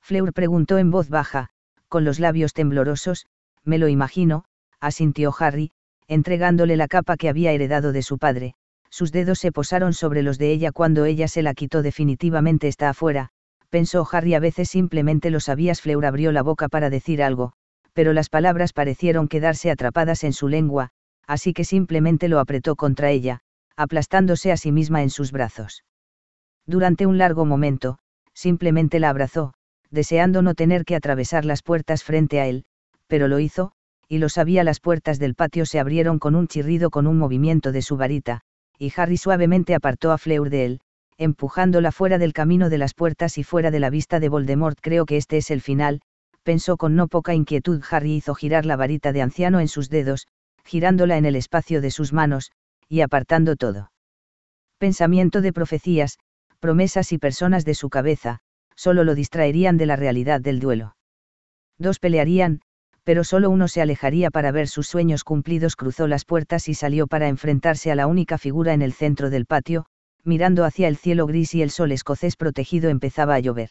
Fleur preguntó en voz baja, con los labios temblorosos, me lo imagino, asintió Harry, entregándole la capa que había heredado de su padre, sus dedos se posaron sobre los de ella cuando ella se la quitó definitivamente está afuera, pensó Harry a veces simplemente lo sabías Fleur abrió la boca para decir algo, pero las palabras parecieron quedarse atrapadas en su lengua, así que simplemente lo apretó contra ella, aplastándose a sí misma en sus brazos. Durante un largo momento, simplemente la abrazó, deseando no tener que atravesar las puertas frente a él, pero lo hizo, y lo sabía las puertas del patio se abrieron con un chirrido con un movimiento de su varita, y Harry suavemente apartó a Fleur de él, empujándola fuera del camino de las puertas y fuera de la vista de Voldemort. Creo que este es el final, pensó con no poca inquietud. Harry hizo girar la varita de anciano en sus dedos, girándola en el espacio de sus manos, y apartando todo. Pensamiento de profecías, promesas y personas de su cabeza, solo lo distraerían de la realidad del duelo. Dos pelearían, pero solo uno se alejaría para ver sus sueños cumplidos, cruzó las puertas y salió para enfrentarse a la única figura en el centro del patio, mirando hacia el cielo gris y el sol escocés protegido empezaba a llover.